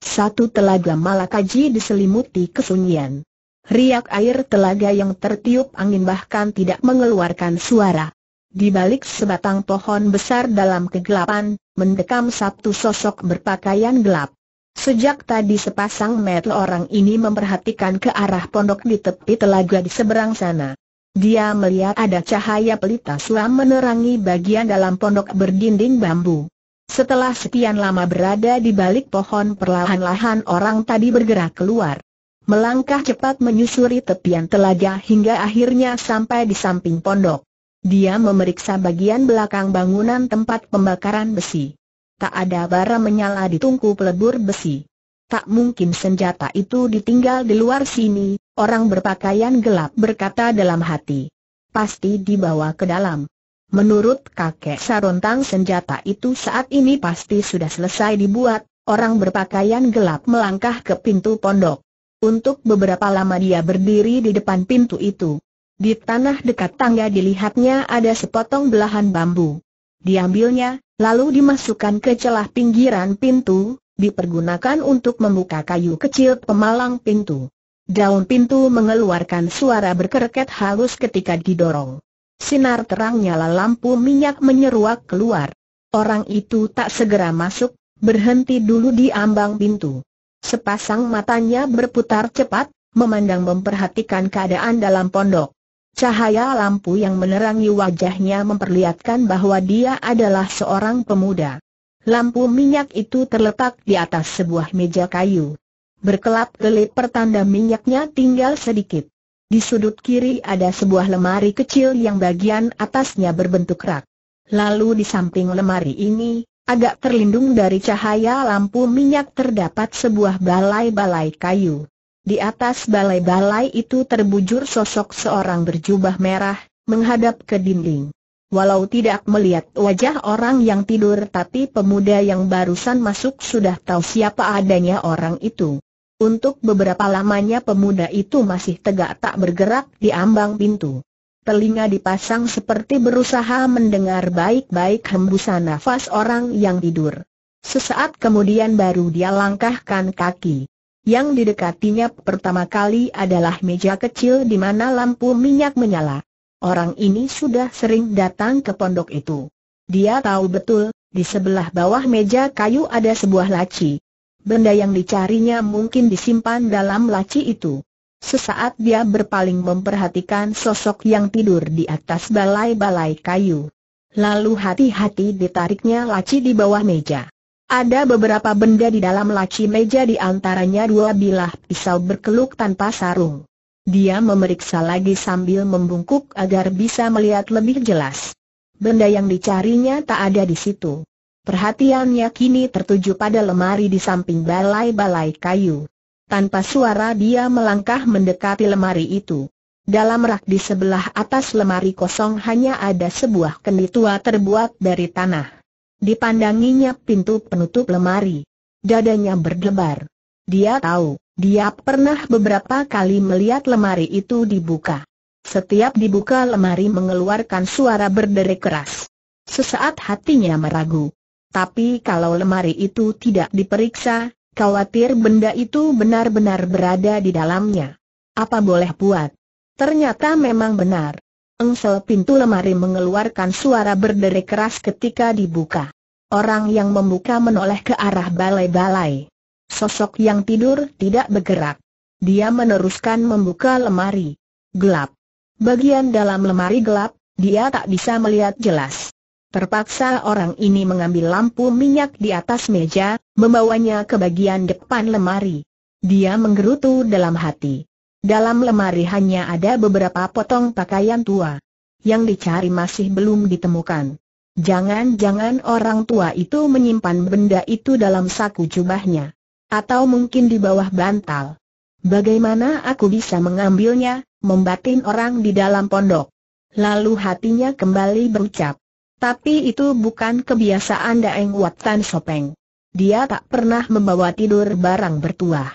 Satu telaga Malakaji diselimuti kesunyian. Riak air telaga yang tertiup angin bahkan tidak mengeluarkan suara. Di balik sebatang pohon besar dalam kegelapan, mendekam satu sosok berpakaian gelap. Sejak tadi sepasang mata orang ini memperhatikan ke arah pondok di tepi telaga di seberang sana. Dia melihat ada cahaya pelita suam menerangi bagian dalam pondok berdinding bambu. Setelah sekian lama berada di balik pohon perlahan-lahan orang tadi bergerak keluar. Melangkah cepat menyusuri tepian telaga hingga akhirnya sampai di samping pondok. Dia memeriksa bagian belakang bangunan tempat pembakaran besi. Tak ada bara menyala di tungku pelebur besi. Tak mungkin senjata itu ditinggal di luar sini, orang berpakaian gelap berkata dalam hati. Pasti dibawa ke dalam. Menurut kakek sarontang senjata itu saat ini pasti sudah selesai dibuat, orang berpakaian gelap melangkah ke pintu pondok. Untuk beberapa lama dia berdiri di depan pintu itu. Di tanah dekat tangga dilihatnya ada sepotong belahan bambu. Diambilnya, lalu dimasukkan ke celah pinggiran pintu, dipergunakan untuk membuka kayu kecil pemalang pintu. Daun pintu mengeluarkan suara berkerket halus ketika didorong. Sinar terang nyala lampu minyak menyeruak keluar. Orang itu tak segera masuk, berhenti dulu di ambang pintu. Sepasang matanya berputar cepat, memandang memperhatikan keadaan dalam pondok. Cahaya lampu yang menerangi wajahnya memperlihatkan bahwa dia adalah seorang pemuda. Lampu minyak itu terletak di atas sebuah meja kayu. Berkelap-kelip pertanda minyaknya tinggal sedikit. Di sudut kiri ada sebuah lemari kecil yang bagian atasnya berbentuk rak. Lalu di samping lemari ini, agak terlindung dari cahaya lampu minyak terdapat sebuah balai-balai kayu. Di atas balai-balai itu terbujur sosok seorang berjubah merah, menghadap ke dinding. Walau tidak melihat wajah orang yang tidur tapi pemuda yang barusan masuk sudah tahu siapa adanya orang itu. Untuk beberapa lamanya pemuda itu masih tegak tak bergerak di ambang pintu. Telinga dipasang seperti berusaha mendengar baik-baik hembusan nafas orang yang tidur. Sesaat kemudian baru dia langkahkan kaki. Yang didekatinya pertama kali adalah meja kecil di mana lampu minyak menyala. Orang ini sudah sering datang ke pondok itu. Dia tahu betul, di sebelah bawah meja kayu ada sebuah laci. Benda yang dicarinya mungkin disimpan dalam laci itu. Sesaat dia berpaling memperhatikan sosok yang tidur di atas balai-balai kayu. Lalu hati-hati ditariknya laci di bawah meja. Ada beberapa benda di dalam laci meja di antaranya dua bilah pisau berkeluk tanpa sarung. Dia memeriksa lagi sambil membungkuk agar bisa melihat lebih jelas. Benda yang dicarinya tak ada di situ. Perhatiannya kini tertuju pada lemari di samping balai-balai kayu. Tanpa suara dia melangkah mendekati lemari itu. Dalam rak di sebelah atas lemari kosong hanya ada sebuah kendi tua terbuat dari tanah. Dipandanginya pintu penutup lemari. Dadanya berdebar. Dia tahu, dia pernah beberapa kali melihat lemari itu dibuka. Setiap dibuka lemari mengeluarkan suara berderik keras. Sesaat hatinya meragu. Tapi kalau lemari itu tidak diperiksa, khawatir benda itu benar-benar berada di dalamnya. Apa boleh buat? Ternyata memang benar. Engsel pintu lemari mengeluarkan suara berderik keras ketika dibuka. Orang yang membuka menoleh ke arah balai-balai. Sosok yang tidur tidak bergerak. Dia meneruskan membuka lemari. Gelap. Bagian dalam lemari gelap, dia tak bisa melihat jelas. Terpaksa orang ini mengambil lampu minyak di atas meja, membawanya ke bagian depan lemari. Dia menggerutu dalam hati. Dalam lemari hanya ada beberapa potong pakaian tua. Yang dicari masih belum ditemukan. Jangan-jangan orang tua itu menyimpan benda itu dalam saku jubahnya. Atau mungkin di bawah bantal. Bagaimana aku bisa mengambilnya, membatin orang di dalam pondok? Lalu hatinya kembali berucap. Tapi itu bukan kebiasaan Daeng Watan Sopeng. Dia tak pernah membawa tidur barang bertuah.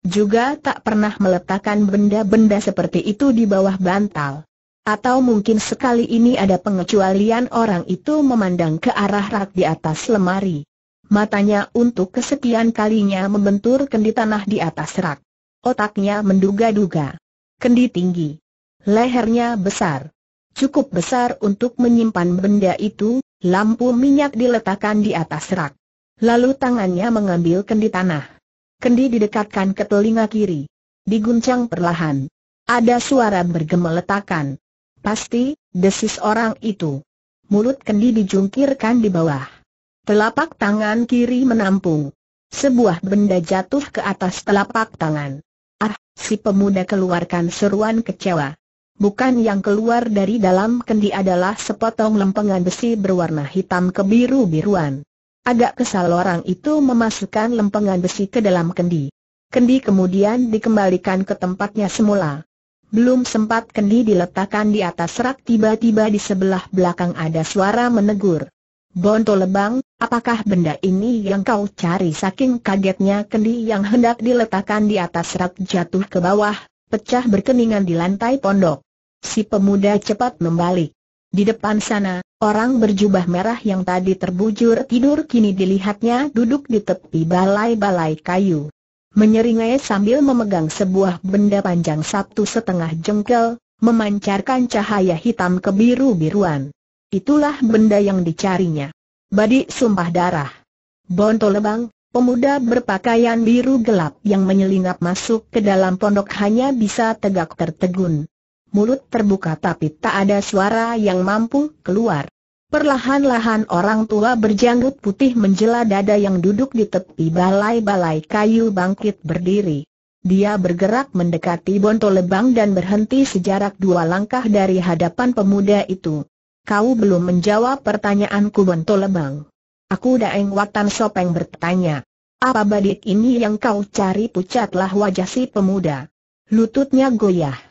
Juga tak pernah meletakkan benda-benda seperti itu di bawah bantal. Atau mungkin sekali ini ada pengecualian orang itu memandang ke arah rak di atas lemari. Matanya untuk kesekian kalinya membentur kendi tanah di atas rak. Otaknya menduga-duga. Kendi tinggi. Lehernya besar cukup besar untuk menyimpan benda itu, lampu minyak diletakkan di atas rak. Lalu tangannya mengambil kendi tanah. Kendi didekatkan ke telinga kiri. Diguncang perlahan. Ada suara bergemeletakan. Pasti, desis orang itu. Mulut kendi dijungkirkan di bawah. Telapak tangan kiri menampung. Sebuah benda jatuh ke atas telapak tangan. Ah, si pemuda keluarkan seruan kecewa. Bukan yang keluar dari dalam kendi adalah sepotong lempengan besi berwarna hitam kebiru-biruan. Agak kesal orang itu memasukkan lempengan besi ke dalam kendi. Kendi kemudian dikembalikan ke tempatnya semula. Belum sempat kendi diletakkan di atas rak tiba-tiba di sebelah belakang ada suara menegur. Bonto lebang, apakah benda ini yang kau cari? Saking kagetnya kendi yang hendak diletakkan di atas rak jatuh ke bawah, pecah berkeningan di lantai pondok si pemuda cepat membalik. Di depan sana, orang berjubah merah yang tadi terbujur tidur kini dilihatnya duduk di tepi balai-balai kayu. Menyeringai sambil memegang sebuah benda panjang satu setengah jengkel, memancarkan cahaya hitam kebiru-biruan. Itulah benda yang dicarinya. Badi sumpah darah. Bonto lebang, pemuda berpakaian biru gelap yang menyelinap masuk ke dalam pondok hanya bisa tegak tertegun mulut terbuka tapi tak ada suara yang mampu keluar. Perlahan-lahan orang tua berjanggut putih menjela dada yang duduk di tepi balai-balai kayu bangkit berdiri. Dia bergerak mendekati Bonto Lebang dan berhenti sejarak dua langkah dari hadapan pemuda itu. Kau belum menjawab pertanyaanku Bonto Lebang. Aku Daeng Watan Sopeng bertanya. Apa badik ini yang kau cari pucatlah wajah si pemuda. Lututnya goyah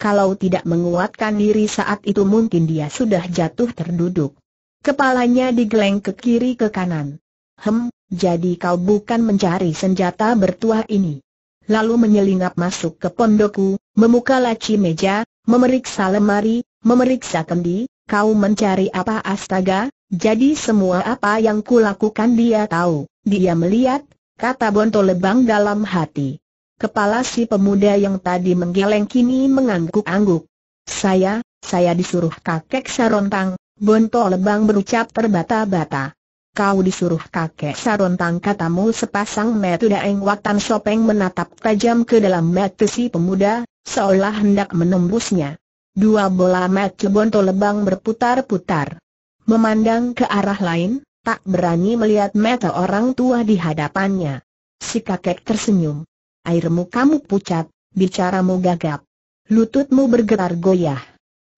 kalau tidak menguatkan diri saat itu mungkin dia sudah jatuh terduduk. Kepalanya digeleng ke kiri ke kanan. Hem, jadi kau bukan mencari senjata bertuah ini. Lalu menyelinap masuk ke pondokku, memuka laci meja, memeriksa lemari, memeriksa kendi, kau mencari apa astaga, jadi semua apa yang kulakukan dia tahu, dia melihat, kata Bonto Lebang dalam hati. Kepala si pemuda yang tadi menggeleng kini mengangguk-angguk. Saya, saya disuruh kakek Sarontang, Bonto Lebang berucap terbata-bata. Kau disuruh kakek Sarontang katamu sepasang metu daeng watan sopeng menatap tajam ke dalam metu si pemuda, seolah hendak menembusnya. Dua bola metu Bonto Lebang berputar-putar. Memandang ke arah lain, tak berani melihat mata orang tua di hadapannya. Si kakek tersenyum. Airmu kamu pucat, bicaramu gagap. Lututmu bergerak goyah.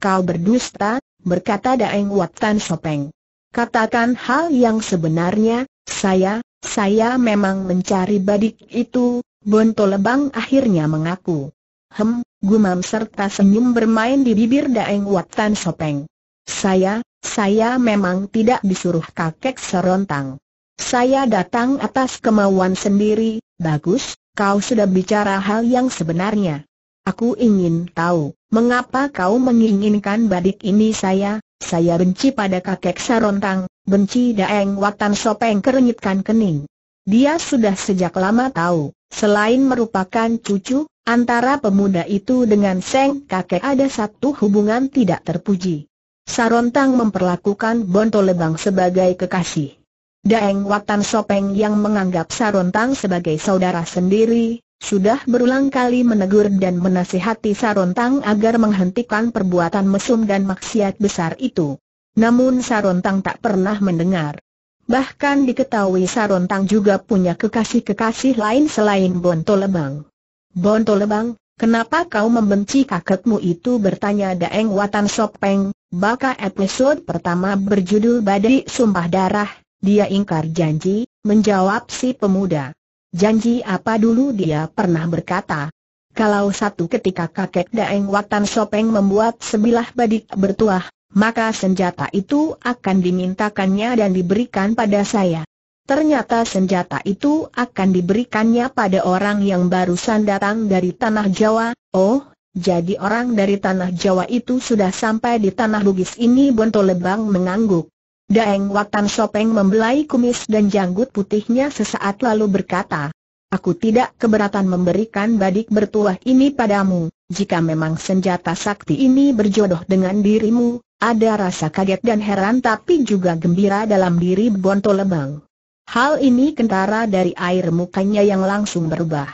Kau berdusta, berkata Daeng Watan Sopeng. Katakan hal yang sebenarnya, saya, saya memang mencari badik itu, Bonto Lebang akhirnya mengaku. Hem, gumam serta senyum bermain di bibir Daeng Watan Sopeng. Saya, saya memang tidak disuruh kakek serontang. Saya datang atas kemauan sendiri, bagus, kau sudah bicara hal yang sebenarnya. Aku ingin tahu, mengapa kau menginginkan badik ini saya, saya benci pada kakek Sarontang, benci Daeng Watan Sopeng kerenyitkan kening. Dia sudah sejak lama tahu, selain merupakan cucu, antara pemuda itu dengan Seng kakek ada satu hubungan tidak terpuji. Sarontang memperlakukan Bonto Lebang sebagai kekasih. Daeng Watan Sopeng yang menganggap Sarontang sebagai saudara sendiri, sudah berulang kali menegur dan menasihati Sarontang agar menghentikan perbuatan mesum dan maksiat besar itu. Namun Sarontang tak pernah mendengar. Bahkan diketahui Sarontang juga punya kekasih-kekasih lain selain Bonto Lebang. Bonto Lebang, kenapa kau membenci kakekmu itu bertanya Daeng Watan Sopeng, baka episode pertama berjudul Badai Sumpah Darah, dia ingkar janji, menjawab si pemuda. Janji apa dulu dia pernah berkata? Kalau satu ketika kakek Daeng Watan Sopeng membuat sebilah badik bertuah, maka senjata itu akan dimintakannya dan diberikan pada saya. Ternyata senjata itu akan diberikannya pada orang yang barusan datang dari Tanah Jawa, oh, jadi orang dari Tanah Jawa itu sudah sampai di Tanah Bugis ini Bonto Lebang mengangguk. Daeng Watan Sopeng membelai kumis dan janggut putihnya sesaat lalu berkata, Aku tidak keberatan memberikan badik bertuah ini padamu, jika memang senjata sakti ini berjodoh dengan dirimu, ada rasa kaget dan heran tapi juga gembira dalam diri Bonto Lebang. Hal ini kentara dari air mukanya yang langsung berubah.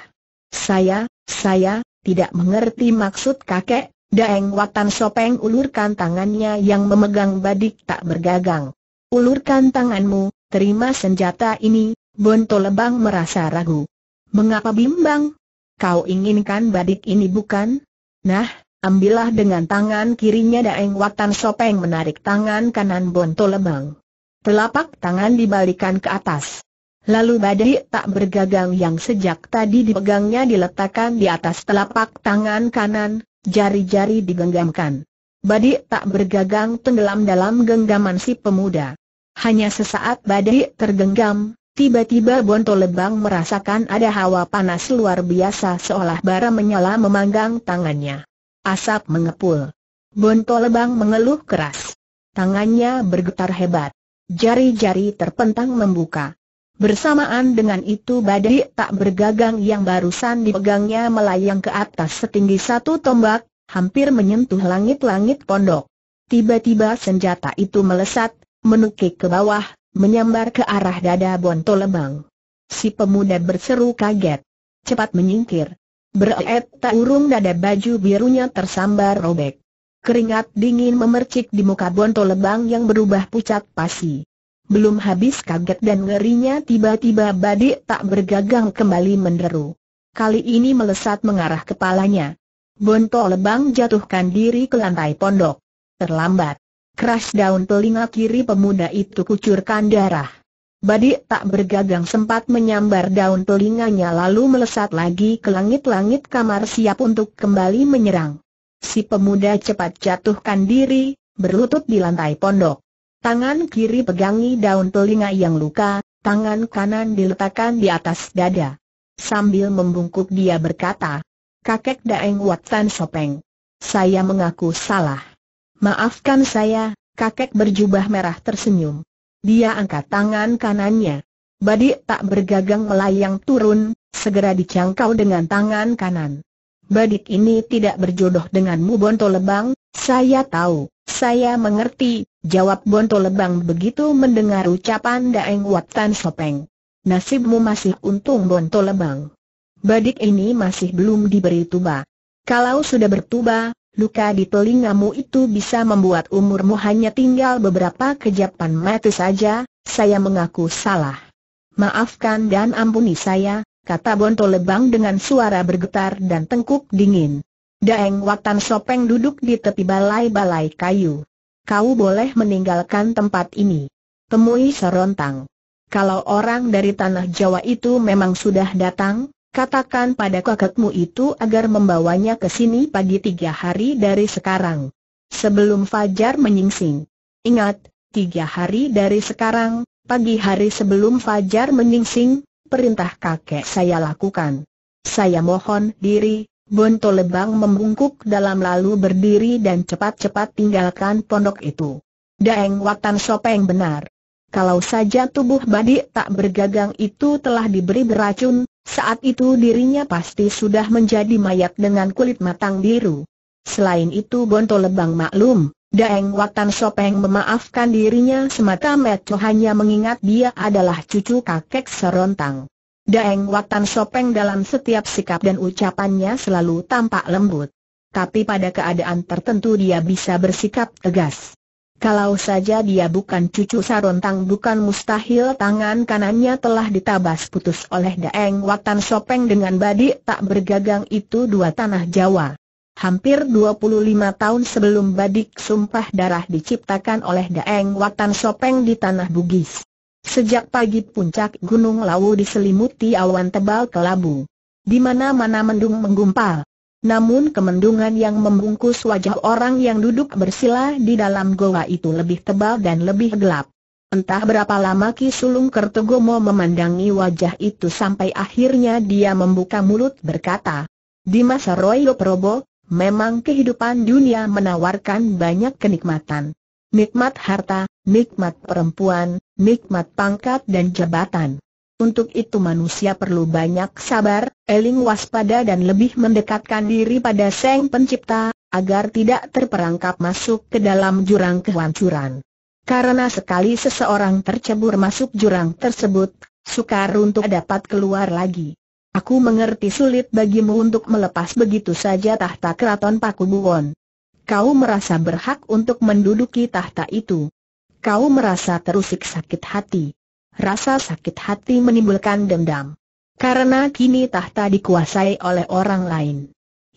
Saya, saya, tidak mengerti maksud kakek, Daeng Watan Sopeng ulurkan tangannya yang memegang badik tak bergagang. Ulurkan tanganmu, terima senjata ini, Bonto Lebang merasa ragu. Mengapa bimbang? Kau inginkan badik ini bukan? Nah, ambillah dengan tangan kirinya Daeng Watan Sopeng menarik tangan kanan Bonto Lebang. Telapak tangan dibalikan ke atas. Lalu badai tak bergagang yang sejak tadi dipegangnya diletakkan di atas telapak tangan kanan, jari-jari digenggamkan. Badik tak bergagang tenggelam dalam genggaman si pemuda. Hanya sesaat Badik tergenggam, tiba-tiba Bonto Lebang merasakan ada hawa panas luar biasa seolah bara menyala memanggang tangannya. Asap mengepul. Bonto Lebang mengeluh keras. Tangannya bergetar hebat. Jari-jari terpentang membuka. Bersamaan dengan itu badai tak bergagang yang barusan dipegangnya melayang ke atas setinggi satu tombak, hampir menyentuh langit-langit pondok. Tiba-tiba senjata itu melesat, menukik ke bawah, menyambar ke arah dada Bonto Lebang. Si pemuda berseru kaget. Cepat menyingkir. Bereet tak urung dada baju birunya tersambar robek. Keringat dingin memercik di muka Bonto Lebang yang berubah pucat pasi. Belum habis kaget dan ngerinya tiba-tiba badik tak bergagang kembali menderu. Kali ini melesat mengarah kepalanya. Bonto lebang jatuhkan diri ke lantai pondok. Terlambat. Crash daun telinga kiri pemuda itu kucurkan darah. Badik tak bergagang sempat menyambar daun telinganya lalu melesat lagi ke langit-langit kamar siap untuk kembali menyerang. Si pemuda cepat jatuhkan diri, berlutut di lantai pondok. Tangan kiri pegangi daun telinga yang luka, tangan kanan diletakkan di atas dada. Sambil membungkuk dia berkata, kakek Daeng Wat Tan Sopeng. Saya mengaku salah. Maafkan saya, kakek berjubah merah tersenyum. Dia angkat tangan kanannya. Badik tak bergagang melayang turun, segera dicangkau dengan tangan kanan. Badik ini tidak berjodoh denganmu Bonto Lebang, saya tahu, saya mengerti, jawab Bonto Lebang begitu mendengar ucapan Daeng Wat Tan Sopeng. Nasibmu masih untung Bonto Lebang badik ini masih belum diberi tuba. Kalau sudah bertuba, luka di telingamu itu bisa membuat umurmu hanya tinggal beberapa kejapan mati saja, saya mengaku salah. Maafkan dan ampuni saya, kata Bonto Lebang dengan suara bergetar dan tengkuk dingin. Daeng Watan Sopeng duduk di tepi balai-balai kayu. Kau boleh meninggalkan tempat ini. Temui serontang. Kalau orang dari tanah Jawa itu memang sudah datang, Katakan pada kakakmu itu agar membawanya ke sini pagi tiga hari dari sekarang. Sebelum Fajar menyingsing. Ingat, tiga hari dari sekarang, pagi hari sebelum Fajar menyingsing, perintah kakek saya lakukan. Saya mohon diri, Bonto Lebang membungkuk dalam lalu berdiri dan cepat-cepat tinggalkan pondok itu. Daeng Watan Sopeng benar. Kalau saja tubuh badik tak bergagang itu telah diberi beracun, saat itu dirinya pasti sudah menjadi mayat dengan kulit matang biru. Selain itu Bonto Lebang maklum, Daeng Watan Sopeng memaafkan dirinya semata-mata hanya mengingat dia adalah cucu kakek serontang. Daeng Watan Sopeng dalam setiap sikap dan ucapannya selalu tampak lembut. Tapi pada keadaan tertentu dia bisa bersikap tegas. Kalau saja dia bukan cucu Sarontang bukan mustahil tangan kanannya telah ditabas putus oleh Daeng Watan Sopeng dengan badik tak bergagang itu dua tanah Jawa. Hampir 25 tahun sebelum badik sumpah darah diciptakan oleh Daeng Watan Sopeng di tanah Bugis. Sejak pagi puncak Gunung Lawu diselimuti awan tebal kelabu. Di mana-mana mendung menggumpal. Namun kemendungan yang membungkus wajah orang yang duduk bersila di dalam goa itu lebih tebal dan lebih gelap. Entah berapa lama Ki Sulung Kertogomo memandangi wajah itu sampai akhirnya dia membuka mulut berkata, Di masa Royo Probo, memang kehidupan dunia menawarkan banyak kenikmatan. Nikmat harta, nikmat perempuan, nikmat pangkat dan jabatan. Untuk itu manusia perlu banyak sabar, eling waspada dan lebih mendekatkan diri pada Sang Pencipta, agar tidak terperangkap masuk ke dalam jurang kehancuran. Karena sekali seseorang tercebur masuk jurang tersebut, sukar untuk dapat keluar lagi. Aku mengerti sulit bagimu untuk melepas begitu saja tahta keraton Pakubuwon. Kau merasa berhak untuk menduduki tahta itu. Kau merasa terusik sakit hati rasa sakit hati menimbulkan dendam. Karena kini tahta dikuasai oleh orang lain.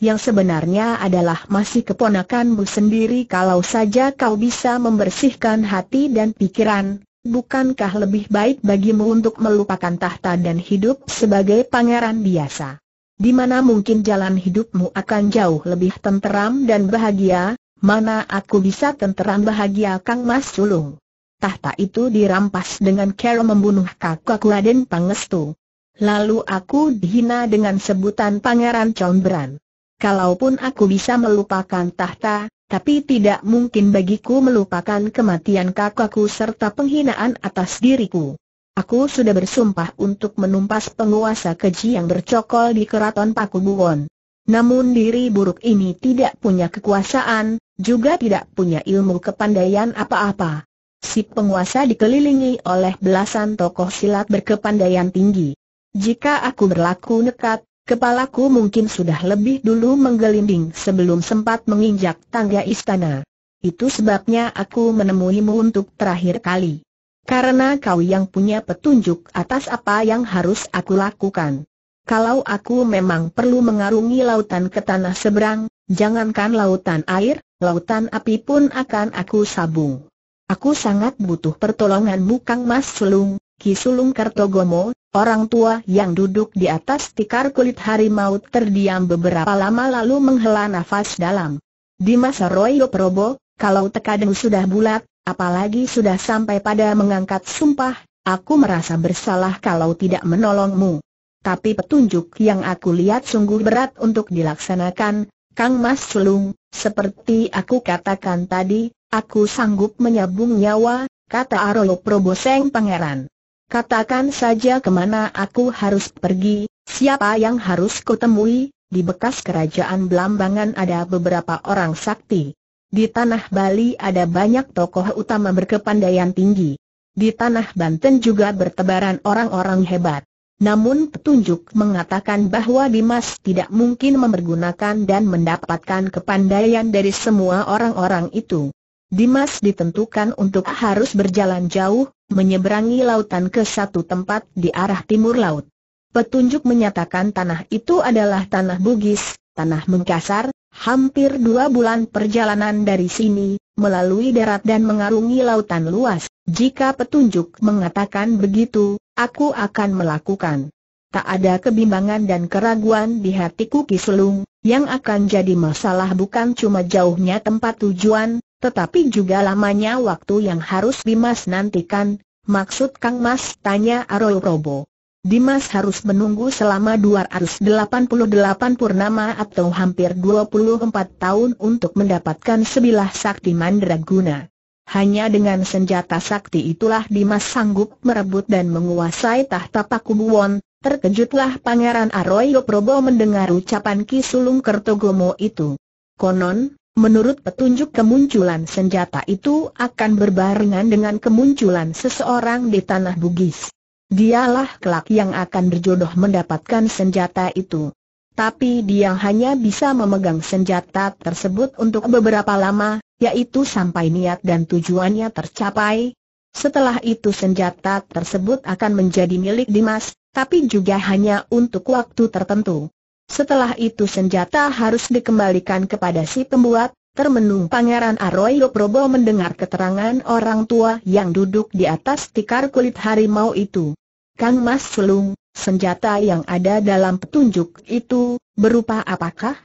Yang sebenarnya adalah masih keponakanmu sendiri kalau saja kau bisa membersihkan hati dan pikiran, bukankah lebih baik bagimu untuk melupakan tahta dan hidup sebagai pangeran biasa? Di mana mungkin jalan hidupmu akan jauh lebih tenteram dan bahagia, mana aku bisa tenteram bahagia Kang Mas Sulung? tahta itu dirampas dengan cara membunuh kakak Raden Pangestu. Lalu aku dihina dengan sebutan Pangeran Combran. Kalaupun aku bisa melupakan tahta, tapi tidak mungkin bagiku melupakan kematian kakakku serta penghinaan atas diriku. Aku sudah bersumpah untuk menumpas penguasa keji yang bercokol di keraton Paku Pakubuwon. Namun diri buruk ini tidak punya kekuasaan, juga tidak punya ilmu kepandaian apa-apa. Si penguasa dikelilingi oleh belasan tokoh silat berkepandaian tinggi. Jika aku berlaku nekat, kepalaku mungkin sudah lebih dulu menggelinding sebelum sempat menginjak tangga istana. Itu sebabnya aku menemuimu untuk terakhir kali. Karena kau yang punya petunjuk atas apa yang harus aku lakukan. Kalau aku memang perlu mengarungi lautan ke tanah seberang, jangankan lautan air, lautan api pun akan aku sabung. Aku sangat butuh pertolonganmu Kang Mas Sulung, Ki Sulung Kertogomo, orang tua yang duduk di atas tikar kulit harimau terdiam beberapa lama lalu menghela nafas dalam. Di masa Royo Probo, kalau tekadmu sudah bulat, apalagi sudah sampai pada mengangkat sumpah, aku merasa bersalah kalau tidak menolongmu. Tapi petunjuk yang aku lihat sungguh berat untuk dilaksanakan, Kang Mas Sulung, seperti aku katakan tadi, Aku sanggup menyabung nyawa, kata Arolo Proboseng Pangeran. Katakan saja kemana aku harus pergi, siapa yang harus kutemui, di bekas kerajaan Belambangan ada beberapa orang sakti. Di tanah Bali ada banyak tokoh utama berkepandaian tinggi. Di tanah Banten juga bertebaran orang-orang hebat. Namun petunjuk mengatakan bahwa Dimas tidak mungkin memergunakan dan mendapatkan kepandaian dari semua orang-orang itu. Dimas ditentukan untuk harus berjalan jauh, menyeberangi lautan ke satu tempat di arah timur laut. Petunjuk menyatakan tanah itu adalah tanah Bugis, tanah Mengkasar, hampir dua bulan perjalanan dari sini, melalui darat dan mengarungi lautan luas. Jika petunjuk mengatakan begitu, aku akan melakukan. Tak ada kebimbangan dan keraguan di hatiku Kiselung, yang akan jadi masalah bukan cuma jauhnya tempat tujuan, tetapi juga lamanya waktu yang harus Dimas nantikan, maksud Kang Mas tanya Aroy Robo. Dimas harus menunggu selama 288 purnama atau hampir 24 tahun untuk mendapatkan sebilah sakti mandraguna. Hanya dengan senjata sakti itulah Dimas sanggup merebut dan menguasai tahta Pakubuwon. Terkejutlah Pangeran Arroyo Probo mendengar ucapan Ki Sulung Kertogomo itu. Konon, Menurut petunjuk kemunculan senjata itu akan berbarengan dengan kemunculan seseorang di tanah bugis. Dialah kelak yang akan berjodoh mendapatkan senjata itu. Tapi dia hanya bisa memegang senjata tersebut untuk beberapa lama, yaitu sampai niat dan tujuannya tercapai. Setelah itu senjata tersebut akan menjadi milik Dimas, tapi juga hanya untuk waktu tertentu. Setelah itu senjata harus dikembalikan kepada si pembuat, Termenung Pangeran Arroyo Probo mendengar keterangan orang tua yang duduk di atas tikar kulit harimau itu. Kang Mas Sulung, senjata yang ada dalam petunjuk itu, berupa apakah?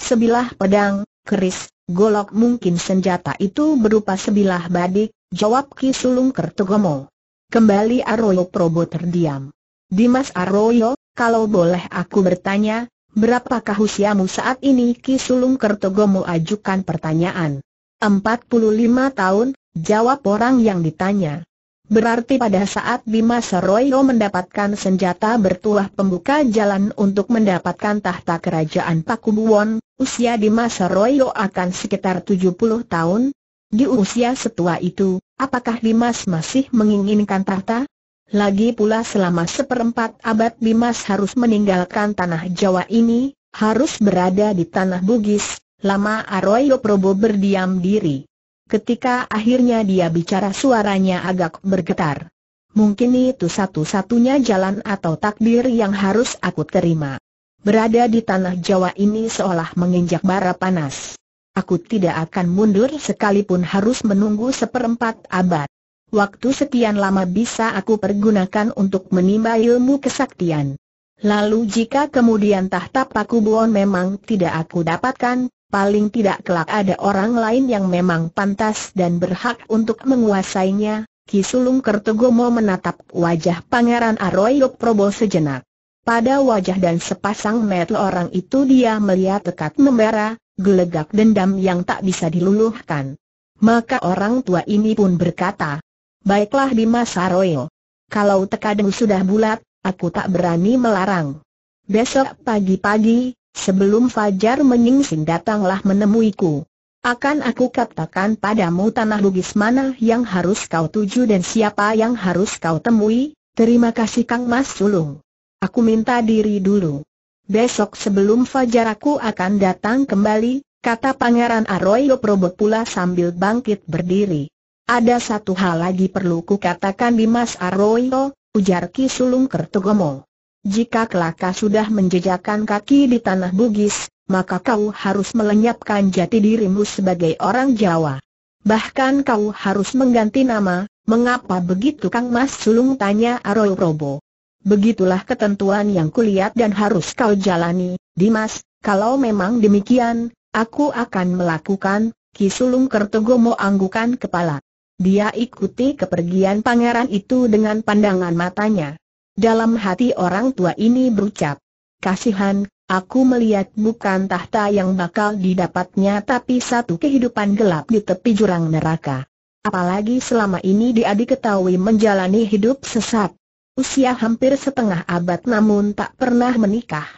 Sebilah pedang, keris, golok mungkin senjata itu berupa sebilah badik, jawab Ki Sulung Kertogomo. Kembali Arroyo Probo terdiam. Dimas Arroyo, kalau boleh aku bertanya, Berapakah usiamu saat ini? Ki Sulung Kertogomo ajukan pertanyaan. Empat puluh lima tahun, jawab orang yang ditanya. Berarti pada saat Bima Seroyo mendapatkan senjata bertuah pembuka jalan untuk mendapatkan tahta kerajaan Pakubuwon, usia Bima Seroyo akan sekitar tujuh puluh tahun. Di usia setua itu, apakah Dimas masih menginginkan tahta? Lagi pula selama seperempat abad Bimas harus meninggalkan tanah Jawa ini, harus berada di tanah Bugis, lama Arroyo Probo berdiam diri. Ketika akhirnya dia bicara suaranya agak bergetar. Mungkin itu satu-satunya jalan atau takdir yang harus aku terima. Berada di tanah Jawa ini seolah menginjak bara panas. Aku tidak akan mundur sekalipun harus menunggu seperempat abad. Waktu sekian lama bisa aku pergunakan untuk menimba ilmu kesaktian. Lalu jika kemudian tahta Pakubuwono memang tidak aku dapatkan, paling tidak kelak ada orang lain yang memang pantas dan berhak untuk menguasainya. Kisulung Kertegomo menatap wajah Pangeran Aroyok Probo sejenak. Pada wajah dan sepasang mata orang itu dia melihat tekad membara, gelegak dendam yang tak bisa diluluhkan. Maka orang tua ini pun berkata, Baiklah Bima Saroyo. Kalau tekadmu sudah bulat, aku tak berani melarang. Besok pagi-pagi, sebelum fajar menyingsing datanglah menemuiku. Akan aku katakan padamu tanah bugis mana yang harus kau tuju dan siapa yang harus kau temui, terima kasih Kang Mas Sulung. Aku minta diri dulu. Besok sebelum fajar aku akan datang kembali, kata Pangeran Arroyo Probot pula sambil bangkit berdiri. Ada satu hal lagi perlu kukatakan Mas Arroyo, ujar Ki Sulung Kertogomo. Jika kelaka sudah menjejakkan kaki di tanah Bugis, maka kau harus melenyapkan jati dirimu sebagai orang Jawa. Bahkan kau harus mengganti nama, mengapa begitu Kang Mas Sulung tanya Arroyo Robo. Begitulah ketentuan yang kulihat dan harus kau jalani, Dimas, kalau memang demikian, aku akan melakukan, Ki Sulung Kertogomo anggukan kepala. Dia ikuti kepergian pangeran itu dengan pandangan matanya. Dalam hati orang tua ini berucap, Kasihan, aku melihat bukan tahta yang bakal didapatnya tapi satu kehidupan gelap di tepi jurang neraka. Apalagi selama ini dia diketahui menjalani hidup sesat. Usia hampir setengah abad namun tak pernah menikah.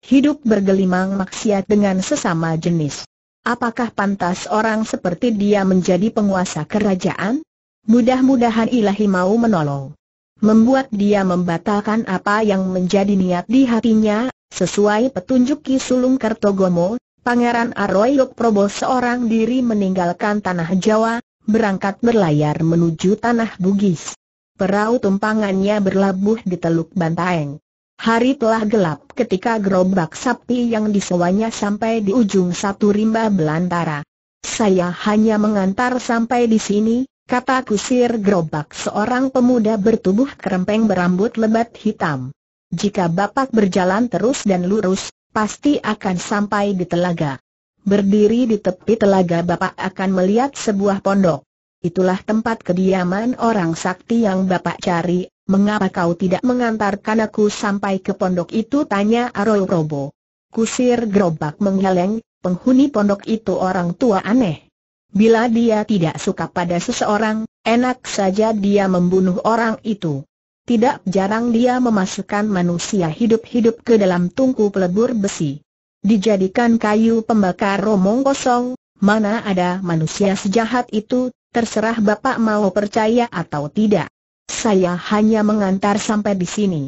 Hidup bergelimang maksiat dengan sesama jenis. Apakah pantas orang seperti dia menjadi penguasa kerajaan? Mudah-mudahan ilahi mau menolong. Membuat dia membatalkan apa yang menjadi niat di hatinya, sesuai petunjuk Ki Sulung Kertogomo, Pangeran Aroyok Probo seorang diri meninggalkan tanah Jawa, berangkat berlayar menuju tanah Bugis. Perahu tumpangannya berlabuh di Teluk Bantaeng. Hari telah gelap ketika gerobak sapi yang disewanya sampai di ujung satu rimba belantara. Saya hanya mengantar sampai di sini, kata kusir gerobak seorang pemuda bertubuh kerempeng berambut lebat hitam. Jika bapak berjalan terus dan lurus, pasti akan sampai di telaga. Berdiri di tepi telaga bapak akan melihat sebuah pondok. Itulah tempat kediaman orang sakti yang bapak cari, Mengapa kau tidak mengantarkan aku sampai ke pondok itu? Tanya Arul Robo. Kusir gerobak menggeleng, penghuni pondok itu orang tua aneh. Bila dia tidak suka pada seseorang, enak saja dia membunuh orang itu. Tidak jarang dia memasukkan manusia hidup-hidup ke dalam tungku pelebur besi. Dijadikan kayu pembakar romong kosong, mana ada manusia sejahat itu, terserah Bapak mau percaya atau tidak. Saya hanya mengantar sampai di sini.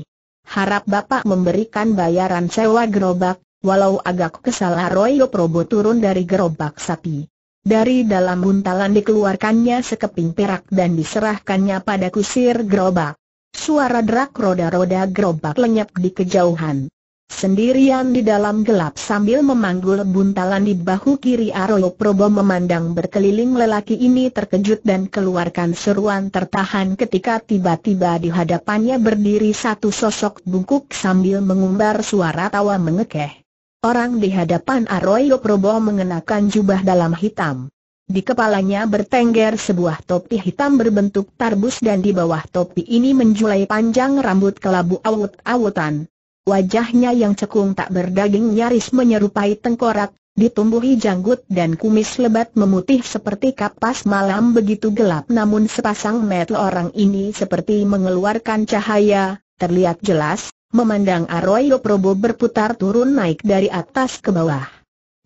Harap Bapak memberikan bayaran sewa gerobak, walau agak kesal Royo Probo turun dari gerobak sapi. Dari dalam buntalan dikeluarkannya sekeping perak dan diserahkannya pada kusir gerobak. Suara derak roda-roda gerobak lenyap di kejauhan. Sendirian di dalam gelap sambil memanggul buntalan di bahu kiri Arlo Probo memandang berkeliling lelaki ini terkejut dan keluarkan seruan tertahan ketika tiba-tiba di hadapannya berdiri satu sosok bungkuk sambil mengumbar suara tawa mengekeh. Orang di hadapan Arlo Probo mengenakan jubah dalam hitam. Di kepalanya bertengger sebuah topi hitam berbentuk tarbus dan di bawah topi ini menjulai panjang rambut kelabu awut-awutan. Wajahnya yang cekung tak berdaging nyaris menyerupai tengkorak, ditumbuhi janggut dan kumis lebat memutih seperti kapas malam begitu gelap namun sepasang mata orang ini seperti mengeluarkan cahaya, terlihat jelas, memandang Arroyo Probo berputar turun naik dari atas ke bawah.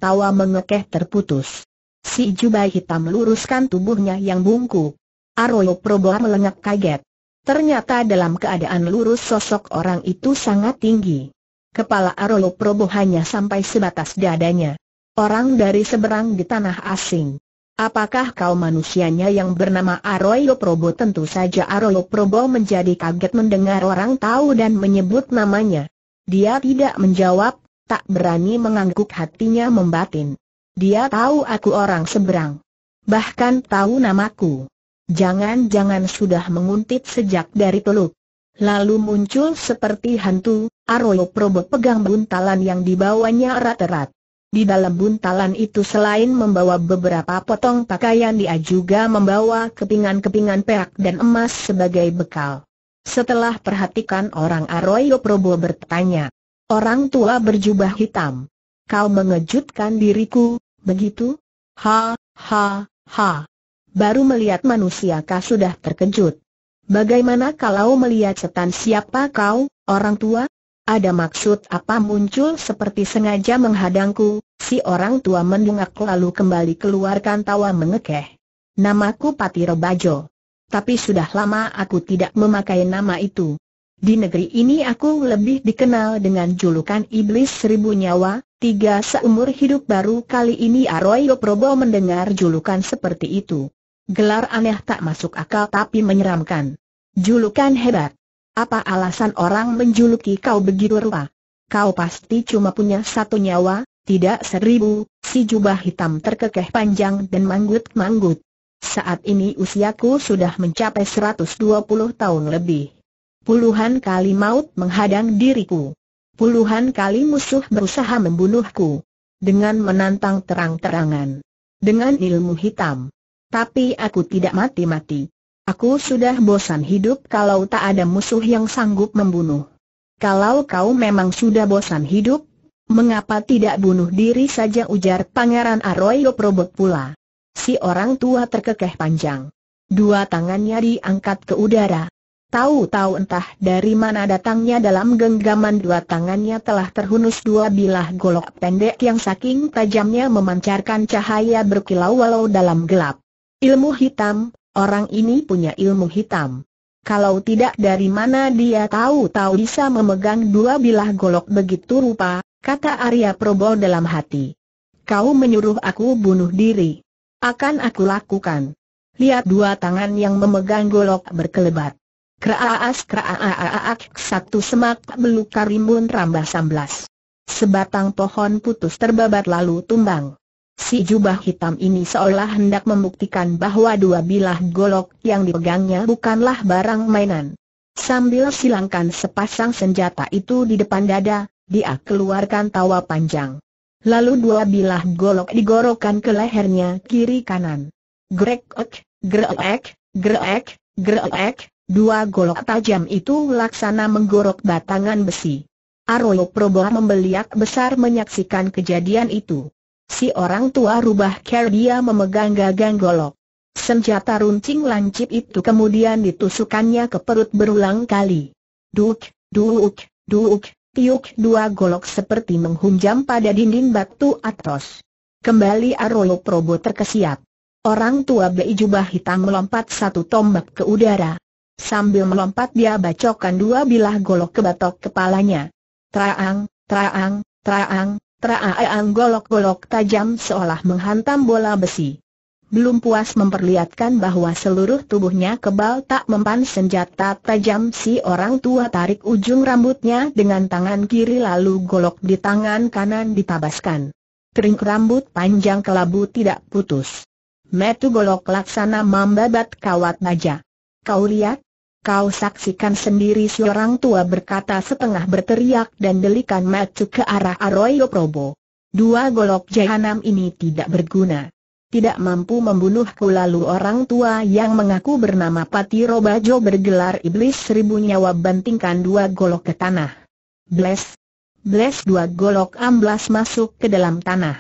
Tawa mengekeh terputus. Si jubah hitam luruskan tubuhnya yang bungkuk. Arroyo Probo melengak kaget. Ternyata dalam keadaan lurus sosok orang itu sangat tinggi. Kepala Arolo Probo hanya sampai sebatas dadanya. Orang dari seberang di tanah asing. Apakah kau manusianya yang bernama Arolo Probo? Tentu saja Arolo Probo menjadi kaget mendengar orang tahu dan menyebut namanya. Dia tidak menjawab, tak berani mengangguk hatinya membatin. Dia tahu aku orang seberang. Bahkan tahu namaku. Jangan-jangan sudah menguntit sejak dari peluk. Lalu muncul seperti hantu, Arroyo Probo pegang buntalan yang dibawanya erat-erat. Di dalam buntalan itu selain membawa beberapa potong pakaian dia juga membawa kepingan-kepingan perak dan emas sebagai bekal. Setelah perhatikan orang Arroyo Probo bertanya, Orang tua berjubah hitam. Kau mengejutkan diriku, begitu? Ha, ha, ha baru melihat manusia kau sudah terkejut. Bagaimana kalau melihat setan siapa kau, orang tua? Ada maksud apa muncul seperti sengaja menghadangku, si orang tua mendengak lalu kembali keluarkan tawa mengekeh. Namaku Patiro Bajo. Tapi sudah lama aku tidak memakai nama itu. Di negeri ini aku lebih dikenal dengan julukan Iblis Seribu Nyawa, tiga seumur hidup baru kali ini Aroyo Probo mendengar julukan seperti itu. Gelar aneh tak masuk akal tapi menyeramkan. Julukan hebat. Apa alasan orang menjuluki kau begitu rupa? Kau pasti cuma punya satu nyawa, tidak seribu, si jubah hitam terkekeh panjang dan manggut-manggut. Saat ini usiaku sudah mencapai 120 tahun lebih. Puluhan kali maut menghadang diriku. Puluhan kali musuh berusaha membunuhku. Dengan menantang terang-terangan. Dengan ilmu hitam tapi aku tidak mati-mati. Aku sudah bosan hidup kalau tak ada musuh yang sanggup membunuh. Kalau kau memang sudah bosan hidup, mengapa tidak bunuh diri saja ujar Pangeran Arroyo Probot pula. Si orang tua terkekeh panjang. Dua tangannya diangkat ke udara. Tahu-tahu entah dari mana datangnya dalam genggaman dua tangannya telah terhunus dua bilah golok pendek yang saking tajamnya memancarkan cahaya berkilau walau dalam gelap. Ilmu hitam, orang ini punya ilmu hitam. Kalau tidak dari mana dia tahu-tahu bisa memegang dua bilah golok begitu rupa, kata Arya Probo dalam hati. Kau menyuruh aku bunuh diri. Akan aku lakukan. Lihat dua tangan yang memegang golok berkelebat. Kraaas kraaak satu semak belukar rimbun rambah samblas. Sebatang pohon putus terbabat lalu tumbang. Si jubah hitam ini seolah hendak membuktikan bahwa dua bilah golok yang dipegangnya bukanlah barang mainan. Sambil silangkan sepasang senjata itu di depan dada, dia keluarkan tawa panjang. Lalu dua bilah golok digorokkan ke lehernya kiri kanan. Grek-ek, grek-ek, grek, grek, dua golok tajam itu laksana menggorok batangan besi. Arroyo Probo membeliak besar menyaksikan kejadian itu. Si orang tua rubah Kerdia memegang gagang golok. Senjata runcing lancip itu kemudian ditusukannya ke perut berulang kali. Duk, duk, duk, tiuk dua golok seperti menghunjam pada dinding batu atos. Kembali Arroyo Probo terkesiap. Orang tua Bei jubah hitam melompat satu tombak ke udara. Sambil melompat dia bacokan dua bilah golok ke batok kepalanya. Traang, traang, traang, Traaeang anggolok golok tajam seolah menghantam bola besi. Belum puas memperlihatkan bahwa seluruh tubuhnya kebal tak mempan senjata tajam si orang tua tarik ujung rambutnya dengan tangan kiri lalu golok di tangan kanan ditabaskan. Kering rambut panjang kelabu tidak putus. Metu golok laksana membabat kawat naja. Kau lihat, Kau saksikan sendiri seorang tua berkata setengah berteriak dan delikan macu ke arah Arroyo Probo. Dua golok jahanam ini tidak berguna. Tidak mampu membunuhku lalu orang tua yang mengaku bernama Pati Robajo bergelar iblis seribu nyawa bantingkan dua golok ke tanah. Bless! Bless dua golok amblas masuk ke dalam tanah.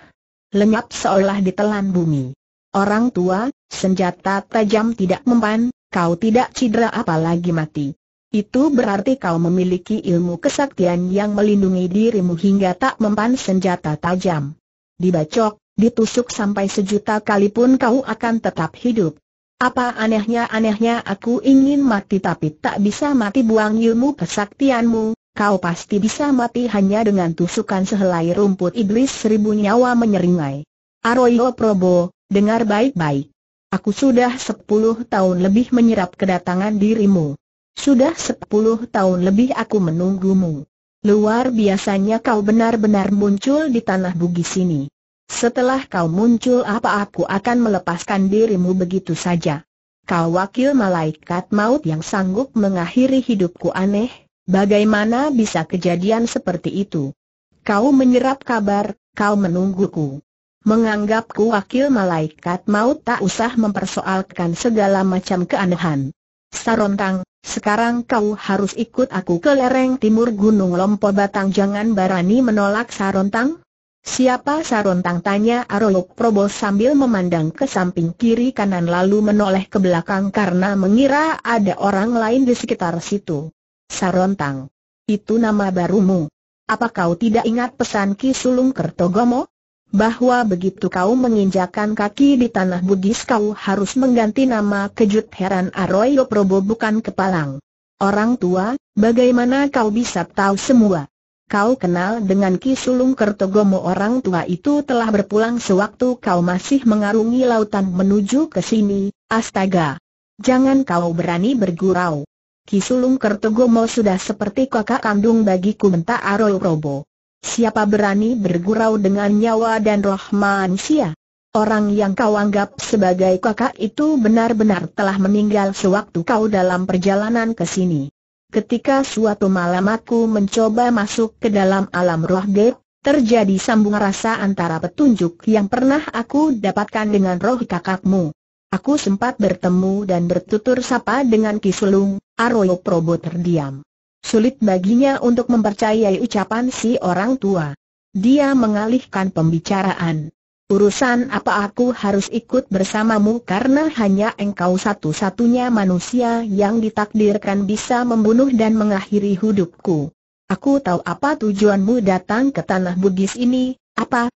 Lenyap seolah ditelan bumi. Orang tua, senjata tajam tidak mempan, Kau tidak cedera apalagi mati. Itu berarti kau memiliki ilmu kesaktian yang melindungi dirimu hingga tak mempan senjata tajam. Dibacok, ditusuk sampai sejuta kali pun kau akan tetap hidup. Apa anehnya-anehnya aku ingin mati tapi tak bisa mati buang ilmu kesaktianmu, kau pasti bisa mati hanya dengan tusukan sehelai rumput iblis seribu nyawa menyeringai. Aroyo Probo, dengar baik-baik. Aku sudah sepuluh tahun lebih menyerap kedatangan dirimu. Sudah sepuluh tahun lebih aku menunggumu. Luar biasanya kau benar-benar muncul di tanah bugis ini. Setelah kau muncul apa aku akan melepaskan dirimu begitu saja. Kau wakil malaikat maut yang sanggup mengakhiri hidupku aneh, bagaimana bisa kejadian seperti itu? Kau menyerap kabar, kau menungguku. Menganggapku wakil malaikat maut tak usah mempersoalkan segala macam keanehan. Sarontang, sekarang kau harus ikut aku ke lereng timur Gunung Lompo Batang jangan barani menolak Sarontang. Siapa Sarontang tanya Arolok Probo sambil memandang ke samping kiri kanan lalu menoleh ke belakang karena mengira ada orang lain di sekitar situ. Sarontang, itu nama barumu. Apa kau tidak ingat pesan Ki Sulung Kertogomo? bahwa begitu kau menginjakan kaki di tanah Bugis kau harus mengganti nama kejut heran Aroyo Probo bukan Kepalang. Orang tua, bagaimana kau bisa tahu semua? Kau kenal dengan Ki Sulung Kertogomo orang tua itu telah berpulang sewaktu kau masih mengarungi lautan menuju ke sini, astaga. Jangan kau berani bergurau. Ki Sulung Kertogomo sudah seperti kakak kandung bagiku mentah Aroyo Probo. Siapa berani bergurau dengan nyawa dan roh manusia? Orang yang kau anggap sebagai kakak itu benar-benar telah meninggal sewaktu kau dalam perjalanan ke sini. Ketika suatu malam aku mencoba masuk ke dalam alam roh gaib, terjadi sambung rasa antara petunjuk yang pernah aku dapatkan dengan roh kakakmu. Aku sempat bertemu dan bertutur sapa dengan Kisulung, Arroyo Probo terdiam. Sulit baginya untuk mempercayai ucapan si orang tua. Dia mengalihkan pembicaraan. Urusan apa aku harus ikut bersamamu karena hanya engkau satu-satunya manusia yang ditakdirkan bisa membunuh dan mengakhiri hidupku. Aku tahu apa tujuanmu datang ke tanah Bugis ini, apa?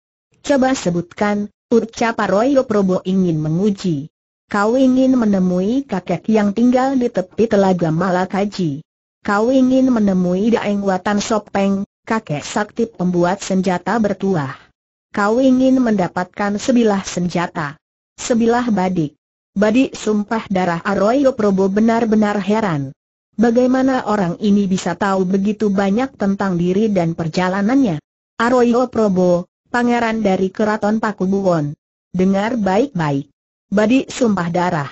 Coba sebutkan, ucap Royo Probo ingin menguji. Kau ingin menemui kakek yang tinggal di tepi telaga Malakaji. Kau ingin menemui Daeng Watan Sopeng, kakek sakti pembuat senjata bertuah. Kau ingin mendapatkan sebilah senjata. Sebilah badik. Badik sumpah darah Arroyo Probo benar-benar heran. Bagaimana orang ini bisa tahu begitu banyak tentang diri dan perjalanannya? Arroyo Probo, pangeran dari keraton Pakubuwon. Dengar baik-baik. Badik sumpah darah.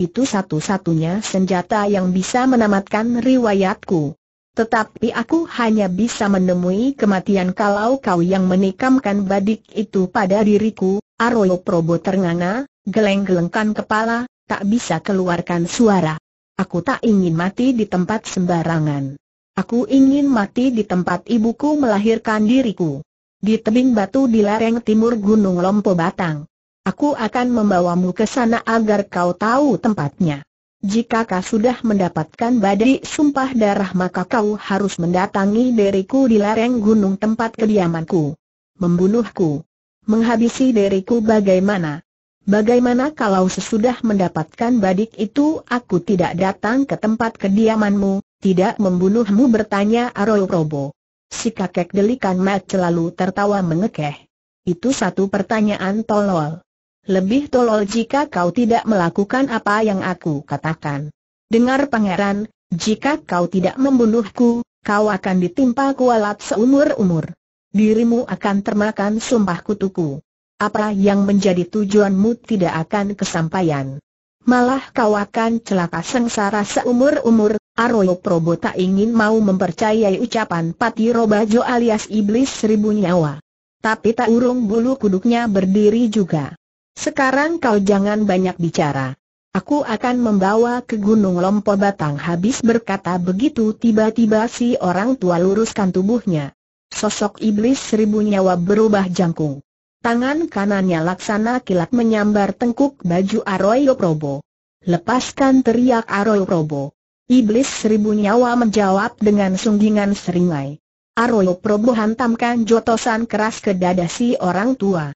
Itu satu-satunya senjata yang bisa menamatkan riwayatku. Tetapi aku hanya bisa menemui kematian kalau kau yang menikamkan badik itu pada diriku, Arroyo Probo ternganga, geleng-gelengkan kepala, tak bisa keluarkan suara. Aku tak ingin mati di tempat sembarangan. Aku ingin mati di tempat ibuku melahirkan diriku. Di tebing batu di lereng timur Gunung Lompo Batang. Aku akan membawamu ke sana agar kau tahu tempatnya. Jika kau sudah mendapatkan badai sumpah darah maka kau harus mendatangi diriku di lereng gunung tempat kediamanku. Membunuhku. Menghabisi diriku bagaimana? Bagaimana kalau sesudah mendapatkan badik itu aku tidak datang ke tempat kediamanmu, tidak membunuhmu bertanya Arroyo Robo. Si kakek delikan mat selalu tertawa mengekeh. Itu satu pertanyaan tolol. Lebih tolol jika kau tidak melakukan apa yang aku katakan. Dengar pangeran, jika kau tidak membunuhku, kau akan ditimpa kualat seumur-umur. Dirimu akan termakan sumpah kutuku. Apa yang menjadi tujuanmu tidak akan kesampaian. Malah kau akan celaka sengsara seumur-umur, Arroyo Probo tak ingin mau mempercayai ucapan Pati Robajo alias Iblis Seribu Nyawa. Tapi tak urung bulu kuduknya berdiri juga. Sekarang kau jangan banyak bicara. Aku akan membawa ke Gunung Lompo Batang habis berkata begitu tiba-tiba si orang tua luruskan tubuhnya. Sosok iblis seribu nyawa berubah jangkung. Tangan kanannya laksana kilat menyambar tengkuk baju Aroyo Probo. Lepaskan teriak Aroyo Probo. Iblis seribu nyawa menjawab dengan sunggingan seringai. Aroyo Probo hantamkan jotosan keras ke dada si orang tua.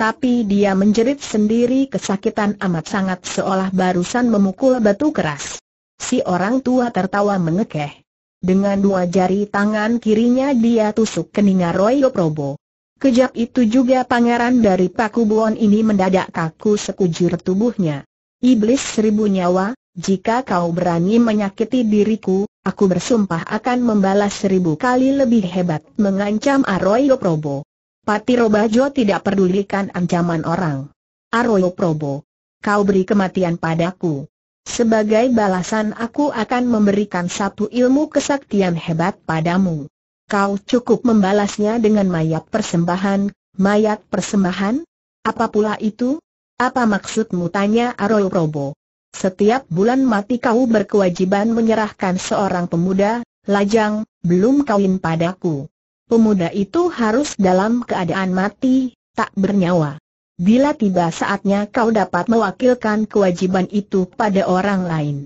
Tapi dia menjerit sendiri kesakitan amat sangat seolah barusan memukul batu keras. Si orang tua tertawa mengekeh. Dengan dua jari tangan kirinya dia tusuk keninga Royo Probo. Kejap itu juga pangeran dari Pakubuwon ini mendadak kaku sekujur tubuhnya. Iblis seribu nyawa, jika kau berani menyakiti diriku, aku bersumpah akan membalas seribu kali lebih hebat mengancam Royo Probo. Pati Robajo tidak pedulikan ancaman orang. Arroyo Probo, kau beri kematian padaku. Sebagai balasan aku akan memberikan satu ilmu kesaktian hebat padamu. Kau cukup membalasnya dengan mayat persembahan, mayat persembahan? Apa pula itu? Apa maksudmu tanya Arroyo Probo? Setiap bulan mati kau berkewajiban menyerahkan seorang pemuda, lajang, belum kawin padaku pemuda itu harus dalam keadaan mati, tak bernyawa. Bila tiba saatnya kau dapat mewakilkan kewajiban itu pada orang lain.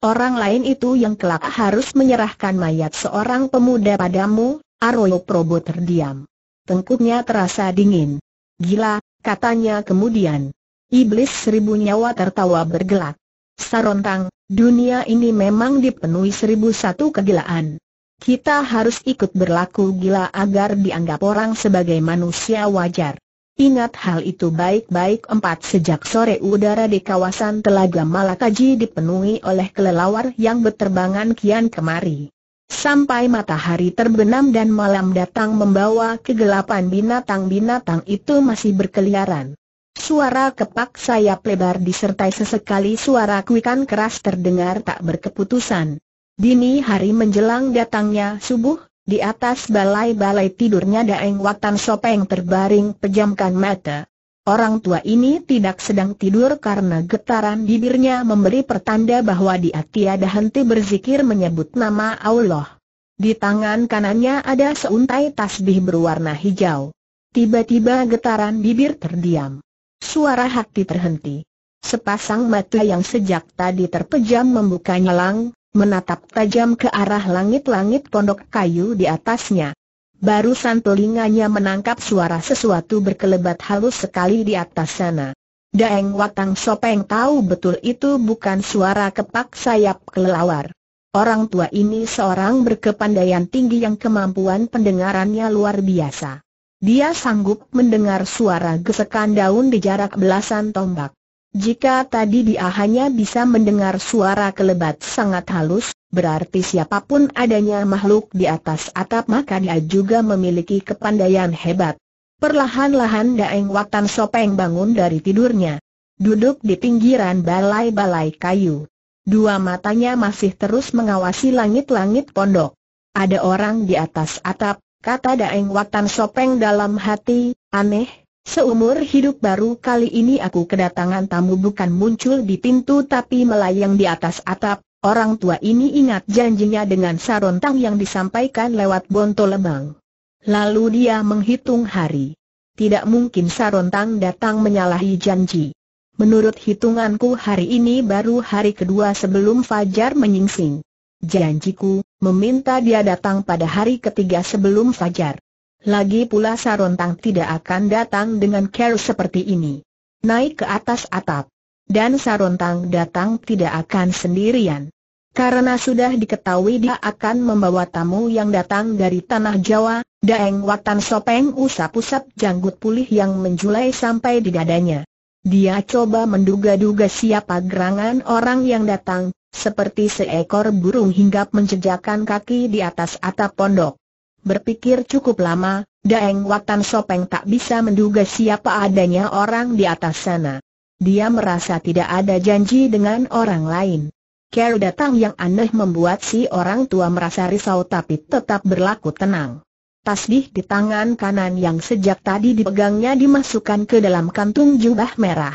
Orang lain itu yang kelak harus menyerahkan mayat seorang pemuda padamu, Arroyo Probo terdiam. Tengkuknya terasa dingin. Gila, katanya kemudian. Iblis seribu nyawa tertawa bergelak. Sarontang, dunia ini memang dipenuhi seribu satu kegilaan. Kita harus ikut berlaku gila agar dianggap orang sebagai manusia wajar. Ingat hal itu baik-baik empat sejak sore udara di kawasan Telaga Malakaji dipenuhi oleh kelelawar yang berterbangan kian kemari. Sampai matahari terbenam dan malam datang membawa kegelapan binatang-binatang itu masih berkeliaran. Suara kepak sayap lebar disertai sesekali suara kuikan keras terdengar tak berkeputusan. Dini hari menjelang datangnya subuh, di atas balai-balai tidurnya Daeng Watan Sopeng terbaring pejamkan mata. Orang tua ini tidak sedang tidur karena getaran bibirnya memberi pertanda bahwa dia tiada henti berzikir menyebut nama Allah. Di tangan kanannya ada seuntai tasbih berwarna hijau. Tiba-tiba getaran bibir terdiam. Suara hati terhenti. Sepasang mata yang sejak tadi terpejam membuka nyelang, menatap tajam ke arah langit-langit pondok kayu di atasnya. Barusan telinganya menangkap suara sesuatu berkelebat halus sekali di atas sana. Daeng Watang Sopeng tahu betul itu bukan suara kepak sayap kelelawar. Orang tua ini seorang berkepandaian tinggi yang kemampuan pendengarannya luar biasa. Dia sanggup mendengar suara gesekan daun di jarak belasan tombak. Jika tadi dia hanya bisa mendengar suara kelebat sangat halus, berarti siapapun adanya makhluk di atas atap maka dia juga memiliki kepandaian hebat. Perlahan-lahan Daeng Watan Sopeng bangun dari tidurnya. Duduk di pinggiran balai-balai kayu. Dua matanya masih terus mengawasi langit-langit pondok. Ada orang di atas atap, kata Daeng Watan Sopeng dalam hati, aneh, Seumur hidup baru kali ini aku kedatangan tamu bukan muncul di pintu tapi melayang di atas atap, orang tua ini ingat janjinya dengan sarontang yang disampaikan lewat bonto lembang. Lalu dia menghitung hari. Tidak mungkin sarontang datang menyalahi janji. Menurut hitunganku hari ini baru hari kedua sebelum Fajar menyingsing. Janjiku, meminta dia datang pada hari ketiga sebelum Fajar. Lagi pula Sarontang tidak akan datang dengan care seperti ini. Naik ke atas atap. Dan Sarontang datang tidak akan sendirian. Karena sudah diketahui dia akan membawa tamu yang datang dari tanah Jawa, Daeng Watan Sopeng usap-usap janggut pulih yang menjulai sampai di dadanya. Dia coba menduga-duga siapa gerangan orang yang datang, seperti seekor burung hinggap menjejakkan kaki di atas atap pondok. Berpikir cukup lama, Daeng Watan Sopeng tak bisa menduga siapa adanya orang di atas sana. Dia merasa tidak ada janji dengan orang lain. Care datang yang aneh membuat si orang tua merasa risau tapi tetap berlaku tenang. Tasbih di tangan kanan yang sejak tadi dipegangnya dimasukkan ke dalam kantung jubah merah.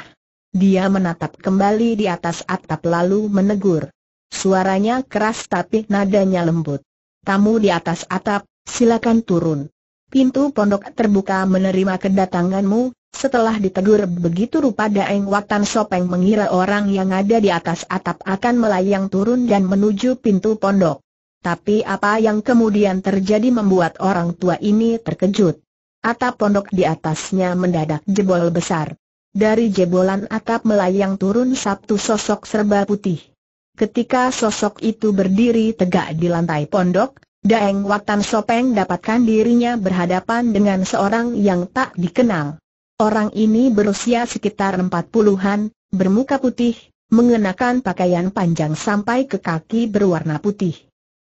Dia menatap kembali di atas atap lalu menegur. Suaranya keras tapi nadanya lembut. Tamu di atas atap, silakan turun. Pintu pondok terbuka menerima kedatanganmu, setelah ditegur begitu rupa Daeng Watan Sopeng mengira orang yang ada di atas atap akan melayang turun dan menuju pintu pondok. Tapi apa yang kemudian terjadi membuat orang tua ini terkejut. Atap pondok di atasnya mendadak jebol besar. Dari jebolan atap melayang turun satu sosok serba putih. Ketika sosok itu berdiri tegak di lantai pondok, Daeng Watan Sopeng dapatkan dirinya berhadapan dengan seorang yang tak dikenal. Orang ini berusia sekitar empat puluhan, bermuka putih, mengenakan pakaian panjang sampai ke kaki berwarna putih.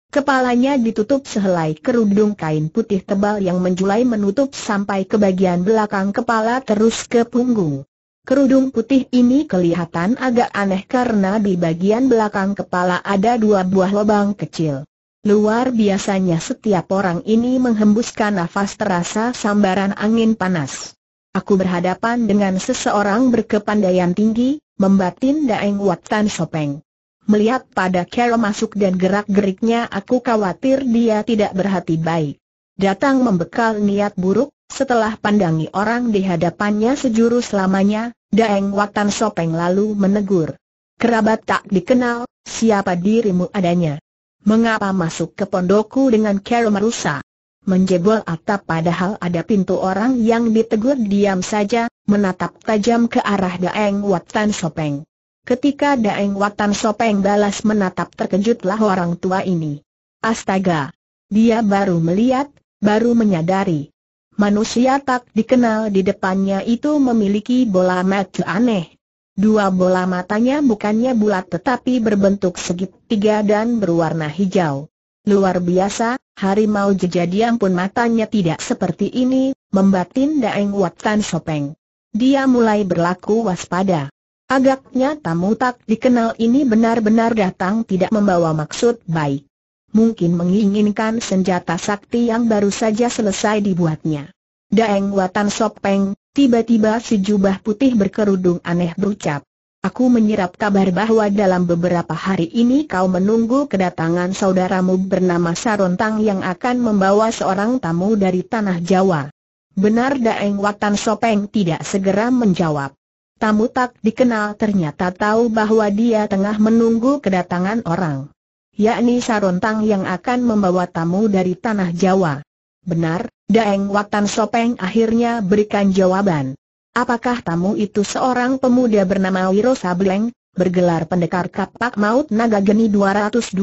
Kepalanya ditutup sehelai kerudung kain putih tebal yang menjulai menutup sampai ke bagian belakang kepala terus ke punggung. Kerudung putih ini kelihatan agak aneh karena di bagian belakang kepala ada dua buah lubang kecil. Luar biasanya setiap orang ini menghembuskan nafas terasa sambaran angin panas. Aku berhadapan dengan seseorang berkepandaian tinggi, membatin Daeng Watan Sopeng. Melihat pada Kero masuk dan gerak-geriknya aku khawatir dia tidak berhati baik. Datang membekal niat buruk, setelah pandangi orang di hadapannya sejurus lamanya, Daeng Watan Sopeng lalu menegur. Kerabat tak dikenal, siapa dirimu adanya. Mengapa masuk ke pondokku dengan cara merusak? Menjebol atap padahal ada pintu orang yang ditegur diam saja, menatap tajam ke arah Daeng Watan Sopeng. Ketika Daeng Watan Sopeng balas menatap terkejutlah orang tua ini. Astaga! Dia baru melihat, baru menyadari. Manusia tak dikenal di depannya itu memiliki bola mata aneh. Dua bola matanya bukannya bulat tetapi berbentuk segitiga dan berwarna hijau. Luar biasa, harimau jejadian pun matanya tidak seperti ini, membatin Daeng Watan Sopeng. Dia mulai berlaku waspada. Agaknya tamu tak dikenal ini benar-benar datang tidak membawa maksud baik. Mungkin menginginkan senjata sakti yang baru saja selesai dibuatnya. Daeng Watan Sopeng, Tiba-tiba si jubah putih berkerudung aneh berucap. Aku menyerap kabar bahwa dalam beberapa hari ini kau menunggu kedatangan saudaramu bernama Sarontang yang akan membawa seorang tamu dari tanah Jawa. Benar Daeng Watan Sopeng tidak segera menjawab. Tamu tak dikenal ternyata tahu bahwa dia tengah menunggu kedatangan orang. Yakni Sarontang yang akan membawa tamu dari tanah Jawa. Benar, Daeng Watan Sopeng akhirnya berikan jawaban. Apakah tamu itu seorang pemuda bernama Wiro Sableng, bergelar pendekar kapak maut naga geni 212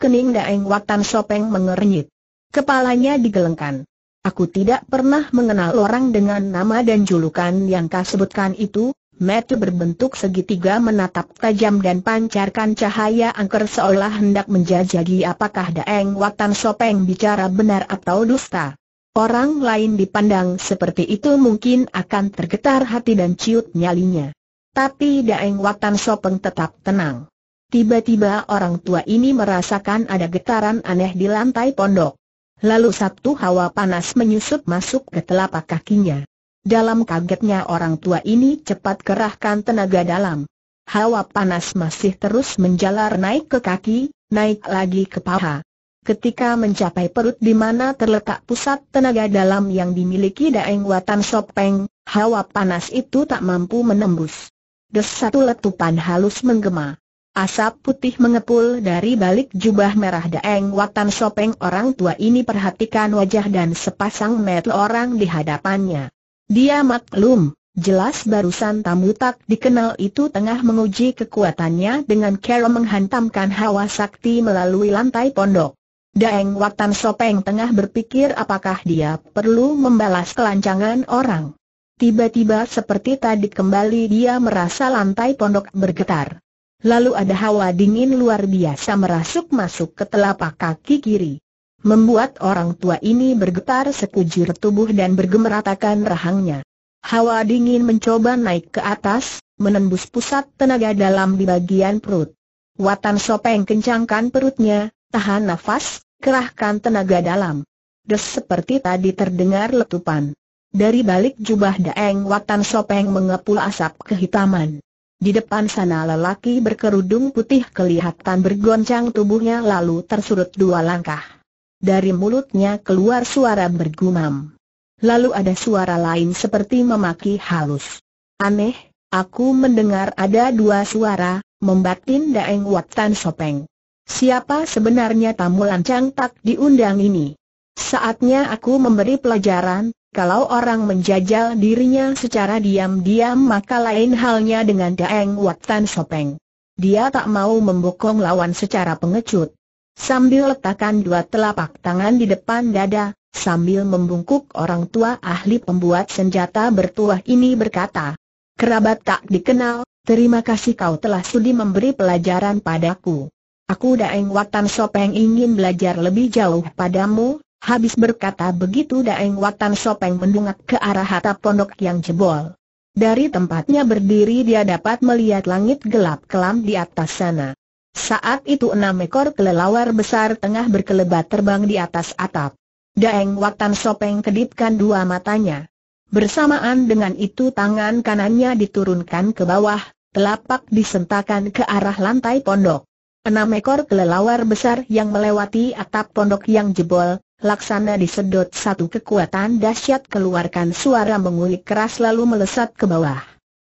kening Daeng Watan Sopeng mengernyit. Kepalanya digelengkan. Aku tidak pernah mengenal orang dengan nama dan julukan yang kau sebutkan itu, Mata berbentuk segitiga menatap tajam dan pancarkan cahaya angker seolah hendak menjajagi apakah Daeng Watan Sopeng bicara benar atau dusta. Orang lain dipandang seperti itu mungkin akan tergetar hati dan ciut nyalinya. Tapi Daeng Watan Sopeng tetap tenang. Tiba-tiba orang tua ini merasakan ada getaran aneh di lantai pondok. Lalu satu hawa panas menyusup masuk ke telapak kakinya. Dalam kagetnya orang tua ini cepat kerahkan tenaga dalam. Hawa panas masih terus menjalar naik ke kaki, naik lagi ke paha. Ketika mencapai perut di mana terletak pusat tenaga dalam yang dimiliki Daeng Watan Sopeng, hawa panas itu tak mampu menembus. Des satu letupan halus menggema. Asap putih mengepul dari balik jubah merah Daeng Watan Sopeng orang tua ini perhatikan wajah dan sepasang mata orang di hadapannya. Dia maklum, jelas barusan tamu tak dikenal itu tengah menguji kekuatannya dengan cara menghantamkan hawa sakti melalui lantai pondok. Daeng Watan Sopeng tengah berpikir apakah dia perlu membalas kelancangan orang. Tiba-tiba seperti tadi kembali dia merasa lantai pondok bergetar. Lalu ada hawa dingin luar biasa merasuk masuk ke telapak kaki kiri membuat orang tua ini bergetar sekujur tubuh dan bergemeratakan rahangnya. Hawa dingin mencoba naik ke atas, menembus pusat tenaga dalam di bagian perut. Watan Sopeng kencangkan perutnya, tahan nafas, kerahkan tenaga dalam. Des seperti tadi terdengar letupan. Dari balik jubah Daeng Watan Sopeng mengepul asap kehitaman. Di depan sana lelaki berkerudung putih kelihatan bergoncang tubuhnya lalu tersurut dua langkah. Dari mulutnya keluar suara bergumam. Lalu ada suara lain seperti memaki halus. Aneh, aku mendengar ada dua suara, membatin Daeng Wat Watan Sopeng. Siapa sebenarnya tamu lancang tak diundang ini? Saatnya aku memberi pelajaran, kalau orang menjajal dirinya secara diam-diam maka lain halnya dengan Daeng Wat Watan Sopeng. Dia tak mau membokong lawan secara pengecut sambil letakkan dua telapak tangan di depan dada, sambil membungkuk orang tua ahli pembuat senjata bertuah ini berkata, Kerabat tak dikenal, terima kasih kau telah sudi memberi pelajaran padaku. Aku Daeng Watan Sopeng ingin belajar lebih jauh padamu, habis berkata begitu Daeng Watan Sopeng mendungak ke arah atap pondok yang jebol. Dari tempatnya berdiri dia dapat melihat langit gelap kelam di atas sana. Saat itu enam ekor kelelawar besar tengah berkelebat terbang di atas atap. Daeng Waktan Sopeng kedipkan dua matanya. Bersamaan dengan itu tangan kanannya diturunkan ke bawah, telapak disentakan ke arah lantai pondok. Enam ekor kelelawar besar yang melewati atap pondok yang jebol, laksana disedot satu kekuatan dahsyat keluarkan suara mengulik keras lalu melesat ke bawah.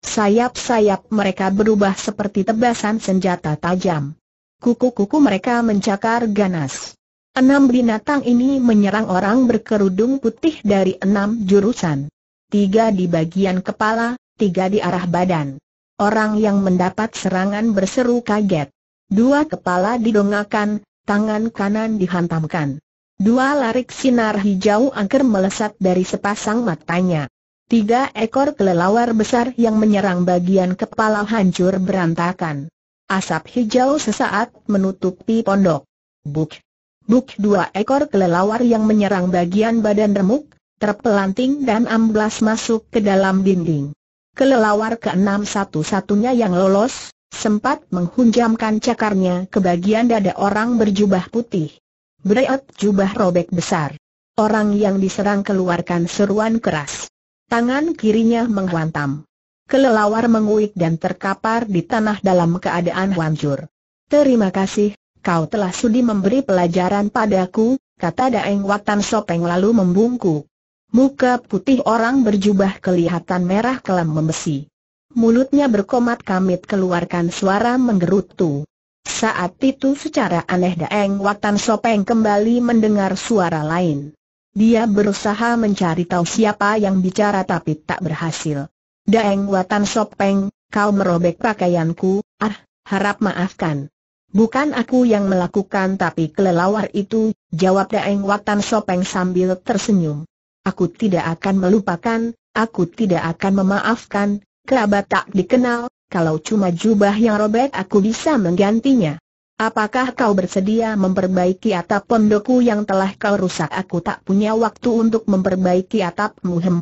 Sayap-sayap mereka berubah seperti tebasan senjata tajam. Kuku-kuku mereka mencakar ganas. Enam binatang ini menyerang orang berkerudung putih dari enam jurusan. Tiga di bagian kepala, tiga di arah badan. Orang yang mendapat serangan berseru kaget. Dua kepala didongakan, tangan kanan dihantamkan. Dua larik sinar hijau angker melesat dari sepasang matanya. Tiga ekor kelelawar besar yang menyerang bagian kepala hancur berantakan. Asap hijau sesaat menutupi pondok. Buk. Buk dua ekor kelelawar yang menyerang bagian badan remuk, terpelanting dan amblas masuk ke dalam dinding. Kelelawar keenam satu-satunya yang lolos, sempat menghunjamkan cakarnya ke bagian dada orang berjubah putih. Breot jubah robek besar. Orang yang diserang keluarkan seruan keras. Tangan kirinya menghantam. Kelelawar menguik dan terkapar di tanah dalam keadaan hancur. Terima kasih, kau telah sudi memberi pelajaran padaku, kata Daeng Watan Sopeng lalu membungkuk. Muka putih orang berjubah kelihatan merah kelam membesi. Mulutnya berkomat kamit keluarkan suara menggerutu. Saat itu secara aneh Daeng Watan Sopeng kembali mendengar suara lain. Dia berusaha mencari tahu siapa yang bicara tapi tak berhasil. Daeng Watan Sopeng, kau merobek pakaianku, ah, harap maafkan. Bukan aku yang melakukan tapi kelelawar itu, jawab Daeng Watan Sopeng sambil tersenyum. Aku tidak akan melupakan, aku tidak akan memaafkan, kerabat tak dikenal, kalau cuma jubah yang robek aku bisa menggantinya. Apakah kau bersedia memperbaiki atap pondokku yang telah kau rusak? Aku tak punya waktu untuk memperbaiki atapmu hem.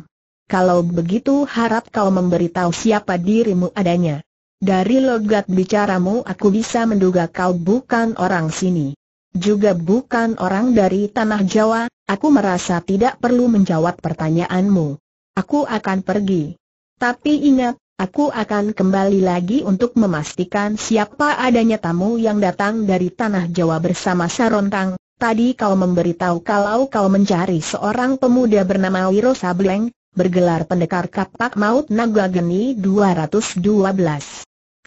Kalau begitu harap kau memberitahu siapa dirimu adanya. Dari logat bicaramu aku bisa menduga kau bukan orang sini. Juga bukan orang dari tanah Jawa, aku merasa tidak perlu menjawab pertanyaanmu. Aku akan pergi. Tapi ingat, Aku akan kembali lagi untuk memastikan siapa adanya tamu yang datang dari Tanah Jawa bersama Sarontang. Tadi kau memberitahu kalau kau mencari seorang pemuda bernama Wiro Sableng, bergelar pendekar kapak maut Naga Geni 212.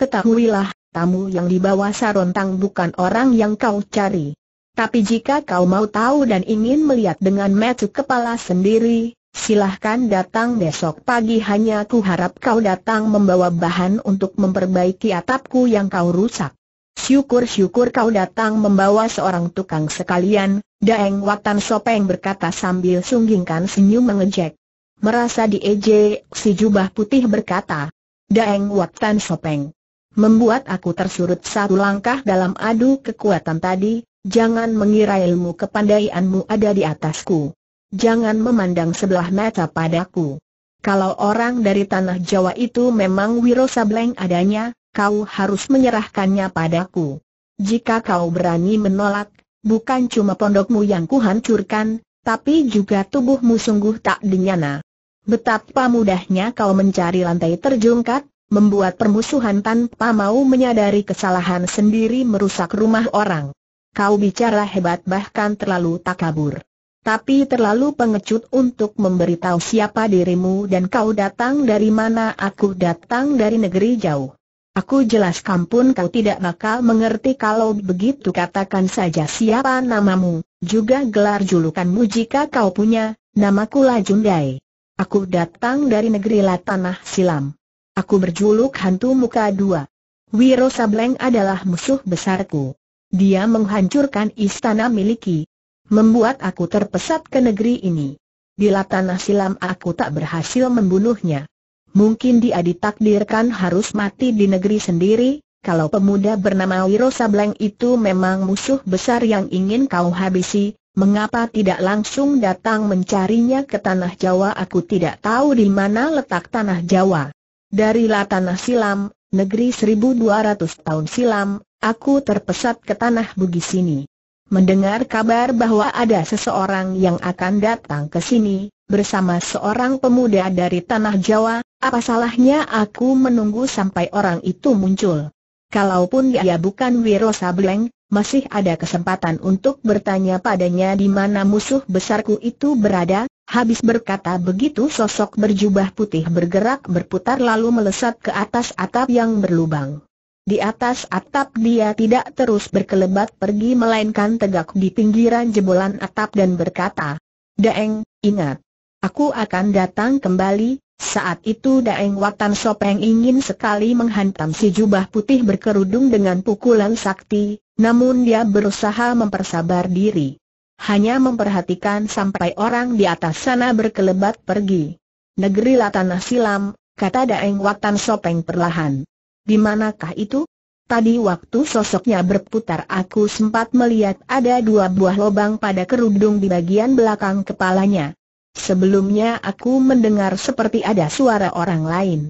Ketahuilah, tamu yang dibawa Sarontang bukan orang yang kau cari. Tapi jika kau mau tahu dan ingin melihat dengan mata kepala sendiri, Silahkan datang besok pagi hanya ku harap kau datang membawa bahan untuk memperbaiki atapku yang kau rusak. Syukur-syukur kau datang membawa seorang tukang sekalian, Daeng Watan Sopeng berkata sambil sunggingkan senyum mengejek. Merasa diejek, si jubah putih berkata, Daeng Watan Sopeng. Membuat aku tersurut satu langkah dalam adu kekuatan tadi, jangan mengira ilmu kepandaianmu ada di atasku jangan memandang sebelah mata padaku. Kalau orang dari tanah Jawa itu memang Wiro Sableng adanya, kau harus menyerahkannya padaku. Jika kau berani menolak, bukan cuma pondokmu yang kuhancurkan, tapi juga tubuhmu sungguh tak dinyana. Betapa mudahnya kau mencari lantai terjungkat, membuat permusuhan tanpa mau menyadari kesalahan sendiri merusak rumah orang. Kau bicara hebat bahkan terlalu takabur tapi terlalu pengecut untuk memberitahu siapa dirimu dan kau datang dari mana aku datang dari negeri jauh. Aku jelas kampun kau tidak bakal mengerti kalau begitu katakan saja siapa namamu, juga gelar julukanmu jika kau punya, namaku Lajundai. Aku datang dari negeri Latanah Silam. Aku berjuluk hantu muka dua. Wiro Sableng adalah musuh besarku. Dia menghancurkan istana miliki, membuat aku terpesat ke negeri ini. Bila tanah silam aku tak berhasil membunuhnya. Mungkin dia ditakdirkan harus mati di negeri sendiri, kalau pemuda bernama Wiro Sableng itu memang musuh besar yang ingin kau habisi, mengapa tidak langsung datang mencarinya ke tanah Jawa aku tidak tahu di mana letak tanah Jawa. Dari tanah silam, negeri 1200 tahun silam, aku terpesat ke tanah Bugis ini. Mendengar kabar bahwa ada seseorang yang akan datang ke sini, bersama seorang pemuda dari Tanah Jawa, apa salahnya aku menunggu sampai orang itu muncul? Kalaupun dia bukan Wiro Sableng, masih ada kesempatan untuk bertanya padanya di mana musuh besarku itu berada. Habis berkata begitu sosok berjubah putih bergerak berputar lalu melesat ke atas atap yang berlubang. Di atas atap dia tidak terus berkelebat pergi melainkan tegak di pinggiran jebolan atap dan berkata, Daeng, ingat, aku akan datang kembali, saat itu Daeng Watan Sopeng ingin sekali menghantam si jubah putih berkerudung dengan pukulan sakti, namun dia berusaha mempersabar diri. Hanya memperhatikan sampai orang di atas sana berkelebat pergi. Negeri Latanah Silam, kata Daeng Watan Sopeng perlahan. Di manakah itu? Tadi waktu sosoknya berputar aku sempat melihat ada dua buah lubang pada kerudung di bagian belakang kepalanya. Sebelumnya aku mendengar seperti ada suara orang lain.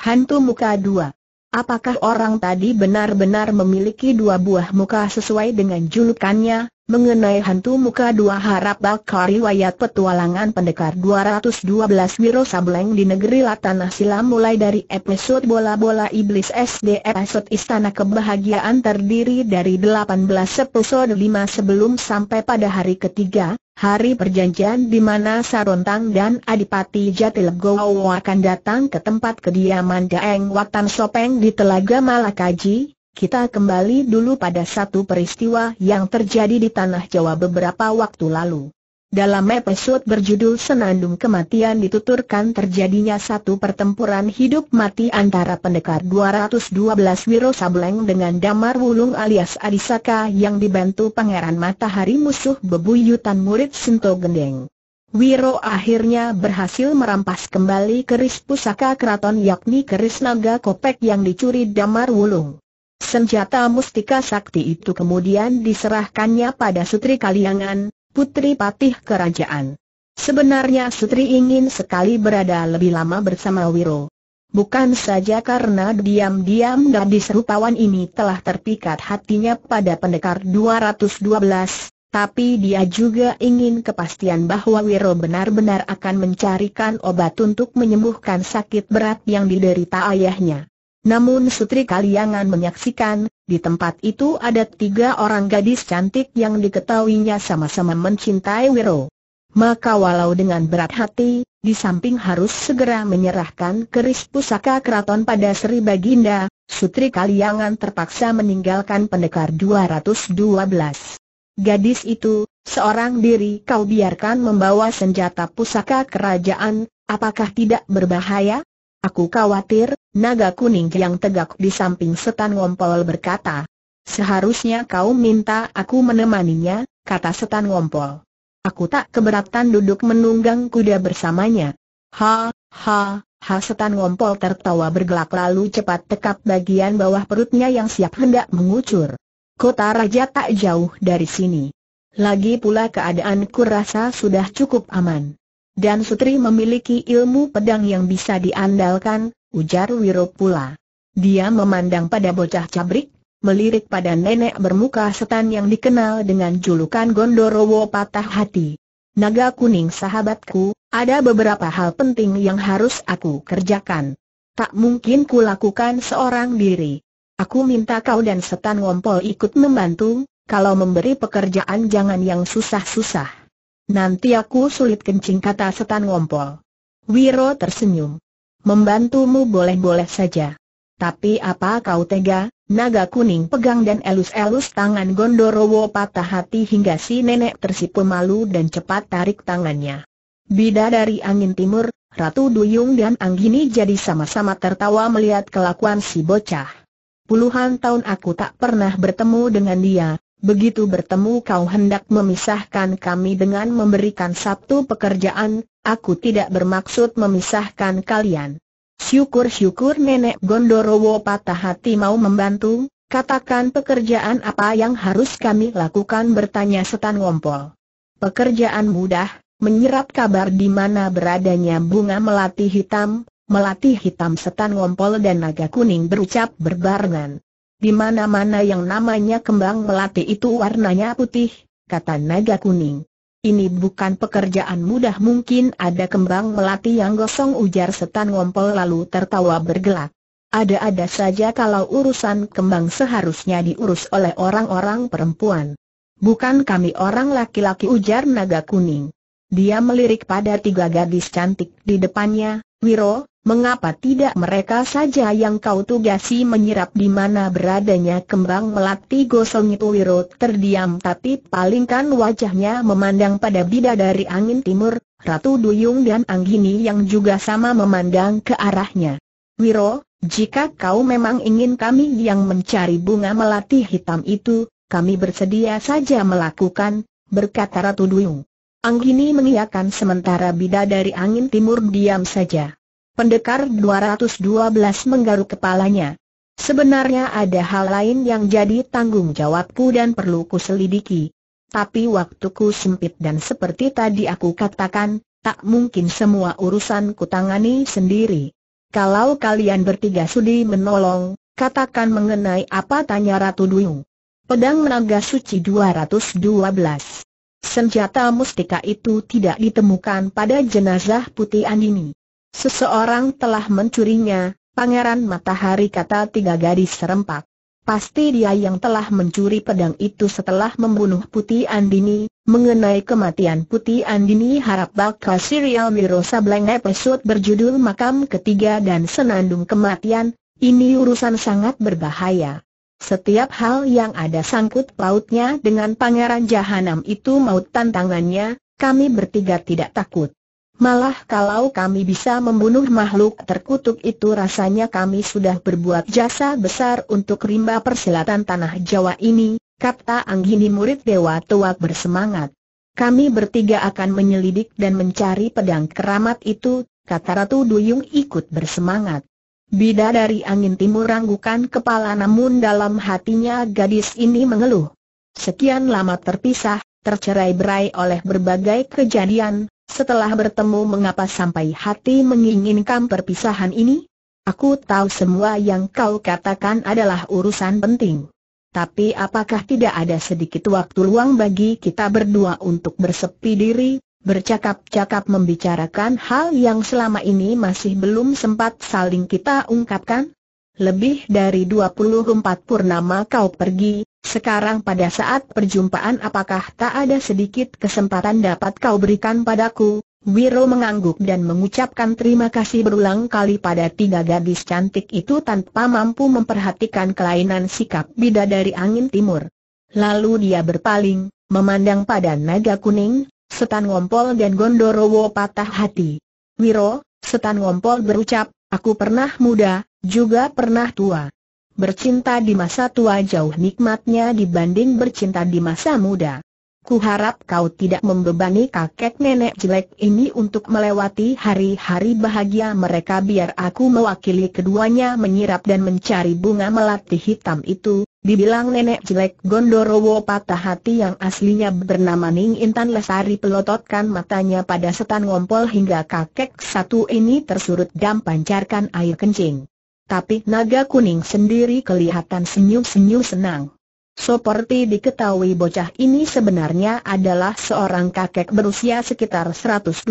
Hantu muka dua. Apakah orang tadi benar-benar memiliki dua buah muka sesuai dengan julukannya? Mengenai hantu muka dua harap bakar riwayat petualangan pendekar 212 Wiro Sableng di negeri Latanah Silam mulai dari episode bola-bola iblis SD episode Istana Kebahagiaan terdiri dari 18 episode 5 sebelum sampai pada hari ketiga, hari perjanjian di mana Sarontang dan Adipati Gowo akan datang ke tempat kediaman Daeng Watan Sopeng di Telaga Malakaji, kita kembali dulu pada satu peristiwa yang terjadi di Tanah Jawa beberapa waktu lalu. Dalam episode berjudul Senandung Kematian dituturkan terjadinya satu pertempuran hidup mati antara pendekar 212 Wiro Sableng dengan Damar Wulung alias Adisaka yang dibantu Pangeran Matahari musuh bebuyutan murid Sinto Gendeng. Wiro akhirnya berhasil merampas kembali keris pusaka keraton yakni keris naga kopek yang dicuri Damar Wulung. Senjata mustika sakti itu kemudian diserahkannya pada Sutri Kaliangan, putri patih kerajaan. Sebenarnya Sutri ingin sekali berada lebih lama bersama Wiro. Bukan saja karena diam-diam gadis rupawan ini telah terpikat hatinya pada pendekar 212, tapi dia juga ingin kepastian bahwa Wiro benar-benar akan mencarikan obat untuk menyembuhkan sakit berat yang diderita ayahnya. Namun Sutri Kaliangan menyaksikan, di tempat itu ada tiga orang gadis cantik yang diketahuinya sama-sama mencintai Wiro. Maka walau dengan berat hati, di samping harus segera menyerahkan keris pusaka keraton pada Sri Baginda, Sutri Kaliangan terpaksa meninggalkan pendekar 212. Gadis itu, seorang diri kau biarkan membawa senjata pusaka kerajaan, apakah tidak berbahaya? Aku khawatir, naga kuning yang tegak di samping setan ngompol berkata. Seharusnya kau minta aku menemaninya, kata setan ngompol. Aku tak keberatan duduk menunggang kuda bersamanya. Ha, ha, ha setan ngompol tertawa bergelak lalu cepat tekap bagian bawah perutnya yang siap hendak mengucur. Kota Raja tak jauh dari sini. Lagi pula keadaanku rasa sudah cukup aman. Dan Sutri memiliki ilmu pedang yang bisa diandalkan, ujar Wiro pula. Dia memandang pada bocah cabrik, melirik pada nenek bermuka setan yang dikenal dengan julukan Gondorowo Patah Hati. Naga kuning sahabatku, ada beberapa hal penting yang harus aku kerjakan. Tak mungkin kulakukan seorang diri. Aku minta kau dan setan ngompol ikut membantu, kalau memberi pekerjaan jangan yang susah-susah. Nanti aku sulit kencing kata setan ngompol. Wiro tersenyum. Membantumu boleh-boleh saja. Tapi apa kau tega, naga kuning pegang dan elus-elus tangan Gondorowo patah hati hingga si nenek tersipu malu dan cepat tarik tangannya. Bida dari angin timur, Ratu Duyung dan Anggini jadi sama-sama tertawa melihat kelakuan si bocah. Puluhan tahun aku tak pernah bertemu dengan dia, Begitu bertemu kau hendak memisahkan kami dengan memberikan satu pekerjaan, aku tidak bermaksud memisahkan kalian. Syukur-syukur nenek Gondorowo patah hati mau membantu, katakan pekerjaan apa yang harus kami lakukan bertanya setan ngompol. Pekerjaan mudah, menyerap kabar di mana beradanya bunga melati hitam, melati hitam setan ngompol dan naga kuning berucap berbarengan. Di mana-mana yang namanya kembang melati itu warnanya putih, kata naga kuning. Ini bukan pekerjaan mudah mungkin ada kembang melati yang gosong ujar setan ngompol lalu tertawa bergelak. Ada-ada saja kalau urusan kembang seharusnya diurus oleh orang-orang perempuan. Bukan kami orang laki-laki ujar naga kuning. Dia melirik pada tiga gadis cantik di depannya, Wiro, Mengapa tidak mereka saja yang kau tugasi menyirap di mana beradanya kembang melati gosong itu Wiro terdiam tapi palingkan wajahnya memandang pada bida dari angin timur, Ratu Duyung dan Anggini yang juga sama memandang ke arahnya. Wiro, jika kau memang ingin kami yang mencari bunga melati hitam itu, kami bersedia saja melakukan, berkata Ratu Duyung. Anggini mengiakan sementara bida dari angin timur diam saja. Pendekar 212 menggaruk kepalanya. Sebenarnya ada hal lain yang jadi tanggung jawabku dan perlu ku selidiki. Tapi waktuku sempit dan seperti tadi aku katakan, tak mungkin semua urusan ku tangani sendiri. Kalau kalian bertiga sudi menolong, katakan mengenai apa tanya Ratu Duyung. Pedang Naga Suci 212 Senjata mustika itu tidak ditemukan pada jenazah putih Andini. Seseorang telah mencurinya, Pangeran Matahari kata tiga gadis serempak. Pasti dia yang telah mencuri pedang itu setelah membunuh Putih Andini, mengenai kematian Putih Andini harap bakal serial Wiro Sableng episode berjudul Makam Ketiga dan Senandung Kematian, ini urusan sangat berbahaya. Setiap hal yang ada sangkut pautnya dengan Pangeran Jahanam itu maut tantangannya, kami bertiga tidak takut. Malah kalau kami bisa membunuh makhluk terkutuk itu rasanya kami sudah berbuat jasa besar untuk rimba persilatan tanah Jawa ini, kata Anggini murid Dewa Tuak bersemangat. Kami bertiga akan menyelidik dan mencari pedang keramat itu, kata Ratu Duyung ikut bersemangat. Bida dari angin timur ranggukan kepala namun dalam hatinya gadis ini mengeluh. Sekian lama terpisah, tercerai berai oleh berbagai kejadian, setelah bertemu mengapa sampai hati menginginkan perpisahan ini? Aku tahu semua yang kau katakan adalah urusan penting. Tapi apakah tidak ada sedikit waktu luang bagi kita berdua untuk bersepi diri, bercakap-cakap membicarakan hal yang selama ini masih belum sempat saling kita ungkapkan? Lebih dari 24 purnama kau pergi, sekarang pada saat perjumpaan apakah tak ada sedikit kesempatan dapat kau berikan padaku? Wiro mengangguk dan mengucapkan terima kasih berulang kali pada tiga gadis cantik itu tanpa mampu memperhatikan kelainan sikap bida dari angin timur. Lalu dia berpaling, memandang pada naga kuning, setan ngompol dan gondorowo patah hati. Wiro, setan ngompol berucap, aku pernah muda, juga pernah tua. Bercinta di masa tua jauh nikmatnya dibanding bercinta di masa muda. Kuharap kau tidak membebani kakek nenek jelek ini untuk melewati hari-hari bahagia mereka biar aku mewakili keduanya menyirap dan mencari bunga melati hitam itu, Dibilang nenek jelek Gondorowo patah hati yang aslinya bernama Ning Intan Lesari pelototkan matanya pada setan ngompol hingga kakek satu ini tersurut dan pancarkan air kencing tapi naga kuning sendiri kelihatan senyum-senyum senang. Seperti diketahui bocah ini sebenarnya adalah seorang kakek berusia sekitar 120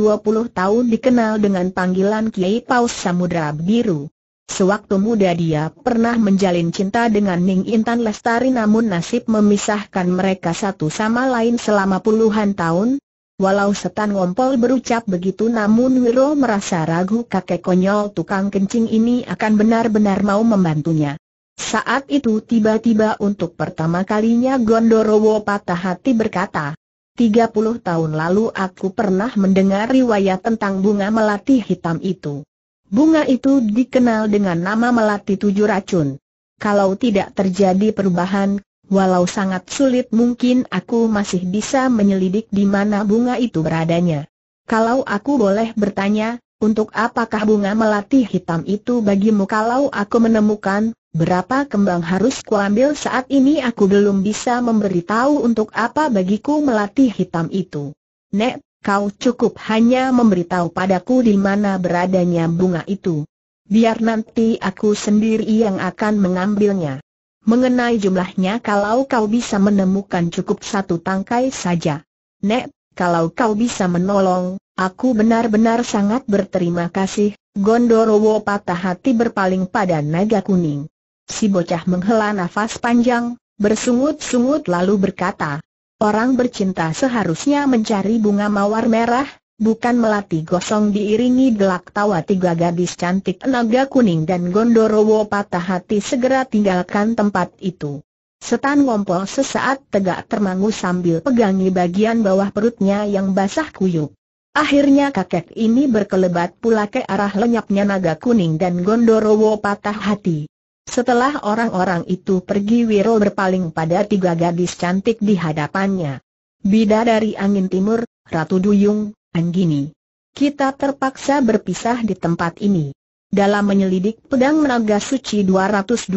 tahun dikenal dengan panggilan Kiai Paus Samudra Biru. Sewaktu muda dia pernah menjalin cinta dengan Ning Intan Lestari namun nasib memisahkan mereka satu sama lain selama puluhan tahun, Walau setan ngompol berucap begitu namun Wiro merasa ragu kakek konyol tukang kencing ini akan benar-benar mau membantunya. Saat itu tiba-tiba untuk pertama kalinya Gondorowo patah hati berkata, 30 tahun lalu aku pernah mendengar riwayat tentang bunga melati hitam itu. Bunga itu dikenal dengan nama melati tujuh racun. Kalau tidak terjadi perubahan, walau sangat sulit mungkin aku masih bisa menyelidik di mana bunga itu beradanya. Kalau aku boleh bertanya, untuk apakah bunga melati hitam itu bagimu kalau aku menemukan, berapa kembang harus kuambil saat ini aku belum bisa memberitahu untuk apa bagiku melati hitam itu. Nek, Kau cukup hanya memberitahu padaku di mana beradanya bunga itu. Biar nanti aku sendiri yang akan mengambilnya. Mengenai jumlahnya kalau kau bisa menemukan cukup satu tangkai saja. Nek, kalau kau bisa menolong, aku benar-benar sangat berterima kasih. Gondorowo patah hati berpaling pada naga kuning. Si bocah menghela nafas panjang, bersungut-sungut lalu berkata, Orang bercinta seharusnya mencari bunga mawar merah, bukan melati gosong diiringi gelak tawa tiga gadis cantik naga kuning dan gondorowo patah hati segera tinggalkan tempat itu. Setan ngompol sesaat tegak termangu sambil pegangi bagian bawah perutnya yang basah kuyuk. Akhirnya kakek ini berkelebat pula ke arah lenyapnya naga kuning dan gondorowo patah hati. Setelah orang-orang itu pergi Wiro berpaling pada tiga gadis cantik di hadapannya. dari angin timur, Ratu Duyung, Anggini. Kita terpaksa berpisah di tempat ini. Dalam menyelidik pedang menaga suci 212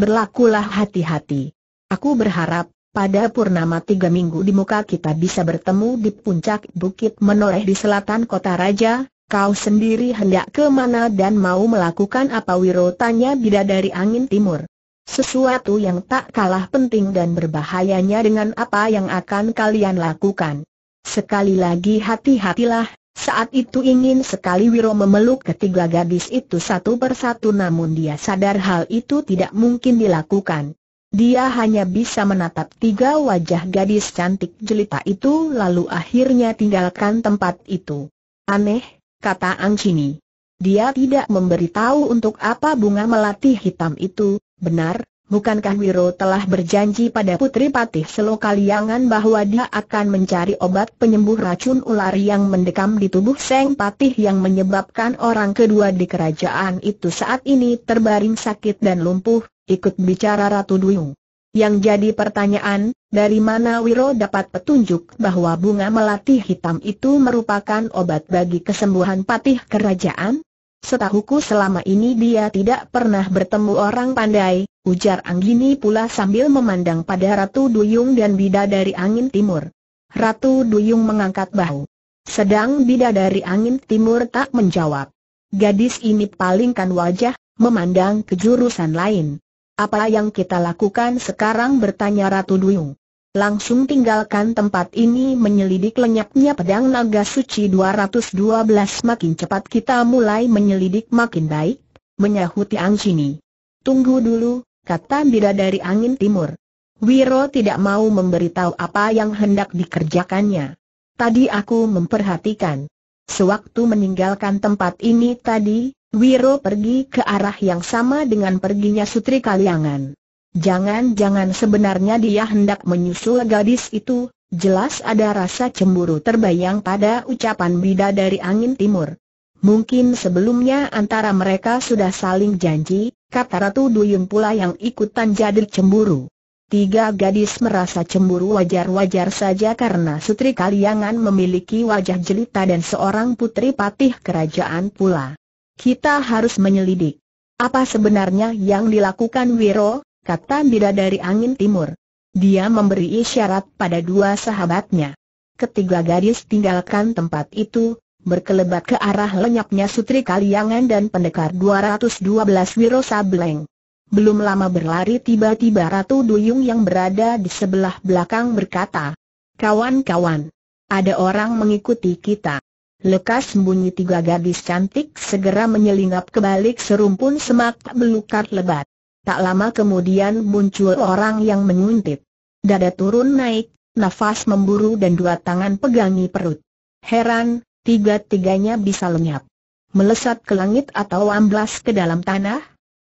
berlakulah hati-hati. Aku berharap, pada purnama tiga minggu di muka kita bisa bertemu di puncak Bukit Menoreh di selatan kota Raja, kau sendiri hendak ke mana dan mau melakukan apa Wiro tanya bidadari angin timur. Sesuatu yang tak kalah penting dan berbahayanya dengan apa yang akan kalian lakukan. Sekali lagi hati-hatilah, saat itu ingin sekali Wiro memeluk ketiga gadis itu satu persatu namun dia sadar hal itu tidak mungkin dilakukan. Dia hanya bisa menatap tiga wajah gadis cantik jelita itu lalu akhirnya tinggalkan tempat itu. Aneh, kata Angcini. Dia tidak memberitahu untuk apa bunga melati hitam itu, benar, Bukankah Wiro telah berjanji pada Putri Patih Selokaliangan bahwa dia akan mencari obat penyembuh racun ular yang mendekam di tubuh Seng Patih yang menyebabkan orang kedua di kerajaan itu saat ini terbaring sakit dan lumpuh, ikut bicara Ratu Duyung. Yang jadi pertanyaan, dari mana Wiro dapat petunjuk bahwa bunga melati hitam itu merupakan obat bagi kesembuhan patih kerajaan? Setahuku selama ini dia tidak pernah bertemu orang pandai, ujar Anggini pula sambil memandang pada Ratu Duyung dan Bidadari Angin Timur. Ratu Duyung mengangkat bahu. Sedang Bidadari Angin Timur tak menjawab. Gadis ini palingkan wajah, memandang ke jurusan lain. Apa yang kita lakukan sekarang bertanya Ratu Duyung langsung tinggalkan tempat ini menyelidik lenyapnya pedang naga suci 212 makin cepat kita mulai menyelidik makin baik, menyahuti Angcini. Tunggu dulu, kata bidadari angin timur. Wiro tidak mau memberitahu apa yang hendak dikerjakannya. Tadi aku memperhatikan. Sewaktu meninggalkan tempat ini tadi, Wiro pergi ke arah yang sama dengan perginya Sutri Kaliangan. Jangan-jangan sebenarnya dia hendak menyusul gadis itu, jelas ada rasa cemburu terbayang pada ucapan bida dari angin timur. Mungkin sebelumnya antara mereka sudah saling janji, kata Ratu Duyung pula yang ikutan jadi cemburu. Tiga gadis merasa cemburu wajar-wajar saja karena Sutri Kaliangan memiliki wajah jelita dan seorang putri patih kerajaan pula. Kita harus menyelidik. Apa sebenarnya yang dilakukan Wiro, kata dari angin timur. Dia memberi isyarat pada dua sahabatnya. Ketiga gadis tinggalkan tempat itu, berkelebat ke arah lenyapnya Sutri Kaliangan dan pendekar 212 Wiro Sableng. Belum lama berlari tiba-tiba Ratu Duyung yang berada di sebelah belakang berkata, Kawan-kawan, ada orang mengikuti kita. Lekas sembunyi tiga gadis cantik segera menyelinap ke balik serumpun semak belukar lebat. Tak lama kemudian muncul orang yang menguntit. Dada turun naik, nafas memburu dan dua tangan pegangi perut. Heran, tiga-tiganya bisa lenyap. Melesat ke langit atau amblas ke dalam tanah?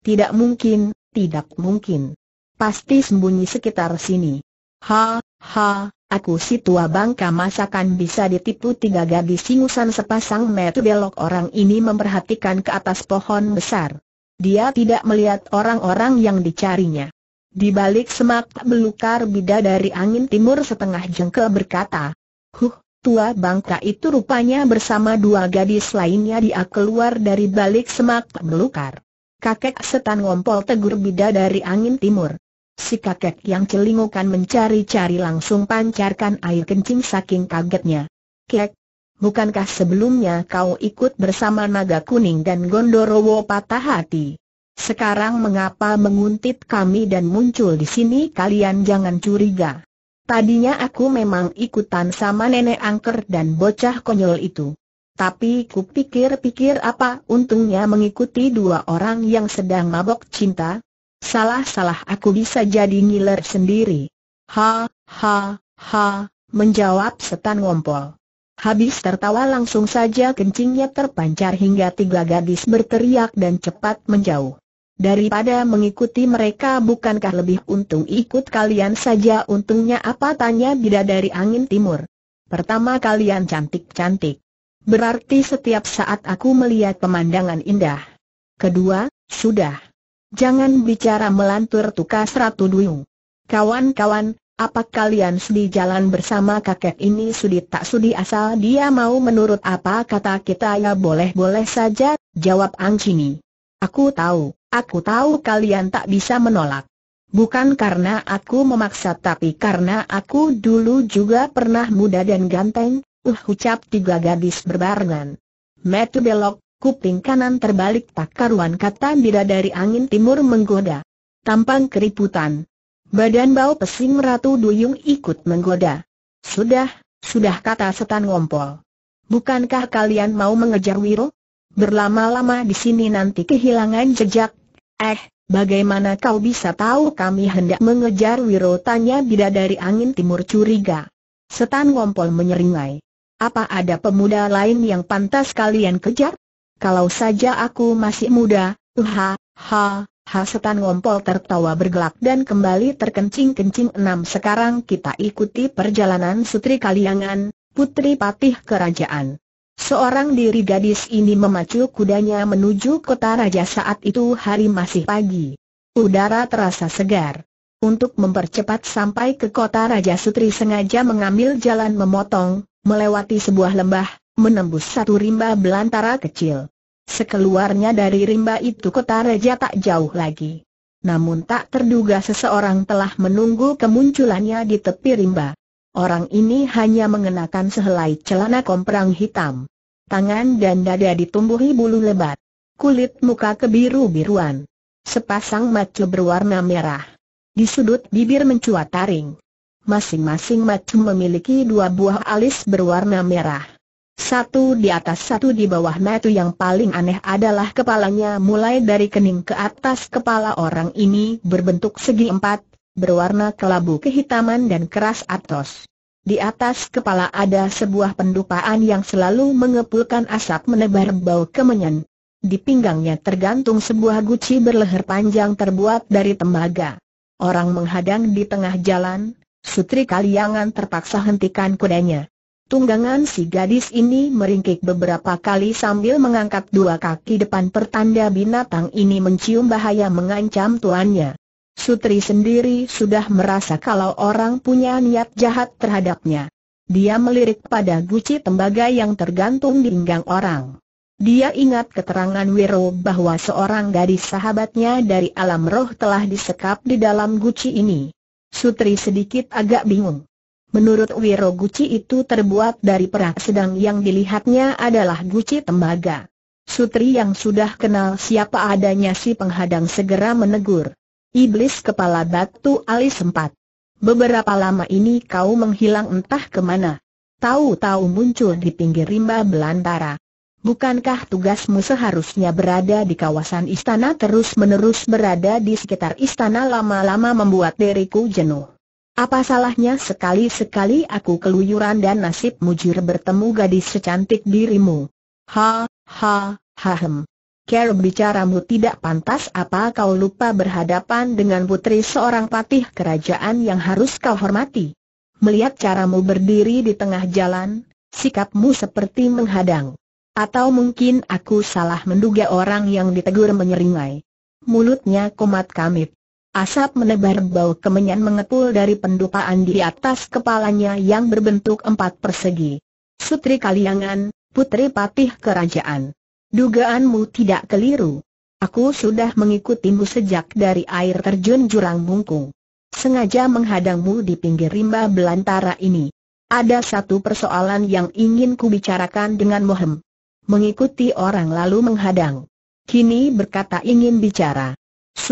Tidak mungkin, tidak mungkin. Pasti sembunyi sekitar sini. Ha, ha, aku si tua bangka masakan bisa ditipu tiga gadis singusan sepasang metu belok orang ini memperhatikan ke atas pohon besar. Dia tidak melihat orang-orang yang dicarinya. Di balik semak belukar bida dari angin timur setengah jengkel berkata, Huh, tua bangka itu rupanya bersama dua gadis lainnya dia keluar dari balik semak belukar. Kakek setan ngompol tegur bida dari angin timur. Si kakek yang celingukan mencari-cari langsung pancarkan air kencing saking kagetnya. Kek, bukankah sebelumnya kau ikut bersama Naga Kuning dan Gondorowo patah hati? Sekarang mengapa menguntit kami dan muncul di sini kalian jangan curiga. Tadinya aku memang ikutan sama nenek angker dan bocah konyol itu. Tapi kupikir-pikir apa untungnya mengikuti dua orang yang sedang mabok cinta? Salah-salah aku bisa jadi ngiler sendiri. Ha, ha, ha, menjawab setan ngompol. Habis tertawa langsung saja kencingnya terpancar hingga tiga gadis berteriak dan cepat menjauh. Daripada mengikuti mereka bukankah lebih untung ikut kalian saja untungnya apa tanya bidadari angin timur. Pertama kalian cantik-cantik. Berarti setiap saat aku melihat pemandangan indah. Kedua, sudah. Jangan bicara melantur tukas ratu duyung. Kawan-kawan, apa kalian sudi jalan bersama kakek ini sudi tak sudi asal dia mau menurut apa kata kita ya boleh-boleh saja, jawab Ang Chini. Aku tahu, aku tahu kalian tak bisa menolak. Bukan karena aku memaksa tapi karena aku dulu juga pernah muda dan ganteng, uh ucap tiga gadis berbarengan. Metu belok, kuping kanan terbalik tak karuan kata bidadari angin timur menggoda. Tampang keriputan, Badan bau pesing Ratu duyung ikut menggoda. Sudah, sudah kata setan ngompol. Bukankah kalian mau mengejar Wiro? Berlama-lama di sini nanti kehilangan jejak. Eh, bagaimana kau bisa tahu kami hendak mengejar Wiro? Tanya bidadari angin timur curiga. Setan ngompol menyeringai. Apa ada pemuda lain yang pantas kalian kejar? Kalau saja aku masih muda, ha ha, Hasutan Ngompol tertawa bergelak dan kembali terkencing-kencing enam sekarang kita ikuti perjalanan Sutri Kaliangan, Putri Patih Kerajaan. Seorang diri gadis ini memacu kudanya menuju kota raja saat itu hari masih pagi. Udara terasa segar. Untuk mempercepat sampai ke kota Raja Sutri sengaja mengambil jalan memotong, melewati sebuah lembah, menembus satu rimba belantara kecil. Sekeluarnya dari rimba itu kota raja tak jauh lagi. Namun tak terduga seseorang telah menunggu kemunculannya di tepi rimba. Orang ini hanya mengenakan sehelai celana komprang hitam. Tangan dan dada ditumbuhi bulu lebat. Kulit muka kebiru-biruan. Sepasang macu berwarna merah. Di sudut bibir mencuat taring. Masing-masing macu memiliki dua buah alis berwarna merah. Satu di atas satu di bawah metu nah, yang paling aneh adalah kepalanya mulai dari kening ke atas kepala orang ini berbentuk segi empat, berwarna kelabu kehitaman dan keras atos. Di atas kepala ada sebuah pendupaan yang selalu mengepulkan asap menebar bau kemenyan. Di pinggangnya tergantung sebuah guci berleher panjang terbuat dari tembaga. Orang menghadang di tengah jalan, Sutri Kaliangan terpaksa hentikan kudanya. Tunggangan si gadis ini meringkik beberapa kali sambil mengangkat dua kaki depan pertanda binatang ini mencium bahaya mengancam tuannya. Sutri sendiri sudah merasa kalau orang punya niat jahat terhadapnya. Dia melirik pada guci tembaga yang tergantung di pinggang orang. Dia ingat keterangan Wiro bahwa seorang gadis sahabatnya dari alam roh telah disekap di dalam guci ini. Sutri sedikit agak bingung. Menurut Wiro guci itu terbuat dari perak sedang yang dilihatnya adalah guci tembaga. Sutri yang sudah kenal siapa adanya si penghadang segera menegur. Iblis kepala batu alis sempat. Beberapa lama ini kau menghilang entah kemana. Tahu-tahu muncul di pinggir rimba belantara. Bukankah tugasmu seharusnya berada di kawasan istana terus-menerus berada di sekitar istana lama-lama membuat diriku jenuh? Apa salahnya sekali-sekali aku keluyuran dan nasib mujur bertemu gadis secantik dirimu? Ha, ha, ha hem. Cara bicaramu tidak pantas apa kau lupa berhadapan dengan putri seorang patih kerajaan yang harus kau hormati. Melihat caramu berdiri di tengah jalan, sikapmu seperti menghadang. Atau mungkin aku salah menduga orang yang ditegur menyeringai. Mulutnya komat kamit. Asap menebar bau kemenyan mengepul dari pendupaan di atas kepalanya yang berbentuk empat persegi. Sutri Kaliangan, Putri Patih Kerajaan. Dugaanmu tidak keliru. Aku sudah mengikutimu sejak dari air terjun Jurang Bungkung. Sengaja menghadangmu di pinggir rimba belantara ini. Ada satu persoalan yang ingin kubicarakan dengan Mohem. Mengikuti orang lalu menghadang. Kini berkata ingin bicara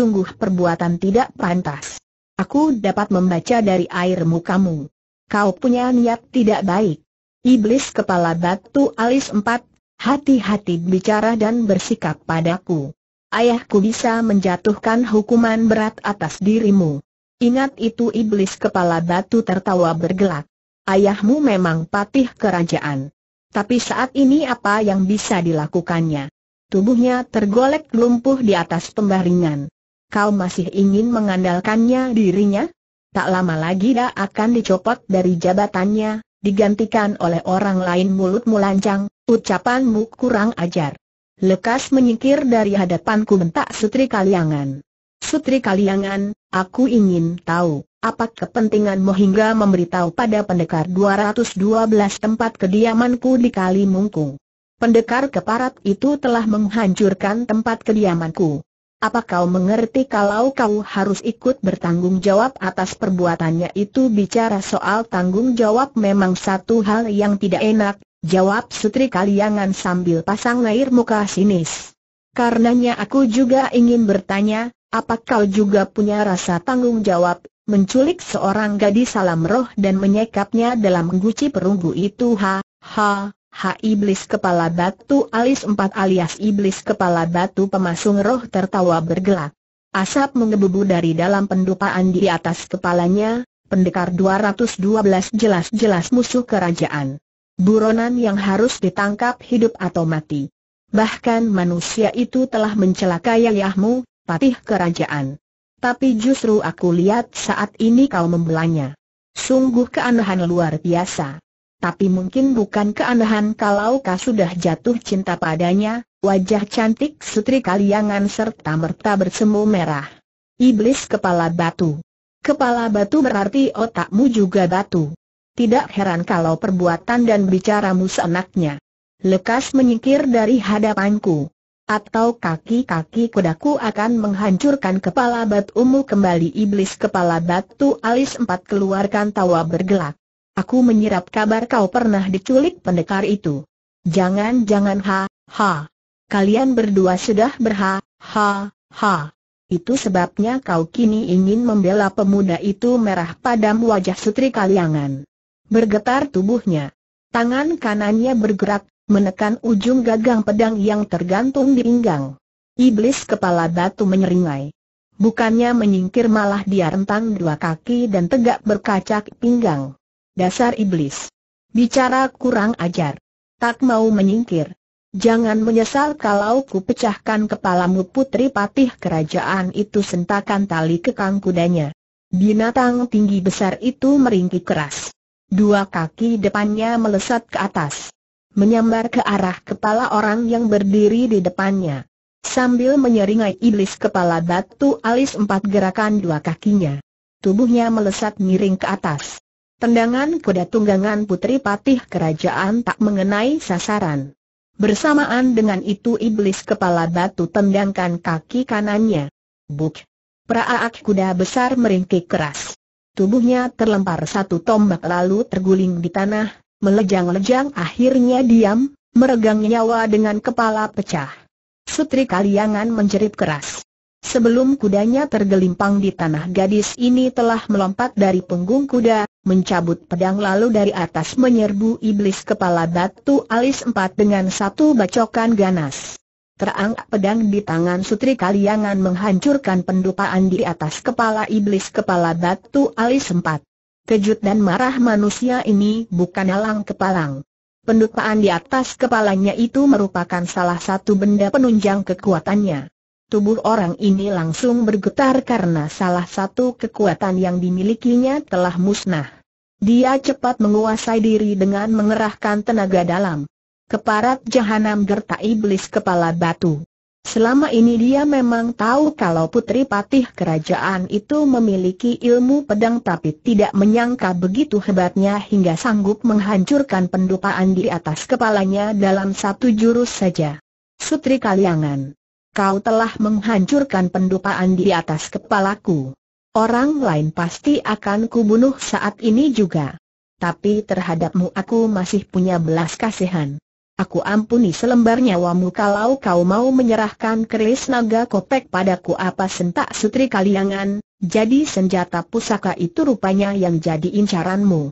sungguh perbuatan tidak pantas. Aku dapat membaca dari air mukamu. Kau punya niat tidak baik. Iblis kepala batu alis empat, hati-hati bicara dan bersikap padaku. Ayahku bisa menjatuhkan hukuman berat atas dirimu. Ingat itu iblis kepala batu tertawa bergelak. Ayahmu memang patih kerajaan. Tapi saat ini apa yang bisa dilakukannya? Tubuhnya tergolek lumpuh di atas pembaringan kau masih ingin mengandalkannya dirinya? Tak lama lagi dia akan dicopot dari jabatannya, digantikan oleh orang lain mulutmu lancang, ucapanmu kurang ajar. Lekas menyingkir dari hadapanku mentak Sutri Kaliangan. Sutri Kaliangan, aku ingin tahu, apa kepentinganmu hingga memberitahu pada pendekar 212 tempat kediamanku di Kalimungkung. Pendekar keparat itu telah menghancurkan tempat kediamanku. Apa kau mengerti kalau kau harus ikut bertanggung jawab atas perbuatannya itu bicara soal tanggung jawab memang satu hal yang tidak enak, jawab Sutri Kaliangan sambil pasang air muka sinis. Karenanya aku juga ingin bertanya, apa kau juga punya rasa tanggung jawab, menculik seorang gadis salam roh dan menyekapnya dalam guci perunggu itu ha, ha, Ha Iblis Kepala Batu Alis Empat alias Iblis Kepala Batu Pemasung Roh tertawa bergelak. Asap mengebubu dari dalam pendupaan di atas kepalanya, pendekar 212 jelas-jelas musuh kerajaan. Buronan yang harus ditangkap hidup atau mati. Bahkan manusia itu telah mencelakai ayahmu, patih kerajaan. Tapi justru aku lihat saat ini kau membelanya. Sungguh keanehan luar biasa tapi mungkin bukan keanehan kalau kau sudah jatuh cinta padanya, wajah cantik Sutri Kaliangan serta merta bersemu merah. Iblis kepala batu. Kepala batu berarti otakmu juga batu. Tidak heran kalau perbuatan dan bicaramu seenaknya. Lekas menyingkir dari hadapanku. Atau kaki-kaki kudaku akan menghancurkan kepala batumu kembali iblis kepala batu alis empat keluarkan tawa bergelak. Aku menyerap kabar kau pernah diculik pendekar itu. Jangan-jangan ha, ha. Kalian berdua sudah berha, ha, ha. Itu sebabnya kau kini ingin membela pemuda itu merah padam wajah sutri kaliangan. Bergetar tubuhnya. Tangan kanannya bergerak, menekan ujung gagang pedang yang tergantung di pinggang. Iblis kepala batu menyeringai. Bukannya menyingkir malah dia rentang dua kaki dan tegak berkacak pinggang. Dasar iblis. Bicara kurang ajar. Tak mau menyingkir. Jangan menyesal kalau ku pecahkan kepalamu putri patih kerajaan itu sentakan tali kekang kudanya. Binatang tinggi besar itu meringki keras. Dua kaki depannya melesat ke atas. Menyambar ke arah kepala orang yang berdiri di depannya. Sambil menyeringai iblis kepala batu alis empat gerakan dua kakinya. Tubuhnya melesat miring ke atas. Tendangan kuda tunggangan Putri Patih Kerajaan tak mengenai sasaran. Bersamaan dengan itu iblis kepala batu tendangkan kaki kanannya. Buk! Praak kuda besar meringkik keras. Tubuhnya terlempar satu tombak lalu terguling di tanah, melejang-lejang akhirnya diam, meregang nyawa dengan kepala pecah. Sutri Kaliangan menjerit keras. Sebelum kudanya tergelimpang di tanah gadis ini telah melompat dari punggung kuda, mencabut pedang lalu dari atas menyerbu iblis kepala batu alis empat dengan satu bacokan ganas. Terang pedang di tangan Sutri Kaliangan menghancurkan pendupaan di atas kepala iblis kepala batu alis empat. Kejut dan marah manusia ini bukan alang kepalang. Pendupaan di atas kepalanya itu merupakan salah satu benda penunjang kekuatannya. Tubuh orang ini langsung bergetar karena salah satu kekuatan yang dimilikinya telah musnah. Dia cepat menguasai diri dengan mengerahkan tenaga dalam. Keparat jahanam gerta iblis kepala batu. Selama ini dia memang tahu kalau putri patih kerajaan itu memiliki ilmu pedang tapi tidak menyangka begitu hebatnya hingga sanggup menghancurkan pendupaan di atas kepalanya dalam satu jurus saja. Sutri Kaliangan kau telah menghancurkan pendupaan di atas kepalaku. Orang lain pasti akan kubunuh saat ini juga. Tapi terhadapmu aku masih punya belas kasihan. Aku ampuni selembar nyawamu kalau kau mau menyerahkan keris naga kopek padaku apa sentak sutri kaliangan, jadi senjata pusaka itu rupanya yang jadi incaranmu.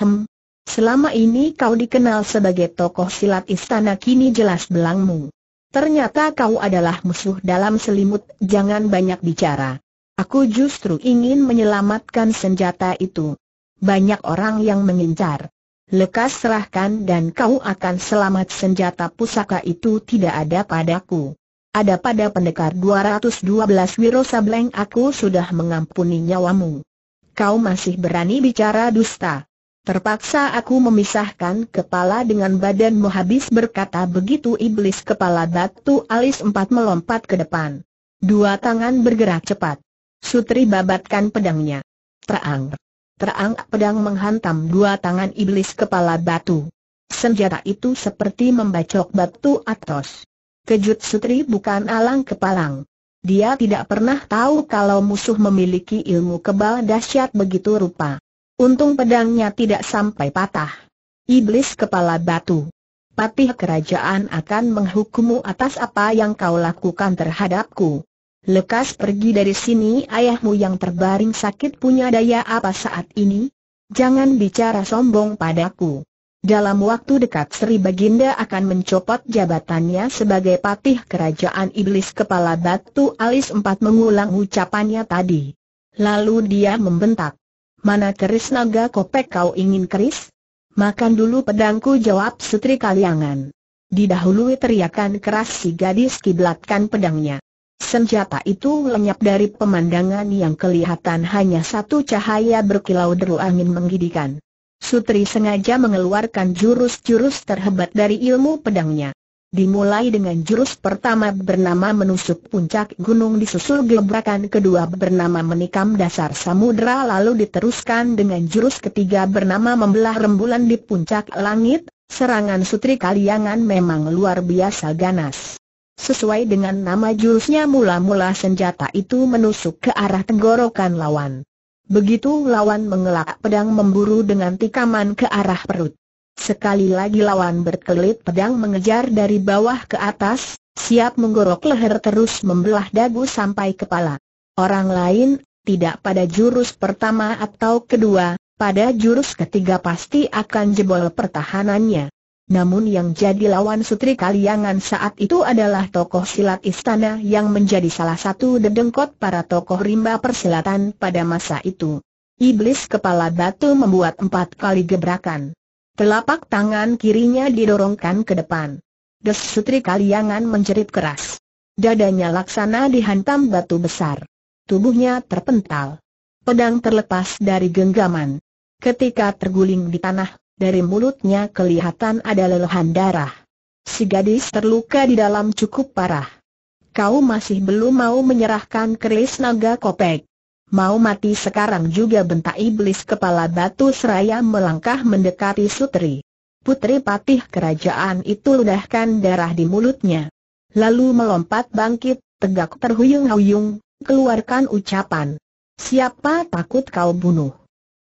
Hem, selama ini kau dikenal sebagai tokoh silat istana kini jelas belangmu. Ternyata kau adalah musuh dalam selimut, jangan banyak bicara. Aku justru ingin menyelamatkan senjata itu. Banyak orang yang mengincar. Lekas serahkan dan kau akan selamat senjata pusaka itu tidak ada padaku. Ada pada pendekar 212 Wiro Sableng aku sudah mengampuni nyawamu. Kau masih berani bicara dusta. Terpaksa aku memisahkan kepala dengan badanmu habis berkata begitu iblis kepala batu alis empat melompat ke depan. Dua tangan bergerak cepat. Sutri babatkan pedangnya. Terang. Terang pedang menghantam dua tangan iblis kepala batu. Senjata itu seperti membacok batu atos. Kejut Sutri bukan alang kepalang. Dia tidak pernah tahu kalau musuh memiliki ilmu kebal dahsyat begitu rupa. Untung pedangnya tidak sampai patah. Iblis kepala batu. Patih kerajaan akan menghukummu atas apa yang kau lakukan terhadapku. Lekas pergi dari sini ayahmu yang terbaring sakit punya daya apa saat ini? Jangan bicara sombong padaku. Dalam waktu dekat Sri Baginda akan mencopot jabatannya sebagai patih kerajaan iblis kepala batu alis empat mengulang ucapannya tadi. Lalu dia membentak. Mana keris naga kopek kau ingin keris? Makan dulu pedangku jawab Sutri Kaliangan. Didahului teriakan keras si gadis kiblatkan pedangnya. Senjata itu lenyap dari pemandangan yang kelihatan hanya satu cahaya berkilau deru angin menggidikan. Sutri sengaja mengeluarkan jurus-jurus terhebat dari ilmu pedangnya. Dimulai dengan jurus pertama bernama menusuk puncak gunung disusul gebrakan kedua bernama menikam dasar samudra lalu diteruskan dengan jurus ketiga bernama membelah rembulan di puncak langit, serangan sutri kaliangan memang luar biasa ganas. Sesuai dengan nama jurusnya mula-mula senjata itu menusuk ke arah tenggorokan lawan. Begitu lawan mengelak pedang memburu dengan tikaman ke arah perut. Sekali lagi lawan berkelit pedang mengejar dari bawah ke atas, siap menggorok leher terus membelah dagu sampai kepala. Orang lain, tidak pada jurus pertama atau kedua, pada jurus ketiga pasti akan jebol pertahanannya. Namun yang jadi lawan Sutri Kaliangan saat itu adalah tokoh silat istana yang menjadi salah satu dedengkot para tokoh rimba persilatan pada masa itu. Iblis kepala batu membuat empat kali gebrakan. Telapak tangan kirinya didorongkan ke depan. Des Sutri Kaliangan menjerit keras. Dadanya laksana dihantam batu besar. Tubuhnya terpental. Pedang terlepas dari genggaman. Ketika terguling di tanah, dari mulutnya kelihatan ada lelehan darah. Si gadis terluka di dalam cukup parah. Kau masih belum mau menyerahkan keris naga kopek. Mau mati sekarang juga bentak iblis kepala batu seraya melangkah mendekati Sutri. Putri patih kerajaan itu ludahkan darah di mulutnya. Lalu melompat bangkit, tegak terhuyung-huyung, keluarkan ucapan. Siapa takut kau bunuh?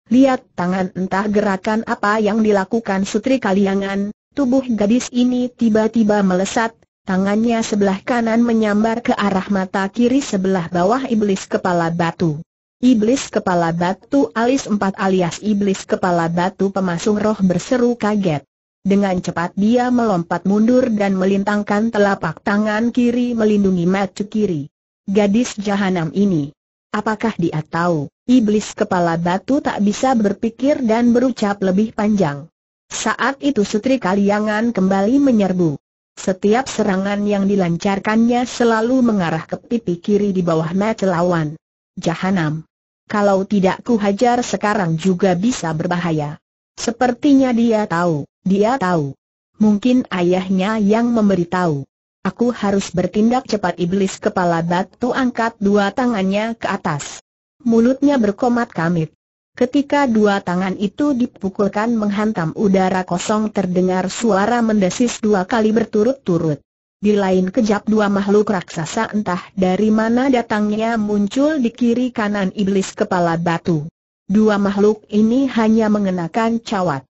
Lihat tangan entah gerakan apa yang dilakukan Sutri Kaliangan, tubuh gadis ini tiba-tiba melesat, tangannya sebelah kanan menyambar ke arah mata kiri sebelah bawah iblis kepala batu. Iblis kepala batu alis empat alias iblis kepala batu pemasung roh berseru kaget. Dengan cepat dia melompat mundur dan melintangkan telapak tangan kiri melindungi mata kiri. Gadis jahanam ini. Apakah dia tahu, iblis kepala batu tak bisa berpikir dan berucap lebih panjang. Saat itu Sutri Kaliangan kembali menyerbu. Setiap serangan yang dilancarkannya selalu mengarah ke pipi kiri di bawah mata lawan. Jahanam. Kalau tidak hajar sekarang juga bisa berbahaya. Sepertinya dia tahu, dia tahu. Mungkin ayahnya yang memberitahu. Aku harus bertindak cepat iblis kepala batu angkat dua tangannya ke atas. Mulutnya berkomat kamit. Ketika dua tangan itu dipukulkan menghantam udara kosong terdengar suara mendesis dua kali berturut-turut. Di lain kejap dua makhluk raksasa entah dari mana datangnya muncul di kiri kanan iblis kepala batu. Dua makhluk ini hanya mengenakan cawat.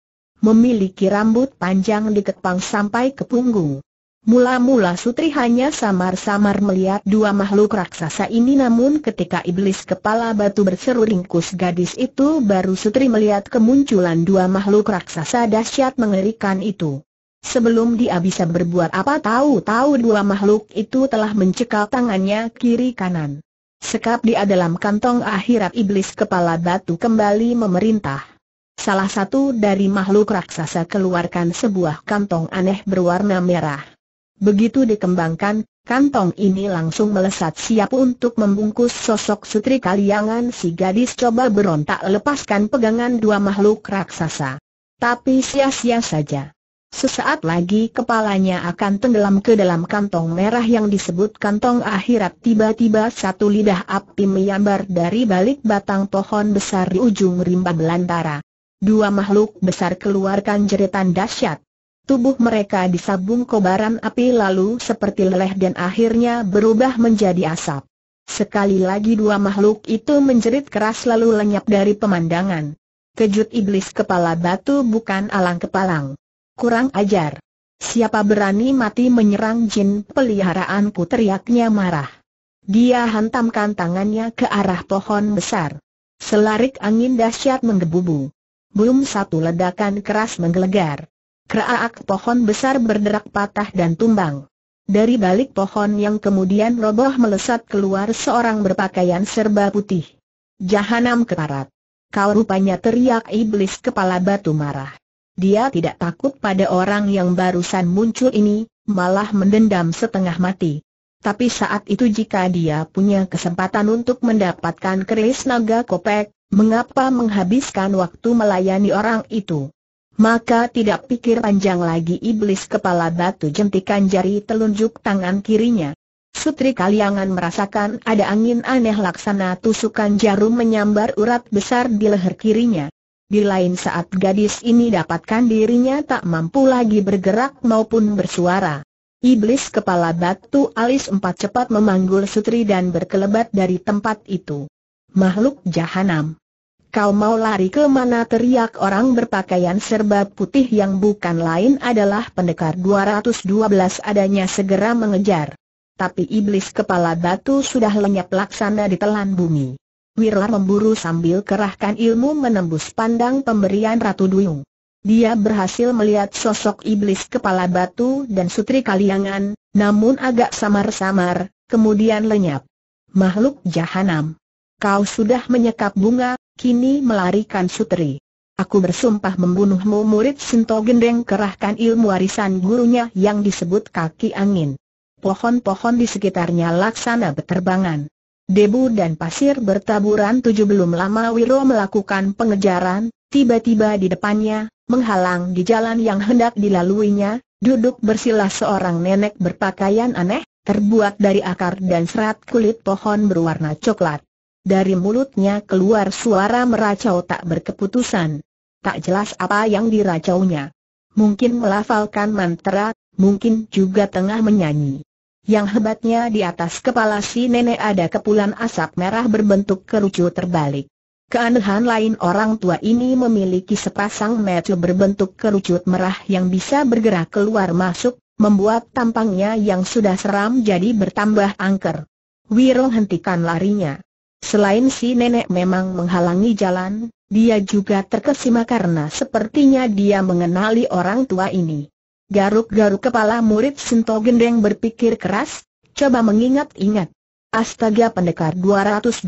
Memiliki rambut panjang di kepang sampai ke punggung. Mula-mula Sutri hanya samar-samar melihat dua makhluk raksasa ini namun ketika iblis kepala batu berseru ringkus gadis itu baru Sutri melihat kemunculan dua makhluk raksasa dahsyat mengerikan itu. Sebelum dia bisa berbuat apa tahu-tahu dua makhluk itu telah mencekal tangannya kiri kanan. Sekap dia dalam kantong akhirat iblis kepala batu kembali memerintah. Salah satu dari makhluk raksasa keluarkan sebuah kantong aneh berwarna merah. Begitu dikembangkan, kantong ini langsung melesat siap untuk membungkus sosok sutri kaliangan si gadis coba berontak lepaskan pegangan dua makhluk raksasa. Tapi sia-sia saja. Sesaat lagi kepalanya akan tenggelam ke dalam kantong merah yang disebut kantong akhirat Tiba-tiba satu lidah api menyambar dari balik batang pohon besar di ujung rimba belantara Dua makhluk besar keluarkan jeritan dahsyat Tubuh mereka disabung kobaran api lalu seperti leleh dan akhirnya berubah menjadi asap Sekali lagi dua makhluk itu menjerit keras lalu lenyap dari pemandangan Kejut iblis kepala batu bukan alang kepalang kurang ajar. Siapa berani mati menyerang jin peliharaanku teriaknya marah. Dia hantamkan tangannya ke arah pohon besar. Selarik angin dahsyat menggebu menggebubu. Boom! satu ledakan keras menggelegar. Keraak pohon besar berderak patah dan tumbang. Dari balik pohon yang kemudian roboh melesat keluar seorang berpakaian serba putih. Jahanam keparat. Kau rupanya teriak iblis kepala batu marah. Dia tidak takut pada orang yang barusan muncul ini, malah mendendam setengah mati. Tapi saat itu jika dia punya kesempatan untuk mendapatkan keris naga kopek, mengapa menghabiskan waktu melayani orang itu? Maka tidak pikir panjang lagi iblis kepala batu jentikan jari telunjuk tangan kirinya. Sutri Kaliangan merasakan ada angin aneh laksana tusukan jarum menyambar urat besar di leher kirinya. Di lain saat gadis ini dapatkan dirinya tak mampu lagi bergerak maupun bersuara. Iblis kepala batu alis empat cepat memanggul sutri dan berkelebat dari tempat itu. Makhluk jahanam. Kau mau lari ke mana teriak orang berpakaian serba putih yang bukan lain adalah pendekar 212 adanya segera mengejar. Tapi iblis kepala batu sudah lenyap laksana di telan bumi. Wirlar memburu sambil kerahkan ilmu menembus pandang pemberian Ratu Duyung. Dia berhasil melihat sosok iblis kepala batu dan sutri kaliangan, namun agak samar-samar, kemudian lenyap. Makhluk jahanam. Kau sudah menyekap bunga, kini melarikan sutri. Aku bersumpah membunuhmu murid Sinto Gendeng kerahkan ilmu warisan gurunya yang disebut kaki angin. Pohon-pohon di sekitarnya laksana beterbangan debu dan pasir bertaburan tujuh belum lama Wiro melakukan pengejaran, tiba-tiba di depannya, menghalang di jalan yang hendak dilaluinya, duduk bersila seorang nenek berpakaian aneh, terbuat dari akar dan serat kulit pohon berwarna coklat. Dari mulutnya keluar suara meracau tak berkeputusan. Tak jelas apa yang diracaunya. Mungkin melafalkan mantra, mungkin juga tengah menyanyi. Yang hebatnya di atas kepala si nenek ada kepulan asap merah berbentuk kerucut terbalik. Keanehan lain orang tua ini memiliki sepasang mata berbentuk kerucut merah yang bisa bergerak keluar masuk, membuat tampangnya yang sudah seram jadi bertambah angker. Wiro hentikan larinya. Selain si nenek memang menghalangi jalan, dia juga terkesima karena sepertinya dia mengenali orang tua ini. Garuk-garuk kepala murid Sinto Gendeng berpikir keras, coba mengingat-ingat. Astaga pendekar 212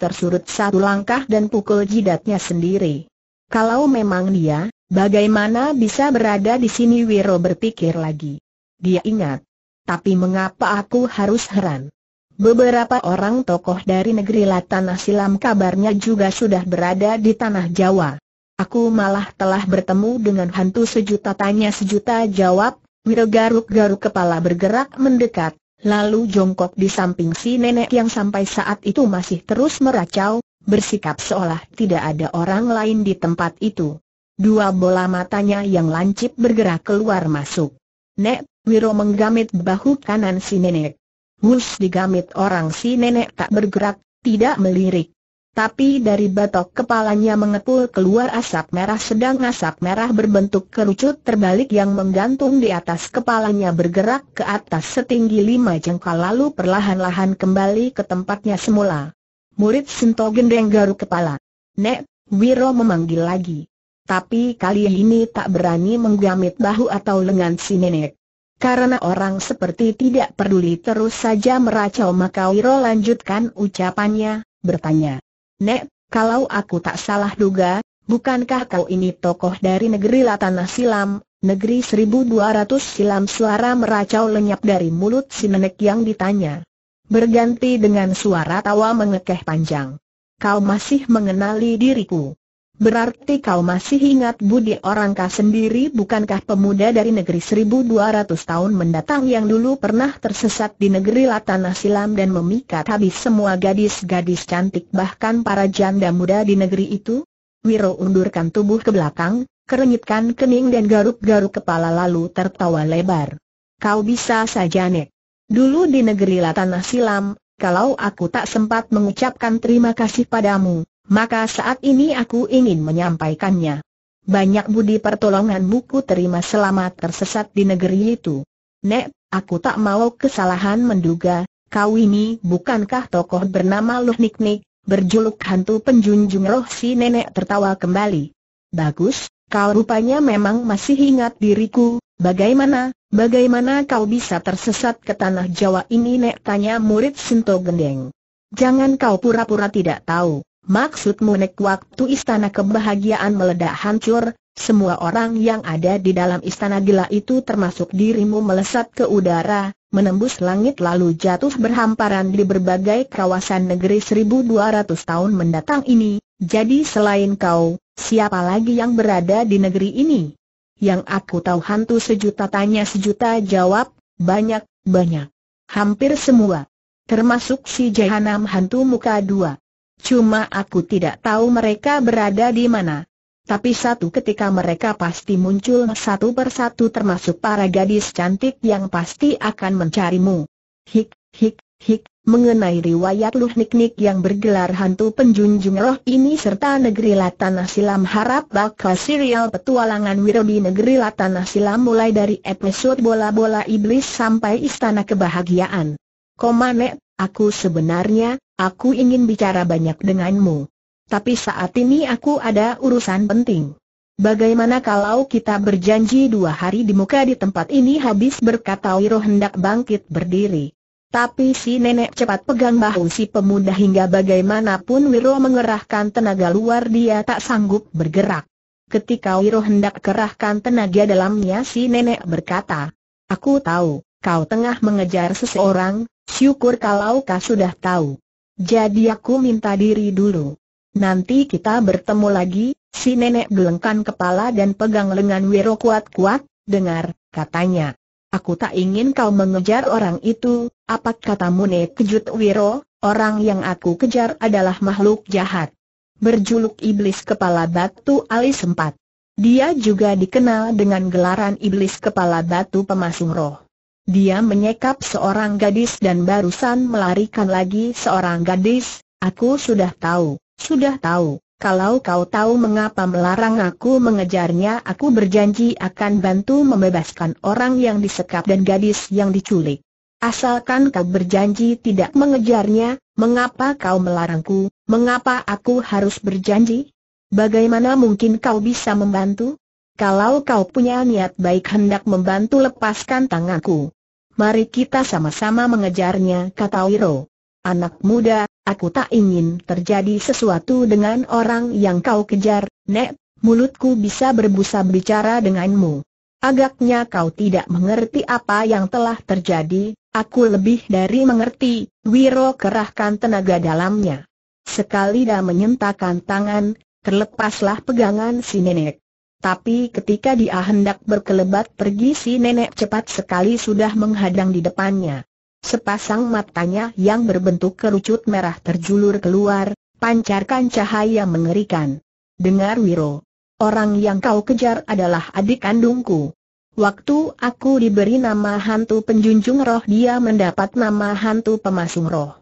tersurut satu langkah dan pukul jidatnya sendiri. Kalau memang dia, bagaimana bisa berada di sini Wiro berpikir lagi. Dia ingat. Tapi mengapa aku harus heran? Beberapa orang tokoh dari negeri Latan Asilam kabarnya juga sudah berada di tanah Jawa. Aku malah telah bertemu dengan hantu sejuta tanya sejuta jawab, Wiro garuk-garuk kepala bergerak mendekat, lalu jongkok di samping si nenek yang sampai saat itu masih terus meracau, bersikap seolah tidak ada orang lain di tempat itu. Dua bola matanya yang lancip bergerak keluar masuk. Nek, Wiro menggamit bahu kanan si nenek. Wus digamit orang si nenek tak bergerak, tidak melirik. Tapi dari batok kepalanya mengepul keluar asap merah sedang asap merah berbentuk kerucut terbalik yang menggantung di atas kepalanya bergerak ke atas setinggi lima jengkal lalu perlahan-lahan kembali ke tempatnya semula. Murid Sinto Gendeng garuk kepala. Nek, Wiro memanggil lagi. Tapi kali ini tak berani menggamit bahu atau lengan si nenek. Karena orang seperti tidak peduli terus saja meracau maka Wiro lanjutkan ucapannya, bertanya. Nek, kalau aku tak salah duga, bukankah kau ini tokoh dari negeri latanah Silam, negeri 1200 silam suara meracau lenyap dari mulut si nenek yang ditanya. Berganti dengan suara tawa mengekeh panjang. Kau masih mengenali diriku. Berarti kau masih ingat budi orangkah sendiri bukankah pemuda dari negeri 1200 tahun mendatang yang dulu pernah tersesat di negeri Latana Silam dan memikat habis semua gadis-gadis cantik bahkan para janda muda di negeri itu? Wiro undurkan tubuh ke belakang, kerenyitkan kening dan garuk-garuk kepala lalu tertawa lebar. Kau bisa saja Nek. Dulu di negeri Latana Silam, kalau aku tak sempat mengucapkan terima kasih padamu, maka saat ini aku ingin menyampaikannya. Banyak budi pertolongan buku terima selama tersesat di negeri itu. Nek, aku tak mau kesalahan menduga, kau ini bukankah tokoh bernama Luhniknik, berjuluk hantu penjunjung roh si nenek tertawa kembali. Bagus, kau rupanya memang masih ingat diriku, bagaimana, bagaimana kau bisa tersesat ke tanah Jawa ini nek tanya murid Sinto Gendeng. Jangan kau pura-pura tidak tahu. Maksudmu nek waktu istana kebahagiaan meledak hancur, semua orang yang ada di dalam istana gila itu termasuk dirimu melesat ke udara, menembus langit lalu jatuh berhamparan di berbagai kawasan negeri 1200 tahun mendatang ini, jadi selain kau, siapa lagi yang berada di negeri ini? Yang aku tahu hantu sejuta tanya sejuta jawab, banyak, banyak. Hampir semua. Termasuk si Jahanam hantu muka dua. Cuma aku tidak tahu mereka berada di mana. Tapi satu ketika mereka pasti muncul satu persatu termasuk para gadis cantik yang pasti akan mencarimu. Hik, hik, hik, mengenai riwayat Luhniknik yang bergelar hantu penjunjung roh ini serta negeri Tanah Silam harap bakal serial petualangan Wirobi negeri Tanah Silam mulai dari episode bola-bola iblis sampai istana kebahagiaan. Komanek, aku sebenarnya, Aku ingin bicara banyak denganmu. Tapi saat ini aku ada urusan penting. Bagaimana kalau kita berjanji dua hari di muka di tempat ini habis berkata Wiro hendak bangkit berdiri. Tapi si nenek cepat pegang bahu si pemuda hingga bagaimanapun Wiro mengerahkan tenaga luar dia tak sanggup bergerak. Ketika Wiro hendak kerahkan tenaga dalamnya si nenek berkata, Aku tahu, kau tengah mengejar seseorang, syukur kalau kau sudah tahu. Jadi aku minta diri dulu. Nanti kita bertemu lagi, si nenek gelengkan kepala dan pegang lengan Wiro kuat-kuat, dengar, katanya. Aku tak ingin kau mengejar orang itu, apa katamu nek kejut Wiro, orang yang aku kejar adalah makhluk jahat. Berjuluk iblis kepala batu alis sempat. Dia juga dikenal dengan gelaran iblis kepala batu pemasung roh. Dia menyekap seorang gadis dan barusan melarikan lagi seorang gadis, aku sudah tahu, sudah tahu, kalau kau tahu mengapa melarang aku mengejarnya aku berjanji akan bantu membebaskan orang yang disekap dan gadis yang diculik. Asalkan kau berjanji tidak mengejarnya, mengapa kau melarangku, mengapa aku harus berjanji? Bagaimana mungkin kau bisa membantu? Kalau kau punya niat baik hendak membantu lepaskan tanganku, mari kita sama-sama mengejarnya kata Wiro. Anak muda, aku tak ingin terjadi sesuatu dengan orang yang kau kejar, Nek, mulutku bisa berbusa bicara denganmu. Agaknya kau tidak mengerti apa yang telah terjadi, aku lebih dari mengerti, Wiro kerahkan tenaga dalamnya. Sekali dah menyentakan tangan, terlepaslah pegangan si nenek. Tapi ketika dia hendak berkelebat pergi si nenek cepat sekali sudah menghadang di depannya. Sepasang matanya yang berbentuk kerucut merah terjulur keluar, pancarkan cahaya mengerikan. Dengar Wiro, orang yang kau kejar adalah adik kandungku. Waktu aku diberi nama hantu penjunjung roh dia mendapat nama hantu pemasung roh.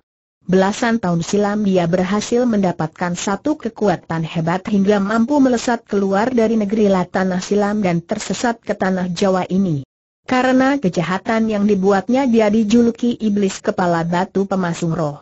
Belasan tahun silam dia berhasil mendapatkan satu kekuatan hebat hingga mampu melesat keluar dari negeri Latanah silam dan tersesat ke tanah Jawa ini. Karena kejahatan yang dibuatnya dia dijuluki iblis kepala batu pemasung roh.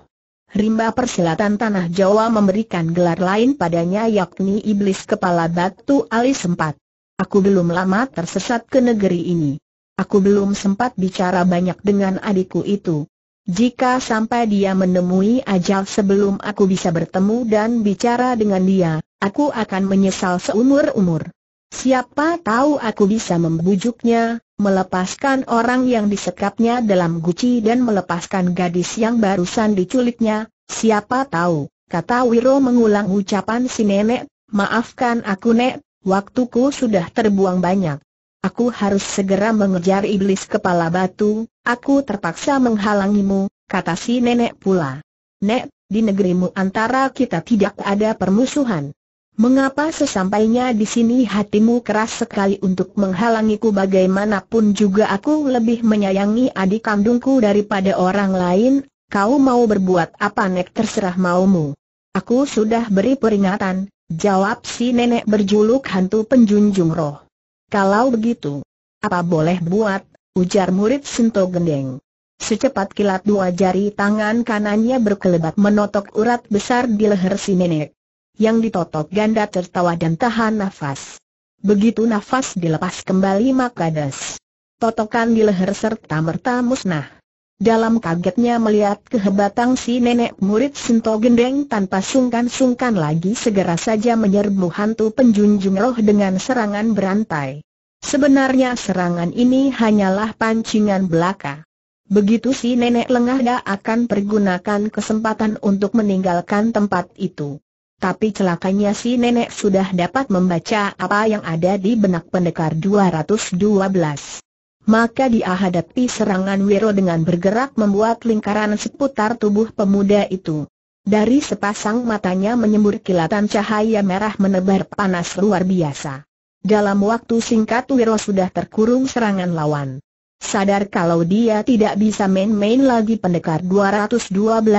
Rimba persilatan tanah Jawa memberikan gelar lain padanya yakni iblis kepala batu alis sempat. Aku belum lama tersesat ke negeri ini. Aku belum sempat bicara banyak dengan adikku itu. Jika sampai dia menemui ajal sebelum aku bisa bertemu dan bicara dengan dia, aku akan menyesal seumur-umur. Siapa tahu aku bisa membujuknya, melepaskan orang yang disekapnya dalam guci dan melepaskan gadis yang barusan diculiknya, siapa tahu, kata Wiro mengulang ucapan si nenek, maafkan aku nek, waktuku sudah terbuang banyak. Aku harus segera mengejar iblis kepala batu, aku terpaksa menghalangimu, kata si nenek pula. Nek, di negerimu antara kita tidak ada permusuhan. Mengapa sesampainya di sini hatimu keras sekali untuk menghalangiku bagaimanapun juga aku lebih menyayangi adik kandungku daripada orang lain, kau mau berbuat apa Nek terserah maumu. Aku sudah beri peringatan, jawab si nenek berjuluk hantu penjunjung roh. Kalau begitu, apa boleh buat, ujar murid Sinto Gendeng. Secepat kilat dua jari tangan kanannya berkelebat menotok urat besar di leher si nenek. Yang ditotok ganda tertawa dan tahan nafas. Begitu nafas dilepas kembali makadas, Totokan di leher serta merta musnah. Dalam kagetnya melihat kehebatan si nenek murid Sinto Gendeng tanpa sungkan-sungkan lagi segera saja menyerbu hantu penjunjung roh dengan serangan berantai. Sebenarnya serangan ini hanyalah pancingan belaka. Begitu si nenek lengah dia akan pergunakan kesempatan untuk meninggalkan tempat itu. Tapi celakanya si nenek sudah dapat membaca apa yang ada di benak pendekar 212 maka dia hadapi serangan Wiro dengan bergerak membuat lingkaran seputar tubuh pemuda itu. Dari sepasang matanya menyembur kilatan cahaya merah menebar panas luar biasa. Dalam waktu singkat Wiro sudah terkurung serangan lawan. Sadar kalau dia tidak bisa main-main lagi pendekar 212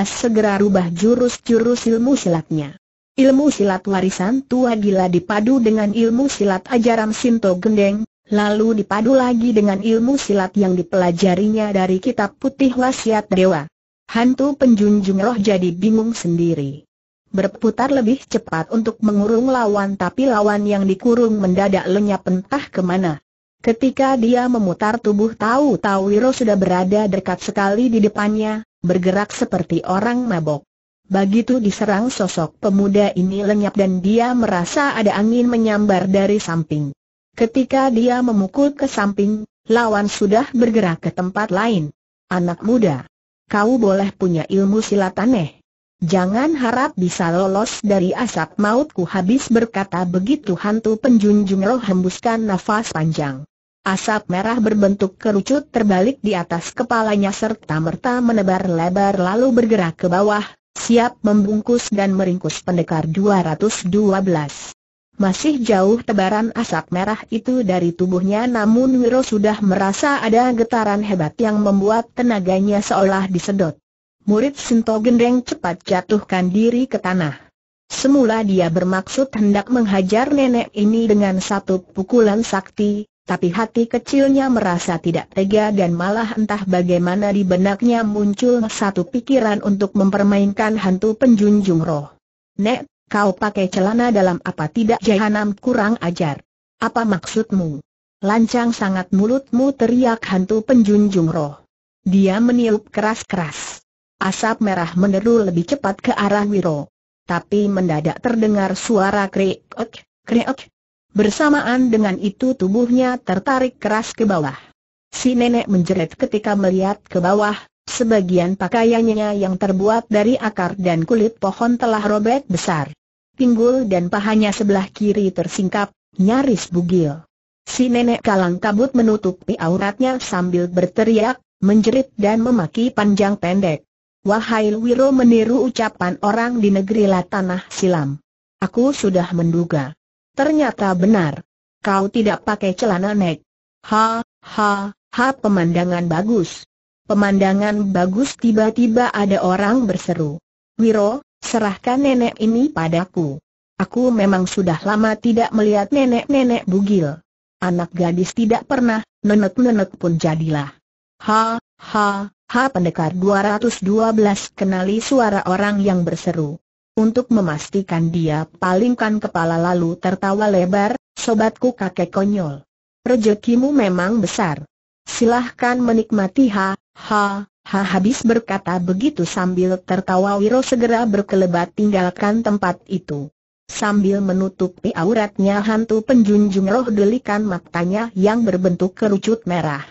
segera rubah jurus-jurus ilmu silatnya. Ilmu silat warisan tua gila dipadu dengan ilmu silat ajaran Sinto Gendeng, lalu dipadu lagi dengan ilmu silat yang dipelajarinya dari kitab putih wasiat dewa. Hantu penjunjung roh jadi bingung sendiri. Berputar lebih cepat untuk mengurung lawan tapi lawan yang dikurung mendadak lenyap entah kemana. Ketika dia memutar tubuh tahu-tahu Wiro sudah berada dekat sekali di depannya, bergerak seperti orang mabok. Begitu diserang sosok pemuda ini lenyap dan dia merasa ada angin menyambar dari samping. Ketika dia memukul ke samping, lawan sudah bergerak ke tempat lain. Anak muda, kau boleh punya ilmu silat aneh. Jangan harap bisa lolos dari asap mautku habis berkata begitu hantu penjunjung roh hembuskan nafas panjang. Asap merah berbentuk kerucut terbalik di atas kepalanya serta merta menebar lebar lalu bergerak ke bawah, siap membungkus dan meringkus pendekar 212. Masih jauh tebaran asap merah itu dari tubuhnya namun Wiro sudah merasa ada getaran hebat yang membuat tenaganya seolah disedot. Murid Sinto Gendeng cepat jatuhkan diri ke tanah. Semula dia bermaksud hendak menghajar nenek ini dengan satu pukulan sakti, tapi hati kecilnya merasa tidak tega dan malah entah bagaimana di benaknya muncul satu pikiran untuk mempermainkan hantu penjunjung roh. Nek, Kau pakai celana dalam apa tidak jahanam kurang ajar? Apa maksudmu? Lancang sangat mulutmu teriak hantu penjunjung roh. Dia meniup keras-keras. Asap merah meneru lebih cepat ke arah Wiro. Tapi mendadak terdengar suara kreok, kreok. Bersamaan dengan itu tubuhnya tertarik keras ke bawah. Si nenek menjerit ketika melihat ke bawah, Sebagian pakaiannya yang terbuat dari akar dan kulit pohon telah robek besar. Pinggul dan pahanya sebelah kiri tersingkap, nyaris bugil. Si nenek kalang kabut menutupi auratnya sambil berteriak, menjerit dan memaki panjang pendek. Wahai Wiro meniru ucapan orang di negeri Latanah Silam. Aku sudah menduga. Ternyata benar. Kau tidak pakai celana nek. Ha, ha, ha pemandangan bagus. Pemandangan bagus tiba-tiba ada orang berseru. Wiro, serahkan nenek ini padaku. Aku memang sudah lama tidak melihat nenek-nenek bugil. Anak gadis tidak pernah, nenek-nenek pun jadilah. Ha, ha, ha pendekar 212 kenali suara orang yang berseru. Untuk memastikan dia palingkan kepala lalu tertawa lebar, sobatku kakek konyol. Rejekimu memang besar. Silahkan menikmati ha, Ha, ha habis berkata begitu sambil tertawa Wiro segera berkelebat tinggalkan tempat itu. Sambil menutupi auratnya hantu penjunjung roh delikan matanya yang berbentuk kerucut merah.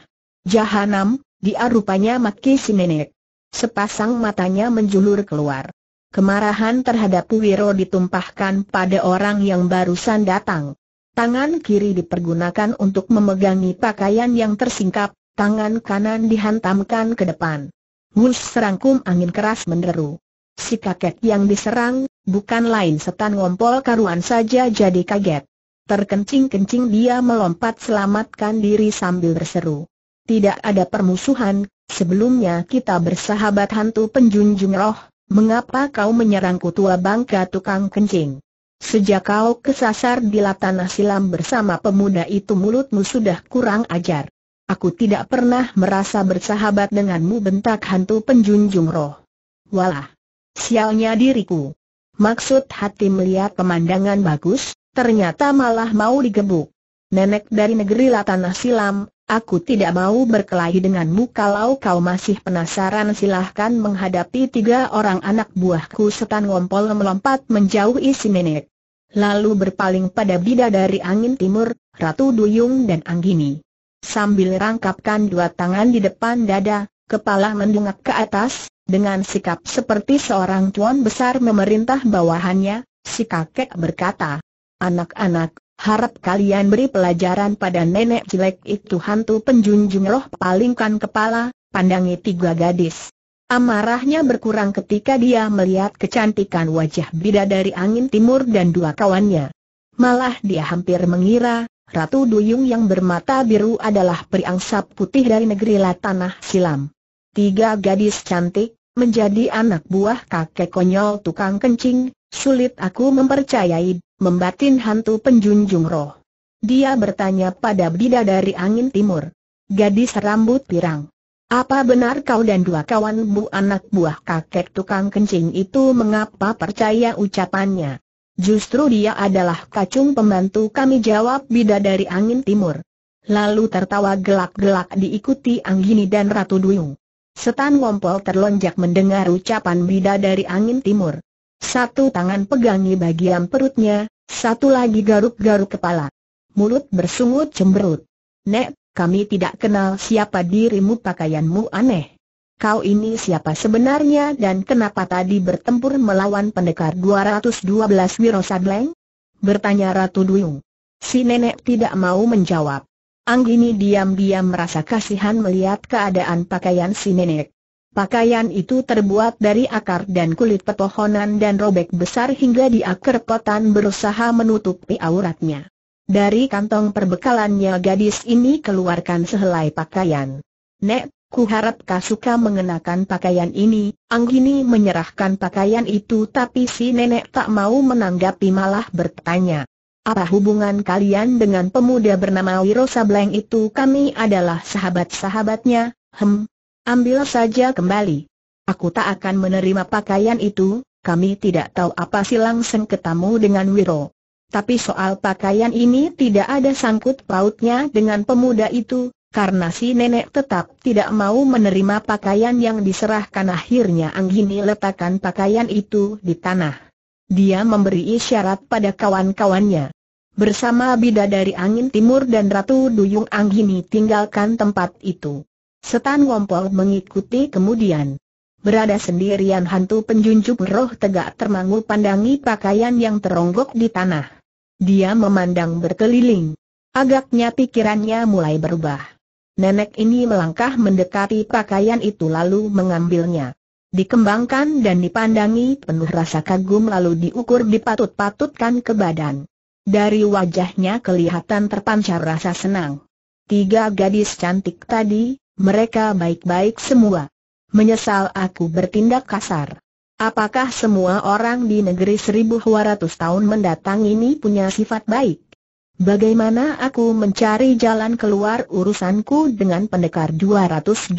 Jahanam, dia rupanya maki si nenek. Sepasang matanya menjulur keluar. Kemarahan terhadap Wiro ditumpahkan pada orang yang barusan datang. Tangan kiri dipergunakan untuk memegangi pakaian yang tersingkap, Tangan kanan dihantamkan ke depan. Mus serangkum angin keras menderu. Si kakek yang diserang, bukan lain setan ngompol karuan saja jadi kaget. Terkencing-kencing dia melompat selamatkan diri sambil berseru. Tidak ada permusuhan, sebelumnya kita bersahabat hantu penjunjung roh, mengapa kau menyerang Kutua bangka tukang kencing? Sejak kau kesasar di lantana silam bersama pemuda itu mulutmu sudah kurang ajar. Aku tidak pernah merasa bersahabat denganmu bentak hantu penjunjung roh. Walah! Sialnya diriku. Maksud hati melihat pemandangan bagus, ternyata malah mau digebuk. Nenek dari negeri Latanah Silam, aku tidak mau berkelahi denganmu kalau kau masih penasaran silahkan menghadapi tiga orang anak buahku setan ngompol melompat menjauhi si nenek. Lalu berpaling pada bidadari angin timur, Ratu Duyung dan Anggini sambil rangkapkan dua tangan di depan dada, kepala mendungak ke atas, dengan sikap seperti seorang tuan besar memerintah bawahannya, si kakek berkata, Anak-anak, harap kalian beri pelajaran pada nenek jelek itu hantu penjunjung roh palingkan kepala, pandangi tiga gadis. Amarahnya berkurang ketika dia melihat kecantikan wajah bidadari angin timur dan dua kawannya. Malah dia hampir mengira, Ratu Duyung yang bermata biru adalah periangsap putih dari negeri Latanah Silam. Tiga gadis cantik, menjadi anak buah kakek konyol tukang kencing, sulit aku mempercayai, membatin hantu penjunjung roh. Dia bertanya pada bidadari angin timur. Gadis rambut pirang. Apa benar kau dan dua kawanmu anak buah kakek tukang kencing itu mengapa percaya ucapannya? Justru dia adalah kacung pembantu kami jawab bida dari angin timur. Lalu tertawa gelak-gelak diikuti Anggini dan Ratu Duyung. Setan Ngompol terlonjak mendengar ucapan bida dari angin timur. Satu tangan pegangi bagian perutnya, satu lagi garuk-garuk kepala. Mulut bersungut cemberut. Nek, kami tidak kenal siapa dirimu pakaianmu aneh kau ini siapa sebenarnya dan kenapa tadi bertempur melawan pendekar 212 Wirosableng? Bertanya Ratu Duyung. Si nenek tidak mau menjawab. Anggini diam-diam merasa kasihan melihat keadaan pakaian si nenek. Pakaian itu terbuat dari akar dan kulit pepohonan dan robek besar hingga di akar potan berusaha menutupi auratnya. Dari kantong perbekalannya gadis ini keluarkan sehelai pakaian. Nek, Ku harap Kasuka mengenakan pakaian ini, Anggini menyerahkan pakaian itu tapi si nenek tak mau menanggapi malah bertanya. Apa hubungan kalian dengan pemuda bernama Wiro Sableng itu kami adalah sahabat-sahabatnya, hem. Ambil saja kembali. Aku tak akan menerima pakaian itu, kami tidak tahu apa silang sengketamu dengan Wiro. Tapi soal pakaian ini tidak ada sangkut pautnya dengan pemuda itu, karena si nenek tetap tidak mau menerima pakaian yang diserahkan akhirnya Anggini letakkan pakaian itu di tanah. Dia memberi isyarat pada kawan-kawannya. Bersama bidadari angin timur dan Ratu Duyung Anggini tinggalkan tempat itu. Setan Wompol mengikuti kemudian. Berada sendirian hantu penjunjuk roh tegak termangu pandangi pakaian yang teronggok di tanah. Dia memandang berkeliling. Agaknya pikirannya mulai berubah. Nenek ini melangkah mendekati pakaian itu lalu mengambilnya. Dikembangkan dan dipandangi penuh rasa kagum lalu diukur dipatut-patutkan ke badan. Dari wajahnya kelihatan terpancar rasa senang. Tiga gadis cantik tadi, mereka baik-baik semua. Menyesal aku bertindak kasar. Apakah semua orang di negeri 1200 tahun mendatang ini punya sifat baik? Bagaimana aku mencari jalan keluar urusanku dengan pendekar 212?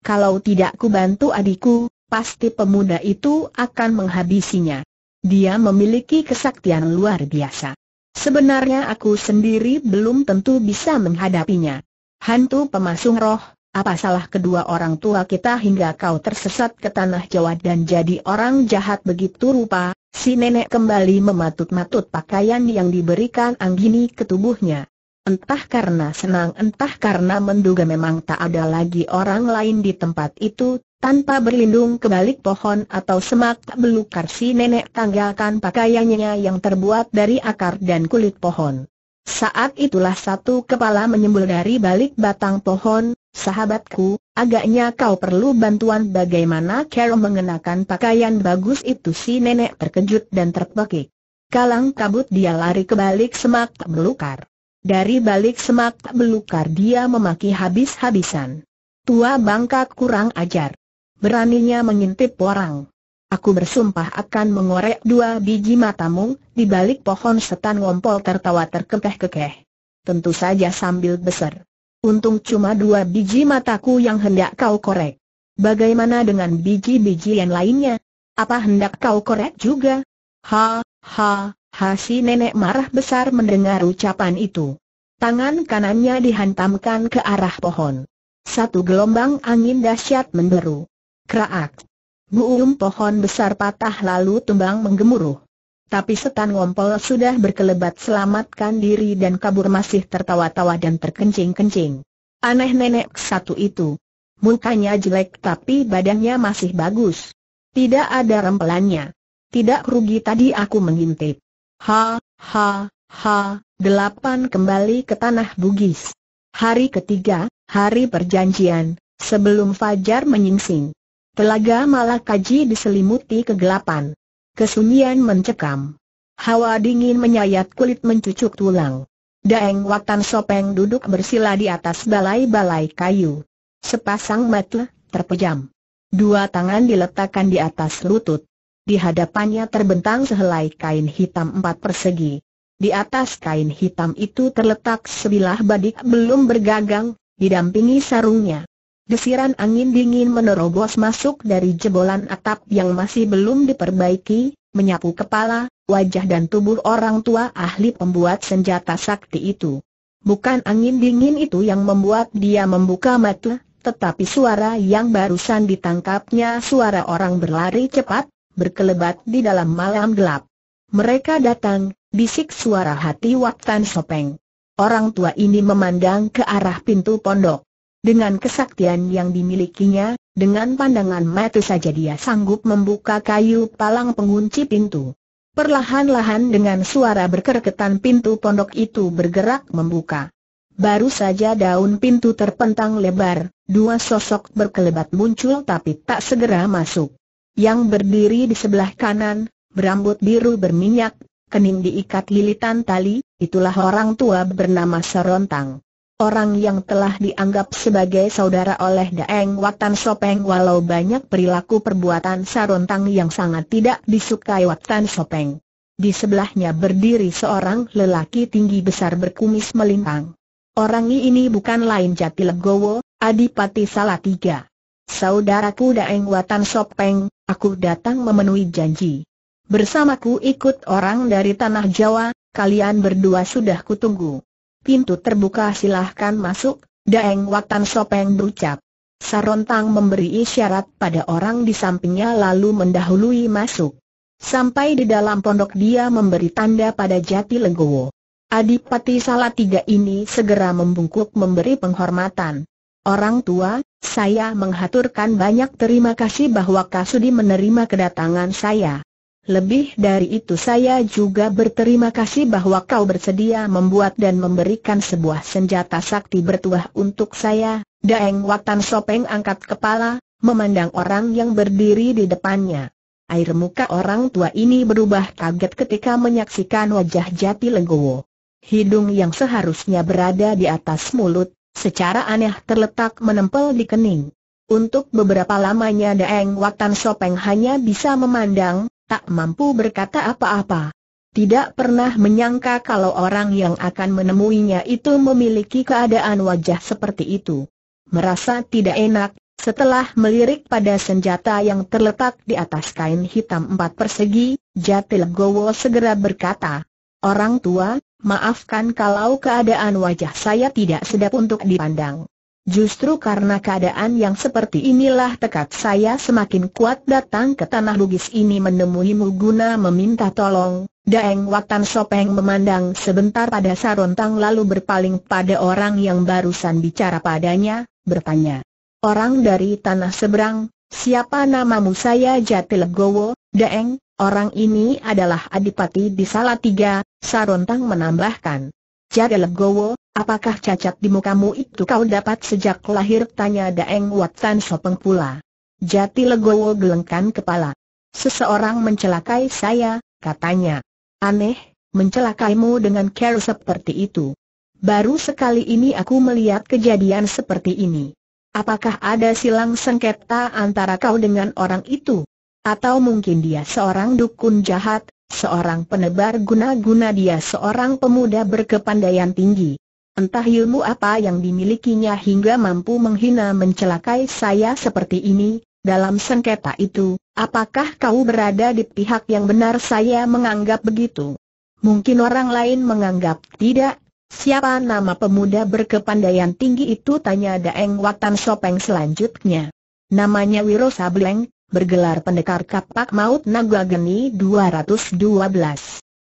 Kalau tidak ku bantu adikku, pasti pemuda itu akan menghabisinya. Dia memiliki kesaktian luar biasa. Sebenarnya aku sendiri belum tentu bisa menghadapinya. Hantu pemasung roh, apa salah kedua orang tua kita hingga kau tersesat ke tanah Jawa dan jadi orang jahat begitu rupa? Si nenek kembali mematut-matut pakaian yang diberikan Anggini ke tubuhnya. Entah karena senang entah karena menduga memang tak ada lagi orang lain di tempat itu, tanpa berlindung ke balik pohon atau semak belukar si nenek tanggalkan pakaiannya yang terbuat dari akar dan kulit pohon. Saat itulah satu kepala menyembul dari balik batang pohon, sahabatku, agaknya kau perlu bantuan bagaimana Carol mengenakan pakaian bagus itu si nenek terkejut dan terpekik. Kalang kabut dia lari ke balik semak belukar. Dari balik semak belukar dia memaki habis-habisan. Tua bangka kurang ajar. Beraninya mengintip orang. Aku bersumpah akan mengorek dua biji matamu, di balik pohon setan ngompol tertawa terkekeh-kekeh. Tentu saja sambil besar. Untung cuma dua biji mataku yang hendak kau korek. Bagaimana dengan biji-biji yang lainnya? Apa hendak kau korek juga? Ha, ha, ha si nenek marah besar mendengar ucapan itu. Tangan kanannya dihantamkan ke arah pohon. Satu gelombang angin dahsyat menderu. Kraak buum pohon besar patah lalu tumbang menggemuruh. Tapi setan ngompol sudah berkelebat selamatkan diri dan kabur masih tertawa-tawa dan terkencing-kencing. Aneh nenek satu itu. Mukanya jelek tapi badannya masih bagus. Tidak ada rempelannya. Tidak rugi tadi aku mengintip. Ha, ha, ha, delapan kembali ke tanah bugis. Hari ketiga, hari perjanjian, sebelum fajar menyingsing. Telaga Malakaji diselimuti kegelapan. Kesunyian mencekam. Hawa dingin menyayat kulit mencucuk tulang. Daeng Watan Sopeng duduk bersila di atas balai-balai kayu. Sepasang mata terpejam. Dua tangan diletakkan di atas lutut. Di hadapannya terbentang sehelai kain hitam empat persegi. Di atas kain hitam itu terletak sebilah badik belum bergagang, didampingi sarungnya. Desiran angin dingin menerobos masuk dari jebolan atap yang masih belum diperbaiki, menyapu kepala, wajah dan tubuh orang tua ahli pembuat senjata sakti itu. Bukan angin dingin itu yang membuat dia membuka mata, tetapi suara yang barusan ditangkapnya suara orang berlari cepat, berkelebat di dalam malam gelap. Mereka datang, bisik suara hati Wak Tan Sopeng. Orang tua ini memandang ke arah pintu pondok. Dengan kesaktian yang dimilikinya, dengan pandangan mata saja dia sanggup membuka kayu palang pengunci pintu. Perlahan-lahan dengan suara berkereketan pintu pondok itu bergerak membuka. Baru saja daun pintu terpentang lebar, dua sosok berkelebat muncul tapi tak segera masuk. Yang berdiri di sebelah kanan, berambut biru berminyak, kening diikat lilitan tali, itulah orang tua bernama Serontang orang yang telah dianggap sebagai saudara oleh Daeng Watan Sopeng walau banyak perilaku perbuatan sarontang yang sangat tidak disukai Watan Sopeng. Di sebelahnya berdiri seorang lelaki tinggi besar berkumis melintang. Orang ini bukan lain Jati Legowo, Adipati Salatiga. Saudaraku Daeng Watan Sopeng, aku datang memenuhi janji. Bersamaku ikut orang dari tanah Jawa, kalian berdua sudah kutunggu. Pintu terbuka silahkan masuk, Daeng Watan Sopeng berucap. Sarontang memberi isyarat pada orang di sampingnya lalu mendahului masuk. Sampai di dalam pondok dia memberi tanda pada Jati Legowo. Adipati Salatiga ini segera membungkuk memberi penghormatan. Orang tua, saya menghaturkan banyak terima kasih bahwa Kasudi menerima kedatangan saya. Lebih dari itu saya juga berterima kasih bahwa kau bersedia membuat dan memberikan sebuah senjata sakti bertuah untuk saya. Daeng Watan Sopeng angkat kepala, memandang orang yang berdiri di depannya. Air muka orang tua ini berubah kaget ketika menyaksikan wajah Jati Legowo. Hidung yang seharusnya berada di atas mulut, secara aneh terletak menempel di kening. Untuk beberapa lamanya Daeng Watan Sopeng hanya bisa memandang, tak mampu berkata apa-apa. Tidak pernah menyangka kalau orang yang akan menemuinya itu memiliki keadaan wajah seperti itu. Merasa tidak enak, setelah melirik pada senjata yang terletak di atas kain hitam empat persegi, Jatil Gowo segera berkata, Orang tua, maafkan kalau keadaan wajah saya tidak sedap untuk dipandang. Justru karena keadaan yang seperti inilah tekad saya semakin kuat datang ke tanah Bugis ini menemuimu guna meminta tolong. Daeng Watan Sopeng memandang sebentar pada Sarontang lalu berpaling pada orang yang barusan bicara padanya, bertanya. Orang dari tanah seberang, siapa namamu saya Jatilegowo, Daeng, orang ini adalah Adipati di Salatiga, Sarontang menambahkan. Jatilegowo, Apakah cacat di mukamu itu kau dapat sejak lahir? Tanya Daeng Watan Sopeng pula. Jati Legowo gelengkan kepala. Seseorang mencelakai saya, katanya. Aneh, mencelakaimu dengan care seperti itu. Baru sekali ini aku melihat kejadian seperti ini. Apakah ada silang sengketa antara kau dengan orang itu? Atau mungkin dia seorang dukun jahat, seorang penebar guna-guna dia seorang pemuda berkepandaian tinggi. Entah ilmu apa yang dimilikinya hingga mampu menghina mencelakai saya seperti ini, dalam sengketa itu, apakah kau berada di pihak yang benar saya menganggap begitu? Mungkin orang lain menganggap tidak, Siapa nama pemuda berkepandaian tinggi itu tanya Daeng Watan Sopeng selanjutnya. Namanya Wiro Sableng, bergelar pendekar kapak maut naga 212.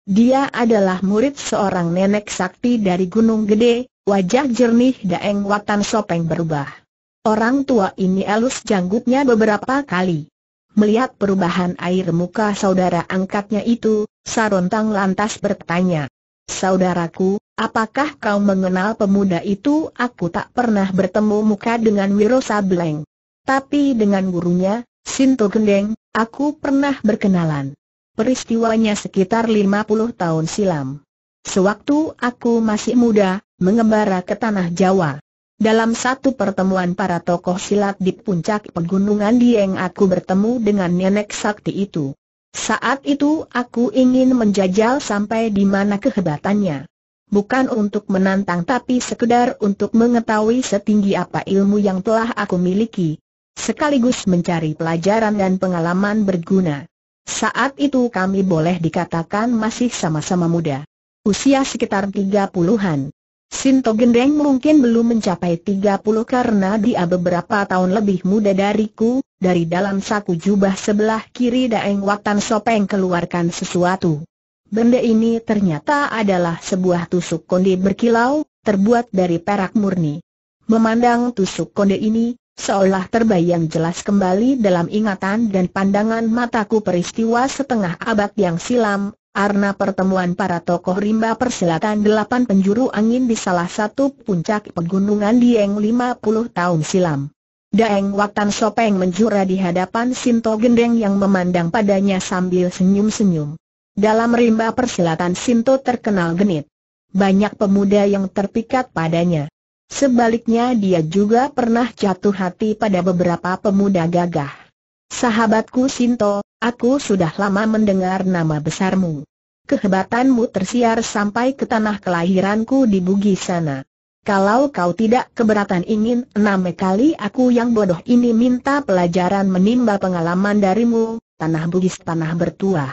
Dia adalah murid seorang nenek sakti dari Gunung Gede, wajah jernih Daeng Watan Sopeng berubah. Orang tua ini elus janggutnya beberapa kali. Melihat perubahan air muka saudara angkatnya itu, Sarontang lantas bertanya. Saudaraku, apakah kau mengenal pemuda itu? Aku tak pernah bertemu muka dengan Wiro Sableng. Tapi dengan gurunya, Sinto Gendeng, aku pernah berkenalan peristiwanya sekitar 50 tahun silam. Sewaktu aku masih muda, mengembara ke Tanah Jawa. Dalam satu pertemuan para tokoh silat di puncak pegunungan Dieng aku bertemu dengan nenek sakti itu. Saat itu aku ingin menjajal sampai di mana kehebatannya. Bukan untuk menantang tapi sekedar untuk mengetahui setinggi apa ilmu yang telah aku miliki. Sekaligus mencari pelajaran dan pengalaman berguna. Saat itu kami boleh dikatakan masih sama-sama muda. Usia sekitar 30-an. Sinto Gendeng mungkin belum mencapai 30 karena dia beberapa tahun lebih muda dariku, dari dalam saku jubah sebelah kiri Daeng Watan Sopeng keluarkan sesuatu. Benda ini ternyata adalah sebuah tusuk konde berkilau, terbuat dari perak murni. Memandang tusuk konde ini, Seolah terbayang jelas kembali dalam ingatan dan pandangan mataku peristiwa setengah abad yang silam, Arna pertemuan para tokoh rimba persilatan delapan penjuru angin di salah satu puncak pegunungan Dieng puluh tahun silam. Daeng Waktan Sopeng menjura di hadapan Sinto Gendeng yang memandang padanya sambil senyum-senyum. Dalam rimba persilatan Sinto terkenal genit. Banyak pemuda yang terpikat padanya. Sebaliknya dia juga pernah jatuh hati pada beberapa pemuda gagah. Sahabatku Sinto, aku sudah lama mendengar nama besarmu. Kehebatanmu tersiar sampai ke tanah kelahiranku di Bugis sana. Kalau kau tidak keberatan ingin enam kali aku yang bodoh ini minta pelajaran menimba pengalaman darimu, tanah Bugis tanah bertuah.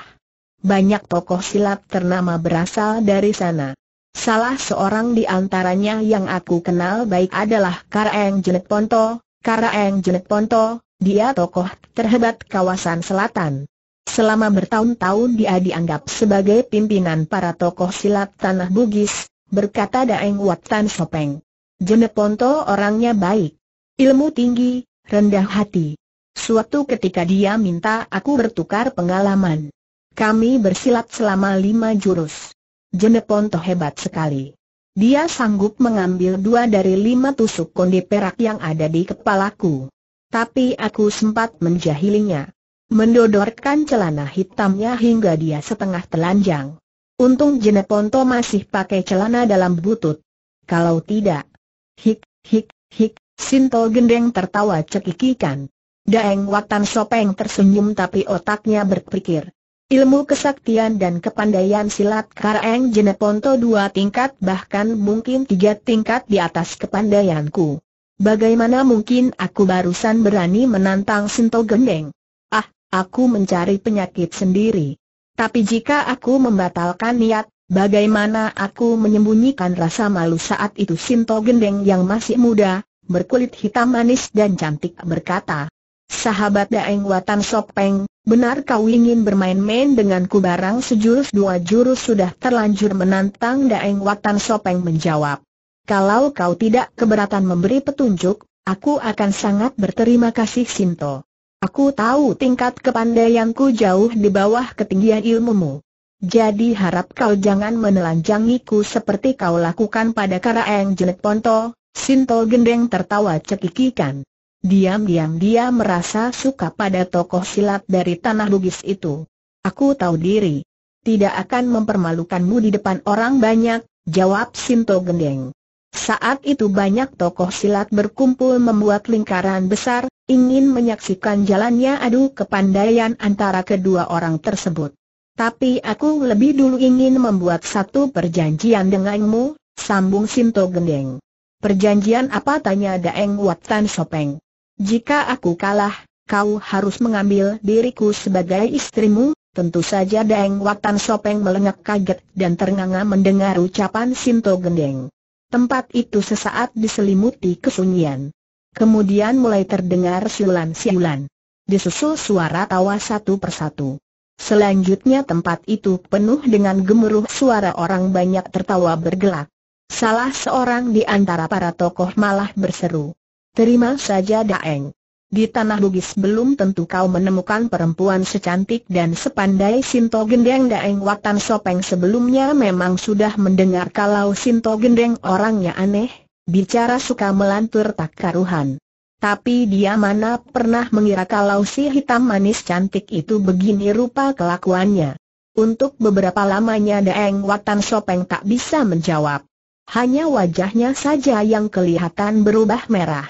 Banyak tokoh silat ternama berasal dari sana. Salah seorang di antaranya yang aku kenal baik adalah Karaeng Jenet Ponto. Karaeng Jenet Ponto, dia tokoh terhebat kawasan selatan. Selama bertahun-tahun dia dianggap sebagai pimpinan para tokoh silat Tanah Bugis, berkata Daeng Watan Sopeng. Jenet Ponto orangnya baik. Ilmu tinggi, rendah hati. Suatu ketika dia minta aku bertukar pengalaman. Kami bersilat selama lima jurus. Jeneponto hebat sekali. Dia sanggup mengambil dua dari lima tusuk konde perak yang ada di kepalaku. Tapi aku sempat menjahilinya. Mendodorkan celana hitamnya hingga dia setengah telanjang. Untung Jeneponto masih pakai celana dalam butut. Kalau tidak, hik, hik, hik, Sinto gendeng tertawa cekikikan. Daeng Watan Sopeng tersenyum tapi otaknya berpikir, Ilmu kesaktian dan kepandaian silat Karang Jeneponto dua tingkat bahkan mungkin tiga tingkat di atas kepandaianku. Bagaimana mungkin aku barusan berani menantang Sinto Gendeng? Ah, aku mencari penyakit sendiri. Tapi jika aku membatalkan niat, bagaimana aku menyembunyikan rasa malu saat itu Sinto Gendeng yang masih muda, berkulit hitam manis dan cantik berkata. Sahabat Daeng Watan Sopeng, Benar kau ingin bermain-main denganku barang sejurus dua jurus sudah terlanjur menantang Daeng Watan Sopeng menjawab. Kalau kau tidak keberatan memberi petunjuk, aku akan sangat berterima kasih Sinto. Aku tahu tingkat kepandaianku jauh di bawah ketinggian ilmumu. Jadi harap kau jangan menelanjangiku seperti kau lakukan pada Karaeng Jelek Ponto, Sinto gendeng tertawa cekikikan. Diam-diam dia merasa suka pada tokoh silat dari tanah Bugis itu. Aku tahu diri. Tidak akan mempermalukanmu di depan orang banyak, jawab Sinto Gendeng. Saat itu banyak tokoh silat berkumpul membuat lingkaran besar, ingin menyaksikan jalannya adu kepandaian antara kedua orang tersebut. Tapi aku lebih dulu ingin membuat satu perjanjian denganmu, sambung Sinto Gendeng. Perjanjian apa tanya Daeng Tan Sopeng. Jika aku kalah, kau harus mengambil diriku sebagai istrimu, tentu saja Deng Watan Sopeng melengak kaget dan ternganga mendengar ucapan Sinto Gendeng. Tempat itu sesaat diselimuti kesunyian. Kemudian mulai terdengar siulan-siulan. Disusul suara tawa satu persatu. Selanjutnya tempat itu penuh dengan gemuruh suara orang banyak tertawa bergelak. Salah seorang di antara para tokoh malah berseru. Terima saja Daeng. Di tanah Bugis belum tentu kau menemukan perempuan secantik dan sepandai Sinto Gendeng Daeng Watan Sopeng sebelumnya memang sudah mendengar kalau Sinto Gendeng orangnya aneh, bicara suka melantur tak karuhan. Tapi dia mana pernah mengira kalau si hitam manis cantik itu begini rupa kelakuannya. Untuk beberapa lamanya Daeng Watan Sopeng tak bisa menjawab. Hanya wajahnya saja yang kelihatan berubah merah.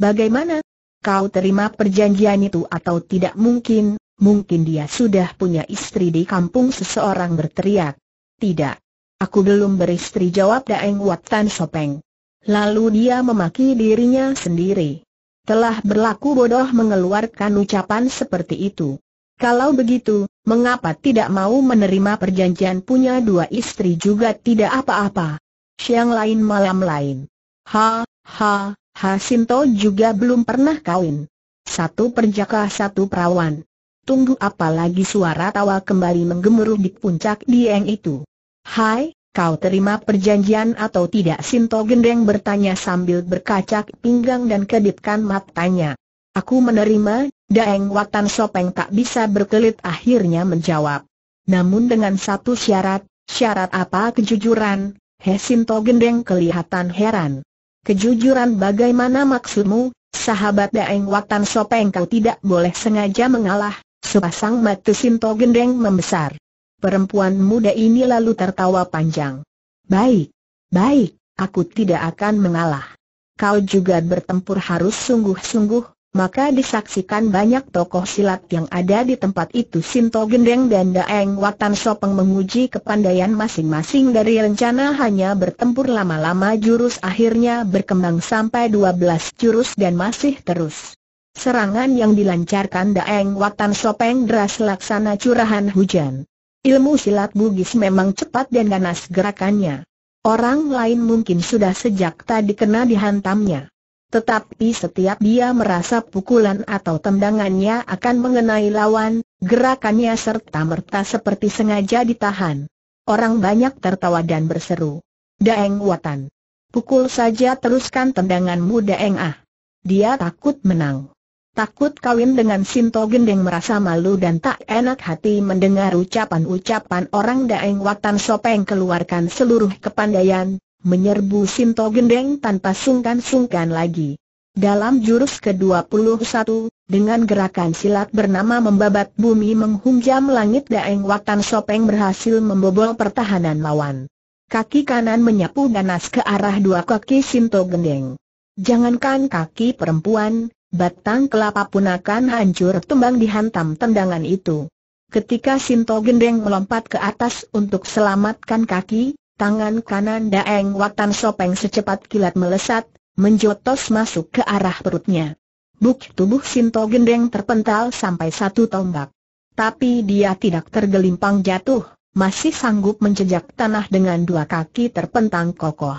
Bagaimana? Kau terima perjanjian itu atau tidak mungkin, mungkin dia sudah punya istri di kampung seseorang berteriak. Tidak. Aku belum beristri jawab Daeng Watan Sopeng. Lalu dia memaki dirinya sendiri. Telah berlaku bodoh mengeluarkan ucapan seperti itu. Kalau begitu, mengapa tidak mau menerima perjanjian punya dua istri juga tidak apa-apa? Siang lain malam lain. Ha, ha, Hasinto juga belum pernah kawin. Satu perjaka satu perawan. Tunggu apa lagi suara tawa kembali menggemuruh di puncak dieng itu. Hai, kau terima perjanjian atau tidak Sinto Gendeng bertanya sambil berkacak pinggang dan kedipkan matanya. Aku menerima, Daeng Watan Sopeng tak bisa berkelit akhirnya menjawab. Namun dengan satu syarat, syarat apa kejujuran, Sinto Gendeng kelihatan heran. Kejujuran bagaimana maksudmu, sahabat Daeng Watan Sopeng kau tidak boleh sengaja mengalah, sepasang mata Sinto Gendeng membesar. Perempuan muda ini lalu tertawa panjang. Baik, baik, aku tidak akan mengalah. Kau juga bertempur harus sungguh-sungguh, maka disaksikan banyak tokoh silat yang ada di tempat itu Sinto Gendeng dan Daeng Watan Sopeng menguji kepandaian masing-masing dari rencana hanya bertempur lama-lama jurus akhirnya berkembang sampai 12 jurus dan masih terus. Serangan yang dilancarkan Daeng Watan Sopeng deras laksana curahan hujan. Ilmu silat Bugis memang cepat dan ganas gerakannya. Orang lain mungkin sudah sejak tadi kena dihantamnya. Tetapi setiap dia merasa pukulan atau tendangannya akan mengenai lawan, gerakannya serta-merta seperti sengaja ditahan. Orang banyak tertawa dan berseru. Daeng Watan. Pukul saja teruskan tendanganmu Daeng Ah. Dia takut menang. Takut kawin dengan Sinto Gendeng merasa malu dan tak enak hati mendengar ucapan-ucapan orang Daeng Watan Sopeng keluarkan seluruh kepandaian, menyerbu Sinto Gendeng tanpa sungkan-sungkan lagi. Dalam jurus ke-21, dengan gerakan silat bernama membabat bumi menghunjam langit Daeng Watan Sopeng berhasil membobol pertahanan lawan. Kaki kanan menyapu ganas ke arah dua kaki Sinto Gendeng. Jangankan kaki perempuan, batang kelapa pun akan hancur tumbang dihantam tendangan itu. Ketika Sinto Gendeng melompat ke atas untuk selamatkan kaki, Tangan kanan Daeng Watan Sopeng secepat kilat melesat, menjotos masuk ke arah perutnya. Buk tubuh Sinto Gendeng terpental sampai satu tombak. Tapi dia tidak tergelimpang jatuh, masih sanggup menjejak tanah dengan dua kaki terpentang kokoh.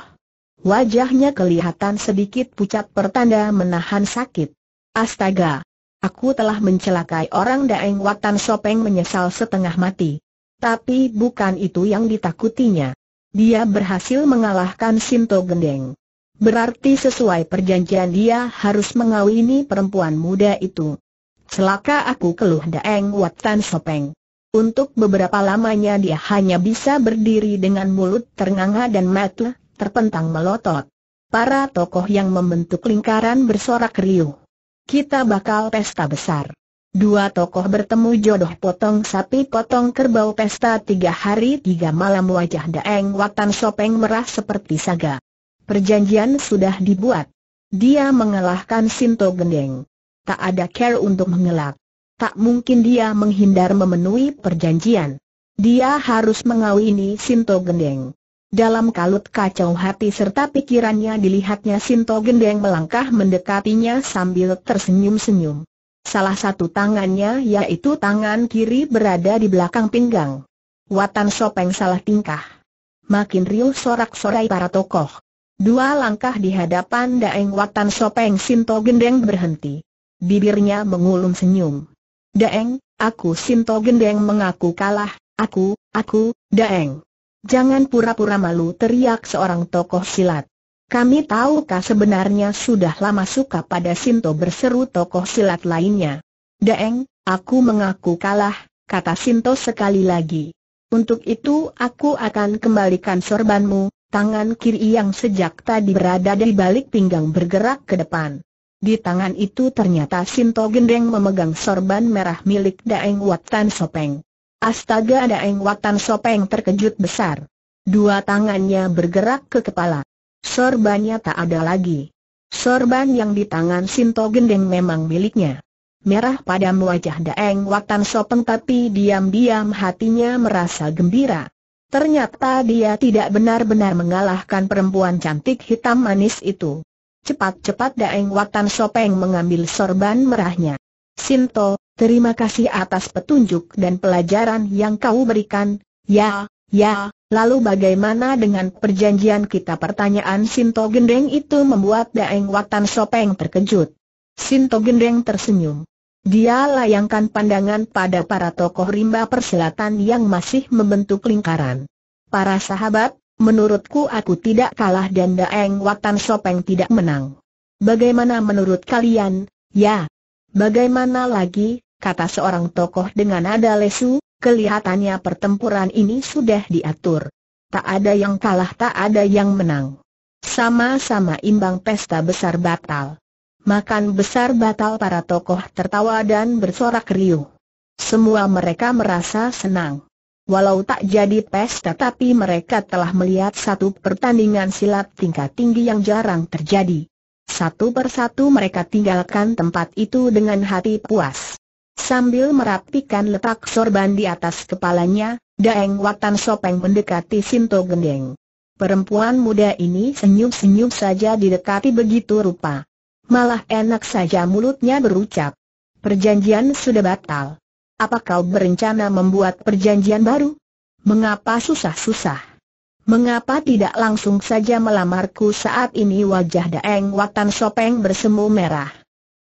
Wajahnya kelihatan sedikit pucat pertanda menahan sakit. Astaga! Aku telah mencelakai orang Daeng Watan Sopeng menyesal setengah mati. Tapi bukan itu yang ditakutinya dia berhasil mengalahkan Sinto Gendeng. Berarti sesuai perjanjian dia harus mengawini perempuan muda itu. Celaka aku keluh Daeng Watan Sopeng. Untuk beberapa lamanya dia hanya bisa berdiri dengan mulut ternganga dan mata terpentang melotot. Para tokoh yang membentuk lingkaran bersorak riuh. Kita bakal pesta besar. Dua tokoh bertemu jodoh potong sapi potong kerbau pesta tiga hari tiga malam wajah Daeng Watan Sopeng merah seperti saga. Perjanjian sudah dibuat. Dia mengalahkan Sinto Gendeng. Tak ada care untuk mengelak. Tak mungkin dia menghindar memenuhi perjanjian. Dia harus mengawini Sinto Gendeng. Dalam kalut kacau hati serta pikirannya dilihatnya Sinto Gendeng melangkah mendekatinya sambil tersenyum-senyum. Salah satu tangannya yaitu tangan kiri berada di belakang pinggang. Watan Sopeng salah tingkah. Makin riuh sorak-sorai para tokoh. Dua langkah di hadapan Daeng Watan Sopeng Sinto Gendeng berhenti. Bibirnya mengulum senyum. Daeng, aku Sinto Gendeng mengaku kalah, aku, aku, Daeng. Jangan pura-pura malu teriak seorang tokoh silat. Kami tahu kah sebenarnya sudah lama suka pada Sinto berseru tokoh silat lainnya. Daeng, aku mengaku kalah, kata Sinto sekali lagi. Untuk itu aku akan kembalikan sorbanmu, tangan kiri yang sejak tadi berada di balik pinggang bergerak ke depan. Di tangan itu ternyata Sinto Gendeng memegang sorban merah milik Daeng Watan Sopeng. Astaga Daeng Watan Sopeng terkejut besar. Dua tangannya bergerak ke kepala. Sorbannya tak ada lagi. Sorban yang di tangan Sinto Gendeng memang miliknya. Merah pada wajah Daeng Watan Sopeng tapi diam-diam hatinya merasa gembira. Ternyata dia tidak benar-benar mengalahkan perempuan cantik hitam manis itu. Cepat-cepat Daeng Watan Sopeng mengambil sorban merahnya. Sinto, terima kasih atas petunjuk dan pelajaran yang kau berikan. Ya, ya, Lalu bagaimana dengan perjanjian kita pertanyaan Sinto Gendeng itu membuat Daeng Watan Sopeng terkejut. Sinto Gendeng tersenyum. Dia layangkan pandangan pada para tokoh rimba persilatan yang masih membentuk lingkaran. Para sahabat, menurutku aku tidak kalah dan Daeng Watan Sopeng tidak menang. Bagaimana menurut kalian? Ya. Bagaimana lagi, kata seorang tokoh dengan nada lesu, Kelihatannya pertempuran ini sudah diatur. Tak ada yang kalah tak ada yang menang. Sama-sama imbang pesta besar batal. Makan besar batal para tokoh tertawa dan bersorak riuh. Semua mereka merasa senang. Walau tak jadi pesta tapi mereka telah melihat satu pertandingan silat tingkat tinggi yang jarang terjadi. Satu persatu mereka tinggalkan tempat itu dengan hati puas. Sambil merapikan letak sorban di atas kepalanya, Daeng Watan Sopeng mendekati Sinto Gendeng. Perempuan muda ini senyum-senyum saja didekati begitu rupa. Malah enak saja mulutnya berucap. Perjanjian sudah batal. Apa kau berencana membuat perjanjian baru? Mengapa susah-susah? Mengapa tidak langsung saja melamarku saat ini wajah Daeng Watan Sopeng bersemu merah?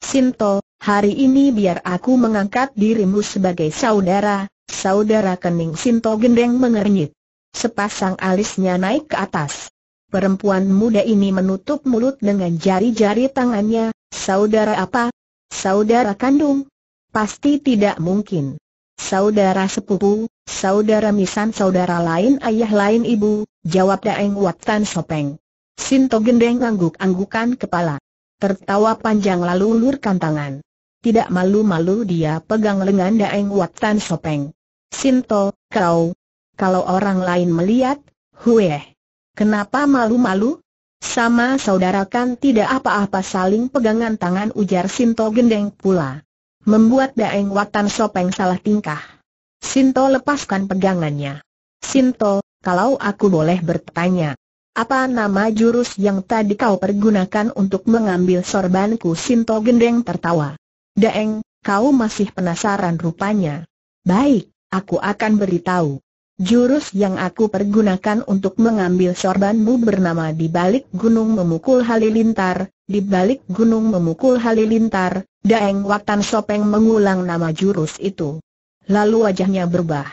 Sinto, hari ini biar aku mengangkat dirimu sebagai saudara, saudara kening Sinto Gendeng mengernyit. Sepasang alisnya naik ke atas. Perempuan muda ini menutup mulut dengan jari-jari tangannya, saudara apa? Saudara kandung? Pasti tidak mungkin. Saudara sepupu, saudara misan saudara lain ayah lain ibu, jawab Daeng Wat Tan Sopeng. Sinto Gendeng angguk-anggukan kepala. Tertawa panjang lalu ulurkan tangan. Tidak malu-malu dia pegang lengan Daeng Watan Sopeng. Sinto, kau. Kalau orang lain melihat, hueh. Kenapa malu-malu? Sama saudara kan tidak apa-apa saling pegangan tangan ujar Sinto gendeng pula. Membuat Daeng Watan Sopeng salah tingkah. Sinto lepaskan pegangannya. Sinto, kalau aku boleh bertanya. Apa nama jurus yang tadi kau pergunakan untuk mengambil sorbanku? Sinto gendeng tertawa. Daeng, kau masih penasaran rupanya. Baik, aku akan beritahu. Jurus yang aku pergunakan untuk mengambil sorbanmu bernama di balik gunung memukul halilintar, di balik gunung memukul halilintar, Daeng Watan Sopeng mengulang nama jurus itu. Lalu wajahnya berubah.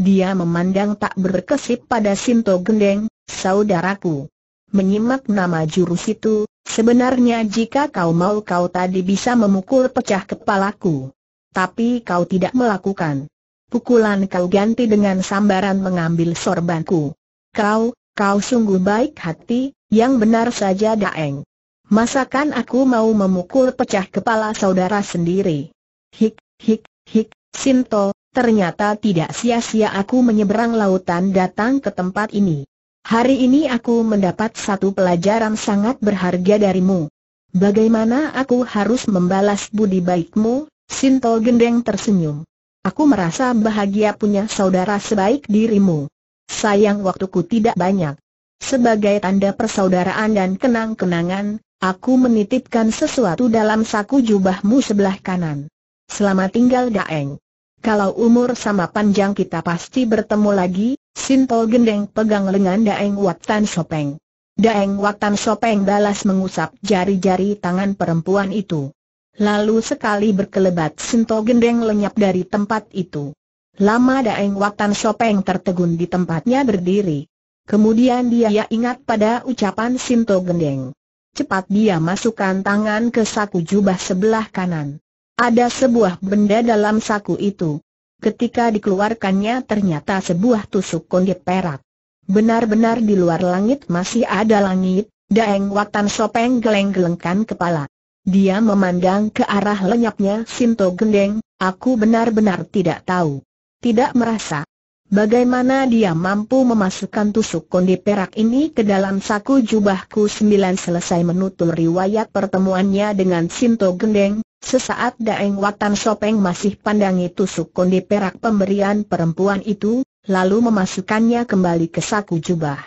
Dia memandang tak berkesip pada Sinto Gendeng, saudaraku. Menyimak nama jurus itu, Sebenarnya jika kau mau kau tadi bisa memukul pecah kepalaku. Tapi kau tidak melakukan. Pukulan kau ganti dengan sambaran mengambil sorbanku. Kau, kau sungguh baik hati, yang benar saja daeng. Masakan aku mau memukul pecah kepala saudara sendiri. Hik, hik, hik, Sinto, ternyata tidak sia-sia aku menyeberang lautan datang ke tempat ini. Hari ini aku mendapat satu pelajaran sangat berharga darimu. Bagaimana aku harus membalas budi baikmu, Sinto Gendeng tersenyum. Aku merasa bahagia punya saudara sebaik dirimu. Sayang waktuku tidak banyak. Sebagai tanda persaudaraan dan kenang-kenangan, aku menitipkan sesuatu dalam saku jubahmu sebelah kanan. Selamat tinggal Daeng. Kalau umur sama panjang kita pasti bertemu lagi, Sinto Gendeng pegang lengan Daeng Watan Sopeng. Daeng Watan Sopeng balas mengusap jari-jari tangan perempuan itu. Lalu sekali berkelebat Sinto Gendeng lenyap dari tempat itu. Lama Daeng Watan Sopeng tertegun di tempatnya berdiri. Kemudian dia ingat pada ucapan Sinto Gendeng. Cepat dia masukkan tangan ke saku jubah sebelah kanan. Ada sebuah benda dalam saku itu. Ketika dikeluarkannya ternyata sebuah tusuk konde perak. Benar-benar di luar langit masih ada langit, Daeng Watan Sopeng geleng-gelengkan kepala. Dia memandang ke arah lenyapnya Sinto Gendeng, aku benar-benar tidak tahu. Tidak merasa. Bagaimana dia mampu memasukkan tusuk konde perak ini ke dalam saku jubahku sembilan selesai menutur riwayat pertemuannya dengan Sinto Gendeng, Sesaat Daeng Watan Sopeng masih pandangi tusuk kondi perak pemberian perempuan itu, lalu memasukkannya kembali ke saku jubah.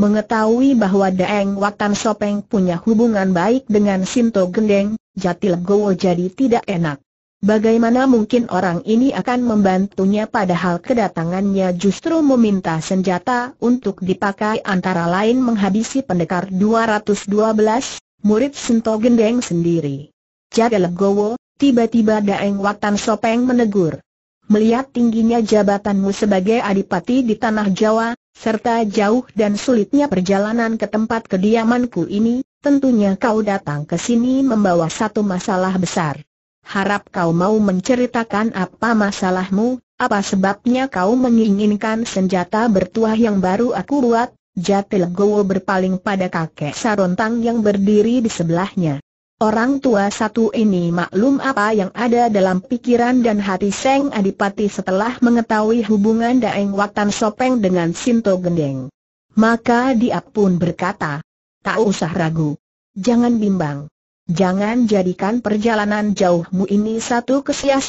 Mengetahui bahwa Daeng Watan Sopeng punya hubungan baik dengan Sinto Gendeng, Jati Legowo jadi tidak enak. Bagaimana mungkin orang ini akan membantunya padahal kedatangannya justru meminta senjata untuk dipakai antara lain menghabisi pendekar 212, murid Sinto Gendeng sendiri. Jaga legowo, tiba-tiba Daeng Watan Sopeng menegur. Melihat tingginya jabatanmu sebagai adipati di tanah Jawa, serta jauh dan sulitnya perjalanan ke tempat kediamanku ini, tentunya kau datang ke sini membawa satu masalah besar. Harap kau mau menceritakan apa masalahmu, apa sebabnya kau menginginkan senjata bertuah yang baru aku buat, Jatil Gowo berpaling pada kakek Sarontang yang berdiri di sebelahnya. Orang tua satu ini maklum apa yang ada dalam pikiran dan hati Seng Adipati setelah mengetahui hubungan Daeng Watan Sopeng dengan Sinto Gendeng. Maka dia pun berkata, tak usah ragu. Jangan bimbang. Jangan jadikan perjalanan jauhmu ini satu kesia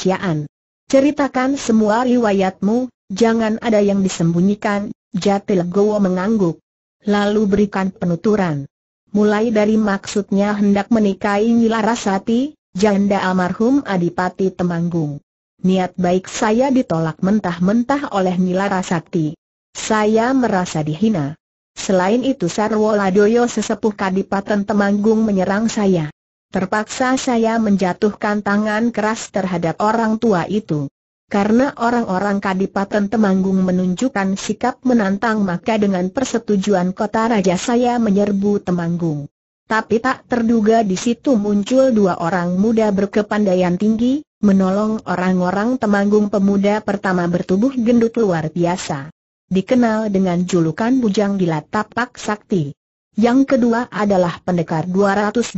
Ceritakan semua riwayatmu, jangan ada yang disembunyikan, Jatil mengangguk. Lalu berikan penuturan mulai dari maksudnya hendak menikahi Nila Rasati, janda almarhum Adipati Temanggung. Niat baik saya ditolak mentah-mentah oleh Nila Rasati. Saya merasa dihina. Selain itu Sarwo Ladoyo sesepuh Kadipaten Temanggung menyerang saya. Terpaksa saya menjatuhkan tangan keras terhadap orang tua itu. Karena orang-orang Kadipaten Temanggung menunjukkan sikap menantang maka dengan persetujuan kota raja saya menyerbu Temanggung. Tapi tak terduga di situ muncul dua orang muda berkepandaian tinggi, menolong orang-orang Temanggung pemuda pertama bertubuh gendut luar biasa. Dikenal dengan julukan Bujang Gila Tapak Sakti. Yang kedua adalah pendekar 212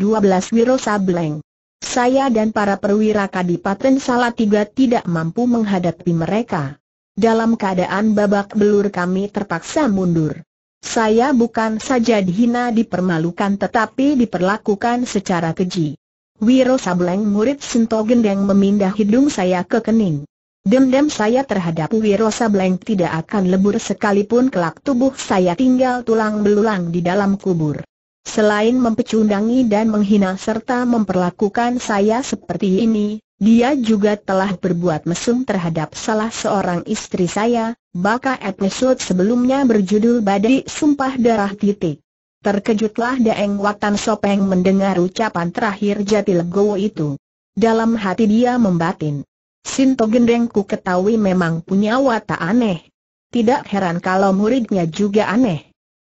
Wiro Sableng. Saya dan para perwira Kadipaten Salatiga tidak mampu menghadapi mereka. Dalam keadaan babak belur kami terpaksa mundur. Saya bukan saja dihina dipermalukan tetapi diperlakukan secara keji. Wiro Sableng murid Sinto Gendeng memindah hidung saya ke kening. Dem dem saya terhadap Wiro Sableng tidak akan lebur sekalipun kelak tubuh saya tinggal tulang belulang di dalam kubur. Selain mempecundangi dan menghina serta memperlakukan saya seperti ini, dia juga telah berbuat mesum terhadap salah seorang istri saya, baka episode sebelumnya berjudul Badi Sumpah Darah Titik. Terkejutlah Daeng Watan Sopeng mendengar ucapan terakhir Jati Legowo itu. Dalam hati dia membatin. Sinto Gendeng ku ketahui memang punya watak aneh. Tidak heran kalau muridnya juga aneh.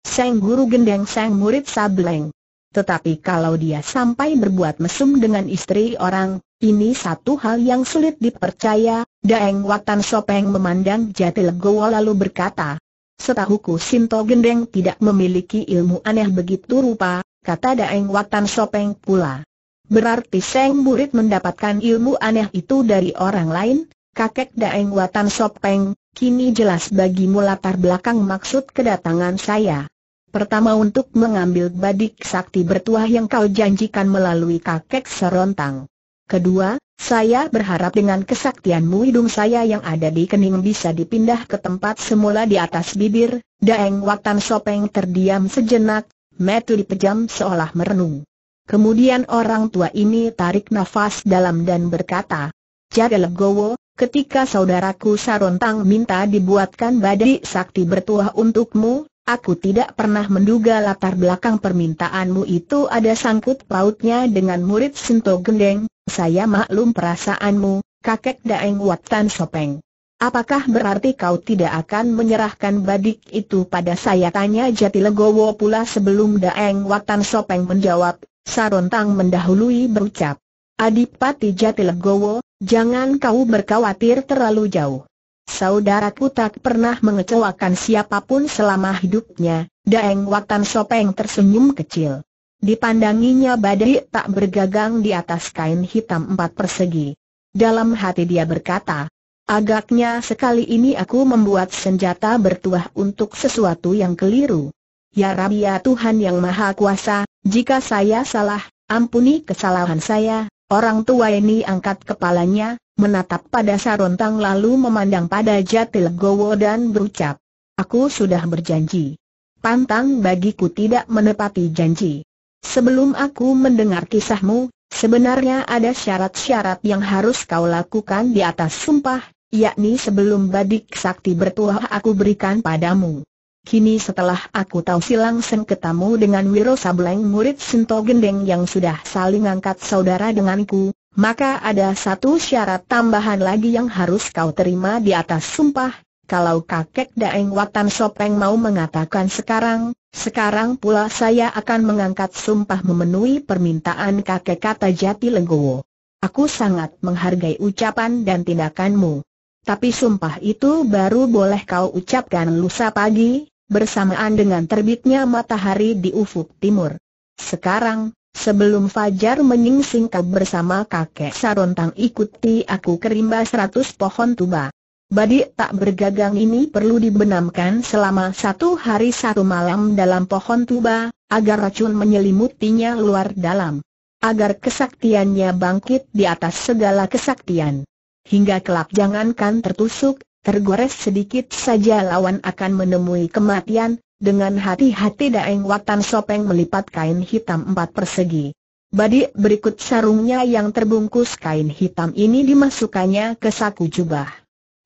Seng guru gendeng seng murid sableng. Tetapi kalau dia sampai berbuat mesum dengan istri orang, ini satu hal yang sulit dipercaya, Daeng Watan Sopeng memandang Jati Legowo lalu berkata, Setahuku Sinto Gendeng tidak memiliki ilmu aneh begitu rupa, kata Daeng Watan Sopeng pula. Berarti Seng murid mendapatkan ilmu aneh itu dari orang lain, kakek Daeng Watan Sopeng, kini jelas bagimu latar belakang maksud kedatangan saya. Pertama untuk mengambil badik sakti bertuah yang kau janjikan melalui kakek serontang. Kedua, saya berharap dengan kesaktianmu hidung saya yang ada di kening bisa dipindah ke tempat semula di atas bibir. Daeng Watan Sopeng terdiam sejenak, metu dipejam seolah merenung. Kemudian orang tua ini tarik nafas dalam dan berkata, Jaga legowo, ketika saudaraku Sarontang minta dibuatkan badai sakti bertuah untukmu, Aku tidak pernah menduga latar belakang permintaanmu itu ada sangkut pautnya dengan murid Sinto Gendeng, saya maklum perasaanmu, kakek Daeng Watan Sopeng. Apakah berarti kau tidak akan menyerahkan badik itu pada saya? Tanya Jati Legowo pula sebelum Daeng Watan Sopeng menjawab, Sarontang mendahului berucap. Adipati Jati Legowo, jangan kau berkawatir terlalu jauh. Saudaraku tak pernah mengecewakan siapapun selama hidupnya, Daeng Watan Sopeng tersenyum kecil. Dipandanginya badai tak bergagang di atas kain hitam empat persegi. Dalam hati dia berkata, agaknya sekali ini aku membuat senjata bertuah untuk sesuatu yang keliru. Ya Rabbi ya Tuhan yang Maha Kuasa, jika saya salah, ampuni kesalahan saya. Orang tua ini angkat kepalanya, menatap pada Sarontang lalu memandang pada Jatilegowo dan berucap, Aku sudah berjanji. Pantang bagiku tidak menepati janji. Sebelum aku mendengar kisahmu, sebenarnya ada syarat-syarat yang harus kau lakukan di atas sumpah, yakni sebelum badik sakti bertuah aku berikan padamu. Kini setelah aku tahu silang sen ketemu dengan Wiro Sableng murid Sinto Gendeng yang sudah saling angkat saudara denganku, maka ada satu syarat tambahan lagi yang harus kau terima di atas sumpah, kalau kakek Daeng Watan Sopeng mau mengatakan sekarang, sekarang pula saya akan mengangkat sumpah memenuhi permintaan kakek kata Jati Lenggowo. Aku sangat menghargai ucapan dan tindakanmu. Tapi sumpah itu baru boleh kau ucapkan lusa pagi, bersamaan dengan terbitnya matahari di ufuk timur. Sekarang, Sebelum Fajar menyingsing kau bersama kakek Sarontang ikuti aku kerimba seratus pohon tuba. Badik tak bergagang ini perlu dibenamkan selama satu hari satu malam dalam pohon tuba, agar racun menyelimutinya luar dalam. Agar kesaktiannya bangkit di atas segala kesaktian. Hingga kelak jangankan tertusuk, tergores sedikit saja lawan akan menemui kematian, dengan hati-hati Daeng Watan Sopeng melipat kain hitam empat persegi. Badik berikut sarungnya yang terbungkus kain hitam ini dimasukkannya ke saku jubah.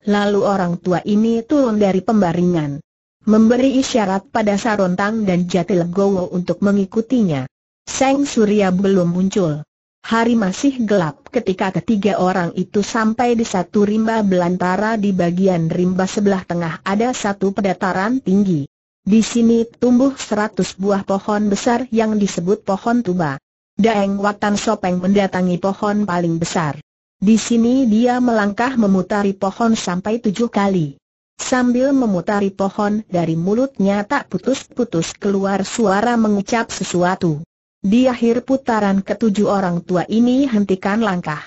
Lalu orang tua ini turun dari pembaringan. Memberi isyarat pada Sarontang dan Jati Gowo untuk mengikutinya. Seng Surya belum muncul. Hari masih gelap ketika ketiga orang itu sampai di satu rimba belantara di bagian rimba sebelah tengah ada satu pedataran tinggi. Di sini tumbuh seratus buah pohon besar yang disebut pohon tuba. Daeng Watan Sopeng mendatangi pohon paling besar. Di sini dia melangkah memutari pohon sampai tujuh kali. Sambil memutari pohon dari mulutnya tak putus-putus keluar suara mengucap sesuatu. Di akhir putaran ketujuh orang tua ini hentikan langkah.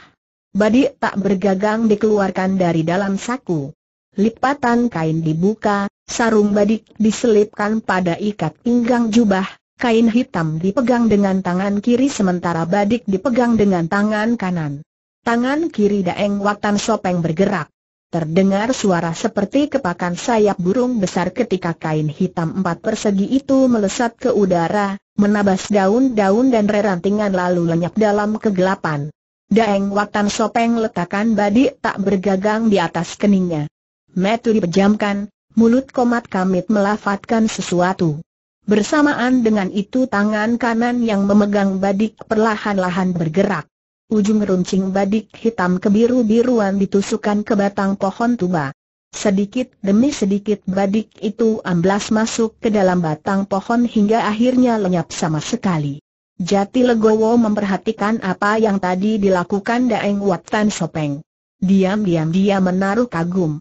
Badik tak bergagang dikeluarkan dari dalam saku. Lipatan kain dibuka, Sarung badik diselipkan pada ikat pinggang jubah, kain hitam dipegang dengan tangan kiri sementara badik dipegang dengan tangan kanan. Tangan kiri Daeng Watan Sopeng bergerak. Terdengar suara seperti kepakan sayap burung besar ketika kain hitam empat persegi itu melesat ke udara, menabas daun-daun dan rerantingan lalu lenyap dalam kegelapan. Daeng Watan Sopeng letakkan badik tak bergagang di atas keningnya. Metu dipejamkan, mulut komat kamit melafatkan sesuatu. Bersamaan dengan itu tangan kanan yang memegang badik perlahan-lahan bergerak. Ujung runcing badik hitam kebiru-biruan ditusukan ke batang pohon tuba. Sedikit demi sedikit badik itu amblas masuk ke dalam batang pohon hingga akhirnya lenyap sama sekali. Jati Legowo memperhatikan apa yang tadi dilakukan Daeng Wat Tan Sopeng. Diam-diam dia menaruh kagum.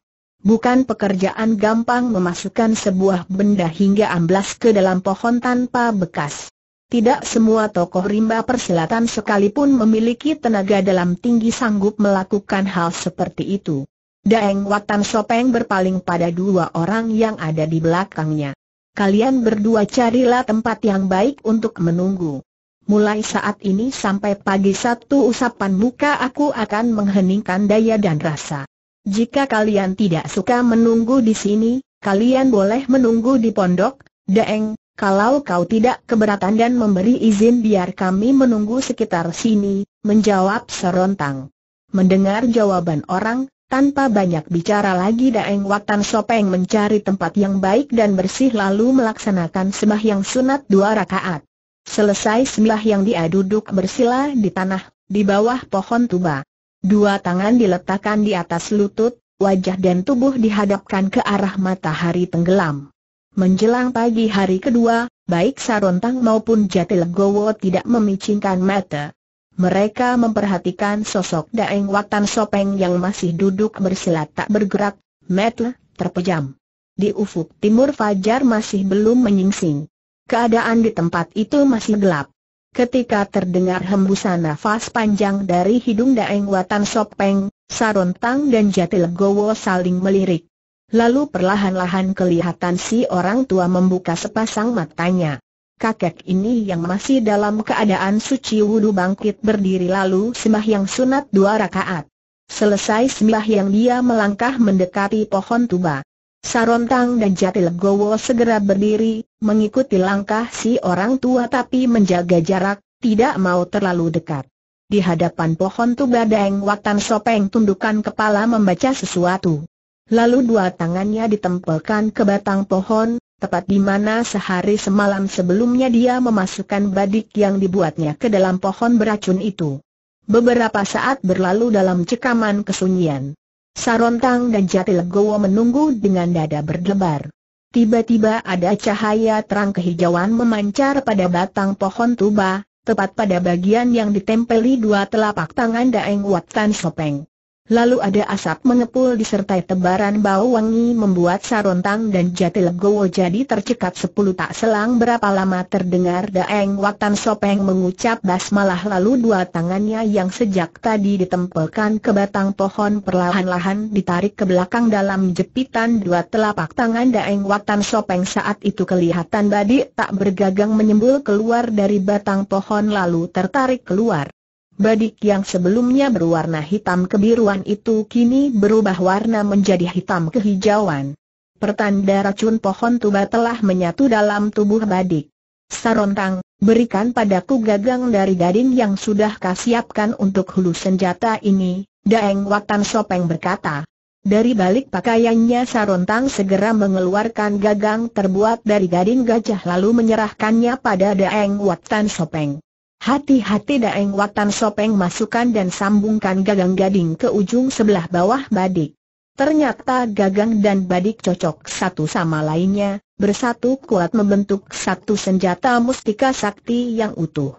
Bukan pekerjaan gampang memasukkan sebuah benda hingga amblas ke dalam pohon tanpa bekas. Tidak semua tokoh rimba persilatan sekalipun memiliki tenaga dalam tinggi sanggup melakukan hal seperti itu. Daeng Watan Sopeng berpaling pada dua orang yang ada di belakangnya. Kalian berdua carilah tempat yang baik untuk menunggu. Mulai saat ini sampai pagi satu usapan muka aku akan mengheningkan daya dan rasa. Jika kalian tidak suka menunggu di sini, kalian boleh menunggu di pondok, Daeng, kalau kau tidak keberatan dan memberi izin biar kami menunggu sekitar sini, menjawab serontang. Mendengar jawaban orang, tanpa banyak bicara lagi Daeng Watan Sopeng mencari tempat yang baik dan bersih lalu melaksanakan sembahyang sunat dua rakaat. Selesai sembah yang dia duduk bersila di tanah, di bawah pohon tuba. Dua tangan diletakkan di atas lutut, wajah dan tubuh dihadapkan ke arah matahari tenggelam. Menjelang pagi hari kedua, baik Sarontang maupun Jatilegowo tidak memicingkan mata. Mereka memperhatikan sosok Daeng Watan Sopeng yang masih duduk bersila tak bergerak, mata terpejam. Di ufuk timur fajar masih belum menyingsing. Keadaan di tempat itu masih gelap. Ketika terdengar hembusan nafas panjang dari hidung Daeng Watan Sopeng, Sarontang dan Jatil Gowo saling melirik. Lalu perlahan-lahan kelihatan si orang tua membuka sepasang matanya. Kakek ini yang masih dalam keadaan suci wudhu bangkit berdiri lalu sembahyang sunat dua rakaat. Selesai sembahyang dia melangkah mendekati pohon tuba. Sarontang dan Jatilegowo segera berdiri, mengikuti langkah si orang tua tapi menjaga jarak, tidak mau terlalu dekat. Di hadapan pohon tuba Deng Watan Sopeng tundukkan kepala membaca sesuatu. Lalu dua tangannya ditempelkan ke batang pohon, tepat di mana sehari semalam sebelumnya dia memasukkan badik yang dibuatnya ke dalam pohon beracun itu. Beberapa saat berlalu dalam cekaman kesunyian. Sarontang dan Jati Legowo menunggu dengan dada berdebar. Tiba-tiba ada cahaya terang kehijauan memancar pada batang pohon tuba, tepat pada bagian yang ditempeli dua telapak tangan Daeng Wat Tan Sopeng. Lalu ada asap mengepul disertai tebaran bau wangi membuat Sarontang dan Jati Legowo jadi tercekat sepuluh tak selang berapa lama terdengar Daeng Watan Sopeng mengucap basmalah lalu dua tangannya yang sejak tadi ditempelkan ke batang pohon perlahan-lahan ditarik ke belakang dalam jepitan dua telapak tangan Daeng Watan Sopeng saat itu kelihatan badik tak bergagang menyembul keluar dari batang pohon lalu tertarik keluar. Badik yang sebelumnya berwarna hitam kebiruan itu kini berubah warna menjadi hitam kehijauan. Pertanda racun pohon tuba telah menyatu dalam tubuh badik. Sarontang, berikan padaku gagang dari gading yang sudah kasiapkan untuk hulu senjata ini, Daeng Watan Sopeng berkata. Dari balik pakaiannya Sarontang segera mengeluarkan gagang terbuat dari gading gajah lalu menyerahkannya pada Daeng Watan Sopeng. Hati-hati Daeng Watan Sopeng masukkan dan sambungkan gagang gading ke ujung sebelah bawah badik. Ternyata gagang dan badik cocok satu sama lainnya, bersatu kuat membentuk satu senjata mustika sakti yang utuh.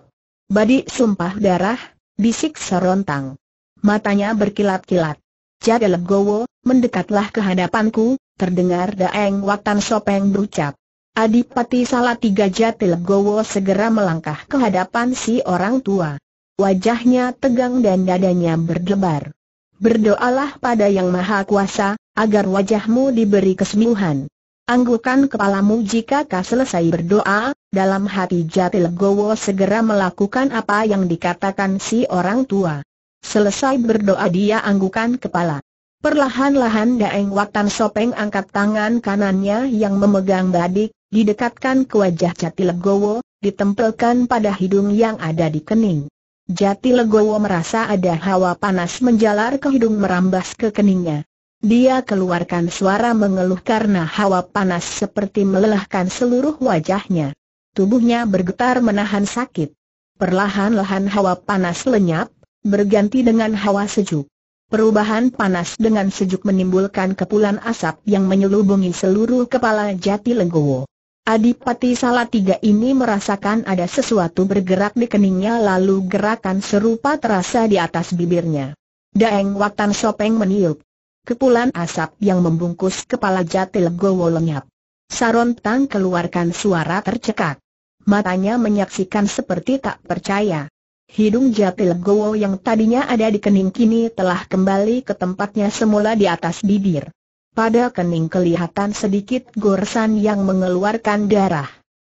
Badik sumpah darah, bisik serontang. Matanya berkilat-kilat. Jaga legowo, mendekatlah ke hadapanku, terdengar Daeng Watan Sopeng berucap. Adipati Salatiga Jatilegowo segera melangkah ke hadapan si orang tua. Wajahnya tegang dan dadanya berdebar. Berdoalah pada Yang Maha Kuasa, agar wajahmu diberi kesembuhan. Anggukan kepalamu jika kau selesai berdoa, dalam hati Jati Legowo segera melakukan apa yang dikatakan si orang tua. Selesai berdoa dia anggukan kepala. Perlahan-lahan Daeng Watan Sopeng angkat tangan kanannya yang memegang badik, didekatkan ke wajah Jati Legowo, ditempelkan pada hidung yang ada di kening. Jati Legowo merasa ada hawa panas menjalar ke hidung merambas ke keningnya. Dia keluarkan suara mengeluh karena hawa panas seperti melelahkan seluruh wajahnya. Tubuhnya bergetar menahan sakit. Perlahan-lahan hawa panas lenyap, berganti dengan hawa sejuk. Perubahan panas dengan sejuk menimbulkan kepulan asap yang menyelubungi seluruh kepala Jati Legowo. Adipati Salatiga ini merasakan ada sesuatu bergerak di keningnya lalu gerakan serupa terasa di atas bibirnya. Daeng Watan Sopeng meniup. Kepulan asap yang membungkus kepala Jatil Gowo lenyap. Saron Tang keluarkan suara tercekak. Matanya menyaksikan seperti tak percaya. Hidung Jatil Gowo yang tadinya ada di kening kini telah kembali ke tempatnya semula di atas bibir. Pada kening kelihatan sedikit goresan yang mengeluarkan darah.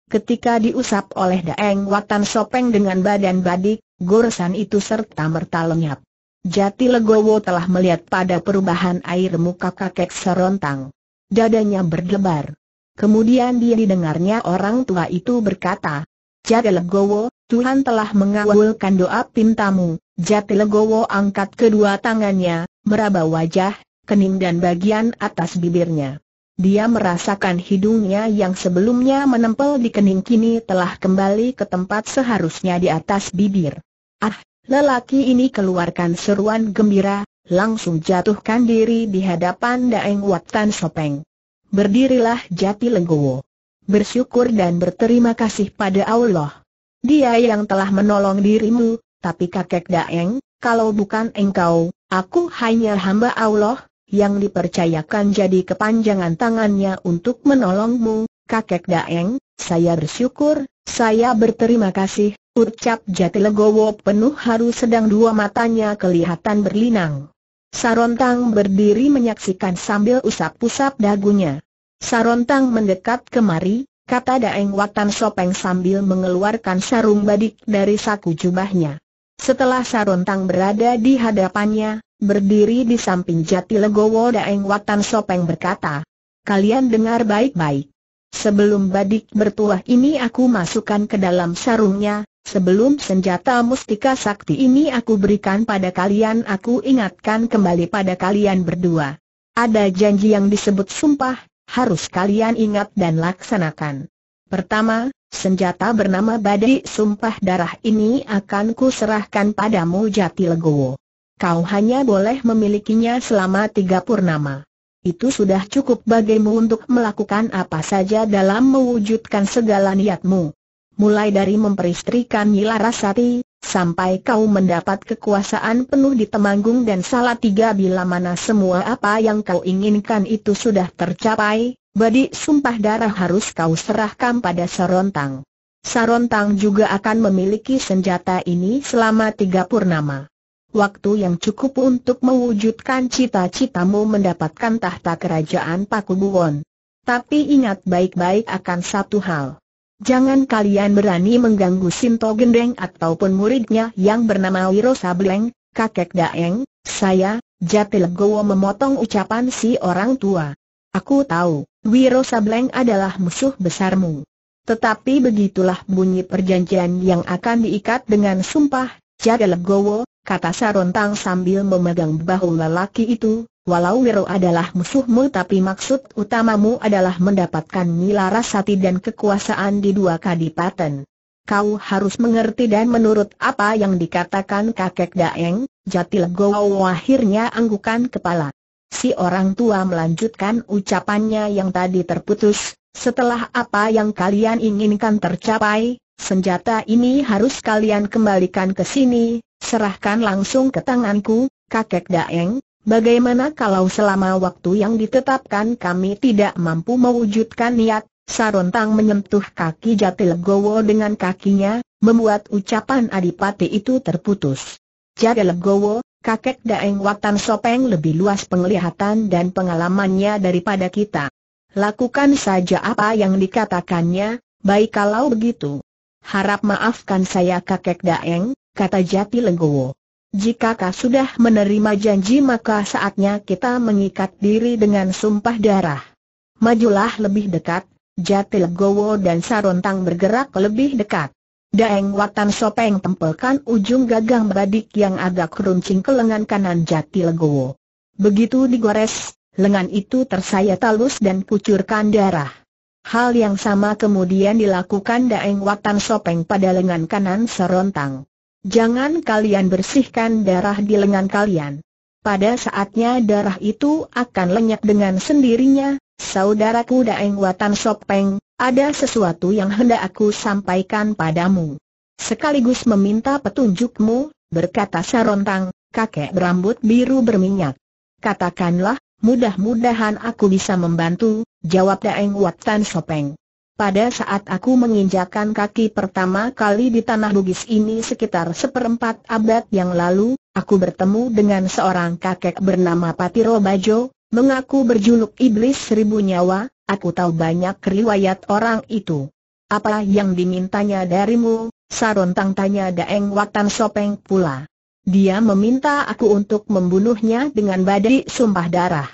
Ketika diusap oleh Daeng Watan Sopeng dengan badan badik, goresan itu serta-merta lenyap. Jati Legowo telah melihat pada perubahan air muka kakek serontang. Dadanya berdebar. Kemudian dia didengarnya orang tua itu berkata, Jati Legowo, Tuhan telah mengabulkan doa pintamu. Jati Legowo angkat kedua tangannya, meraba wajah, kening dan bagian atas bibirnya. Dia merasakan hidungnya yang sebelumnya menempel di kening kini telah kembali ke tempat seharusnya di atas bibir. Ah, lelaki ini keluarkan seruan gembira, langsung jatuhkan diri di hadapan Daeng Wat Watan Sopeng. Berdirilah Jati Lenggowo. Bersyukur dan berterima kasih pada Allah. Dia yang telah menolong dirimu, tapi kakek Daeng, kalau bukan engkau, aku hanya hamba Allah, yang dipercayakan jadi kepanjangan tangannya untuk menolongmu, kakek Daeng, saya bersyukur, saya berterima kasih, ucap Jatilegowo penuh haru sedang dua matanya kelihatan berlinang. Sarontang berdiri menyaksikan sambil usap-usap dagunya. Sarontang mendekat kemari, kata Daeng Watan Sopeng sambil mengeluarkan sarung badik dari saku jubahnya. Setelah Sarontang berada di hadapannya, berdiri di samping Jati Legowo Daeng Watan Sopeng berkata, Kalian dengar baik-baik. Sebelum badik bertuah ini aku masukkan ke dalam sarungnya, sebelum senjata mustika sakti ini aku berikan pada kalian aku ingatkan kembali pada kalian berdua. Ada janji yang disebut sumpah, harus kalian ingat dan laksanakan. Pertama, senjata bernama Badai Sumpah Darah ini akan kuserahkan padamu Jati Legowo. Kau hanya boleh memilikinya selama tiga purnama. Itu sudah cukup bagimu untuk melakukan apa saja dalam mewujudkan segala niatmu. Mulai dari memperistrikan Nyi Rasati, sampai kau mendapat kekuasaan penuh di Temanggung dan Salatiga bila mana semua apa yang kau inginkan itu sudah tercapai, Badi sumpah darah harus kau serahkan pada Sarontang. Sarontang juga akan memiliki senjata ini selama tiga purnama. Waktu yang cukup untuk mewujudkan cita-citamu mendapatkan tahta kerajaan Paku Buwon. Tapi ingat baik-baik akan satu hal. Jangan kalian berani mengganggu Sinto Gendeng ataupun muridnya yang bernama Wiro Sableng, kakek Daeng, saya, Jatilegowo memotong ucapan si orang tua. Aku tahu. Wiro Sableng adalah musuh besarmu. Tetapi begitulah bunyi perjanjian yang akan diikat dengan sumpah, jaga legowo, kata Sarontang sambil memegang bahu lelaki itu, Walau Wiro adalah musuhmu tapi maksud utamamu adalah mendapatkan nila rasati dan kekuasaan di dua kadipaten. Kau harus mengerti dan menurut apa yang dikatakan kakek Daeng, Jatil Gowo akhirnya anggukan kepala. Si orang tua melanjutkan ucapannya yang tadi terputus, setelah apa yang kalian inginkan tercapai, senjata ini harus kalian kembalikan ke sini, serahkan langsung ke tanganku, kakek Daeng, bagaimana kalau selama waktu yang ditetapkan kami tidak mampu mewujudkan niat, Sarontang menyentuh kaki Jatil Gowo dengan kakinya, membuat ucapan adipati itu terputus. Jati Gowo, kakek Daeng Watan Sopeng lebih luas penglihatan dan pengalamannya daripada kita. Lakukan saja apa yang dikatakannya, baik kalau begitu. Harap maafkan saya kakek Daeng, kata Jati Legowo. Jika kau sudah menerima janji maka saatnya kita mengikat diri dengan sumpah darah. Majulah lebih dekat, Jati Legowo dan Sarontang bergerak lebih dekat. Daeng Watan Sopeng tempelkan ujung gagang badik yang agak runcing ke lengan kanan Jati Legowo. Begitu digores, lengan itu tersayat halus dan kucurkan darah. Hal yang sama kemudian dilakukan Daeng Watan Sopeng pada lengan kanan serontang. Jangan kalian bersihkan darah di lengan kalian. Pada saatnya darah itu akan lenyap dengan sendirinya, saudaraku Daeng Watan Sopeng, ada sesuatu yang hendak aku sampaikan padamu. Sekaligus meminta petunjukmu, berkata Sarontang, kakek berambut biru berminyak. Katakanlah, mudah-mudahan aku bisa membantu, jawab Daeng Watan Sopeng. Pada saat aku menginjakan kaki pertama kali di tanah Bugis ini sekitar seperempat abad yang lalu, aku bertemu dengan seorang kakek bernama Patiro Bajo, mengaku berjuluk Iblis Seribu Nyawa, Aku tahu banyak riwayat orang itu. Apa yang dimintanya darimu, Sarontang tanya Daeng Watan Sopeng pula. Dia meminta aku untuk membunuhnya dengan badai sumpah darah.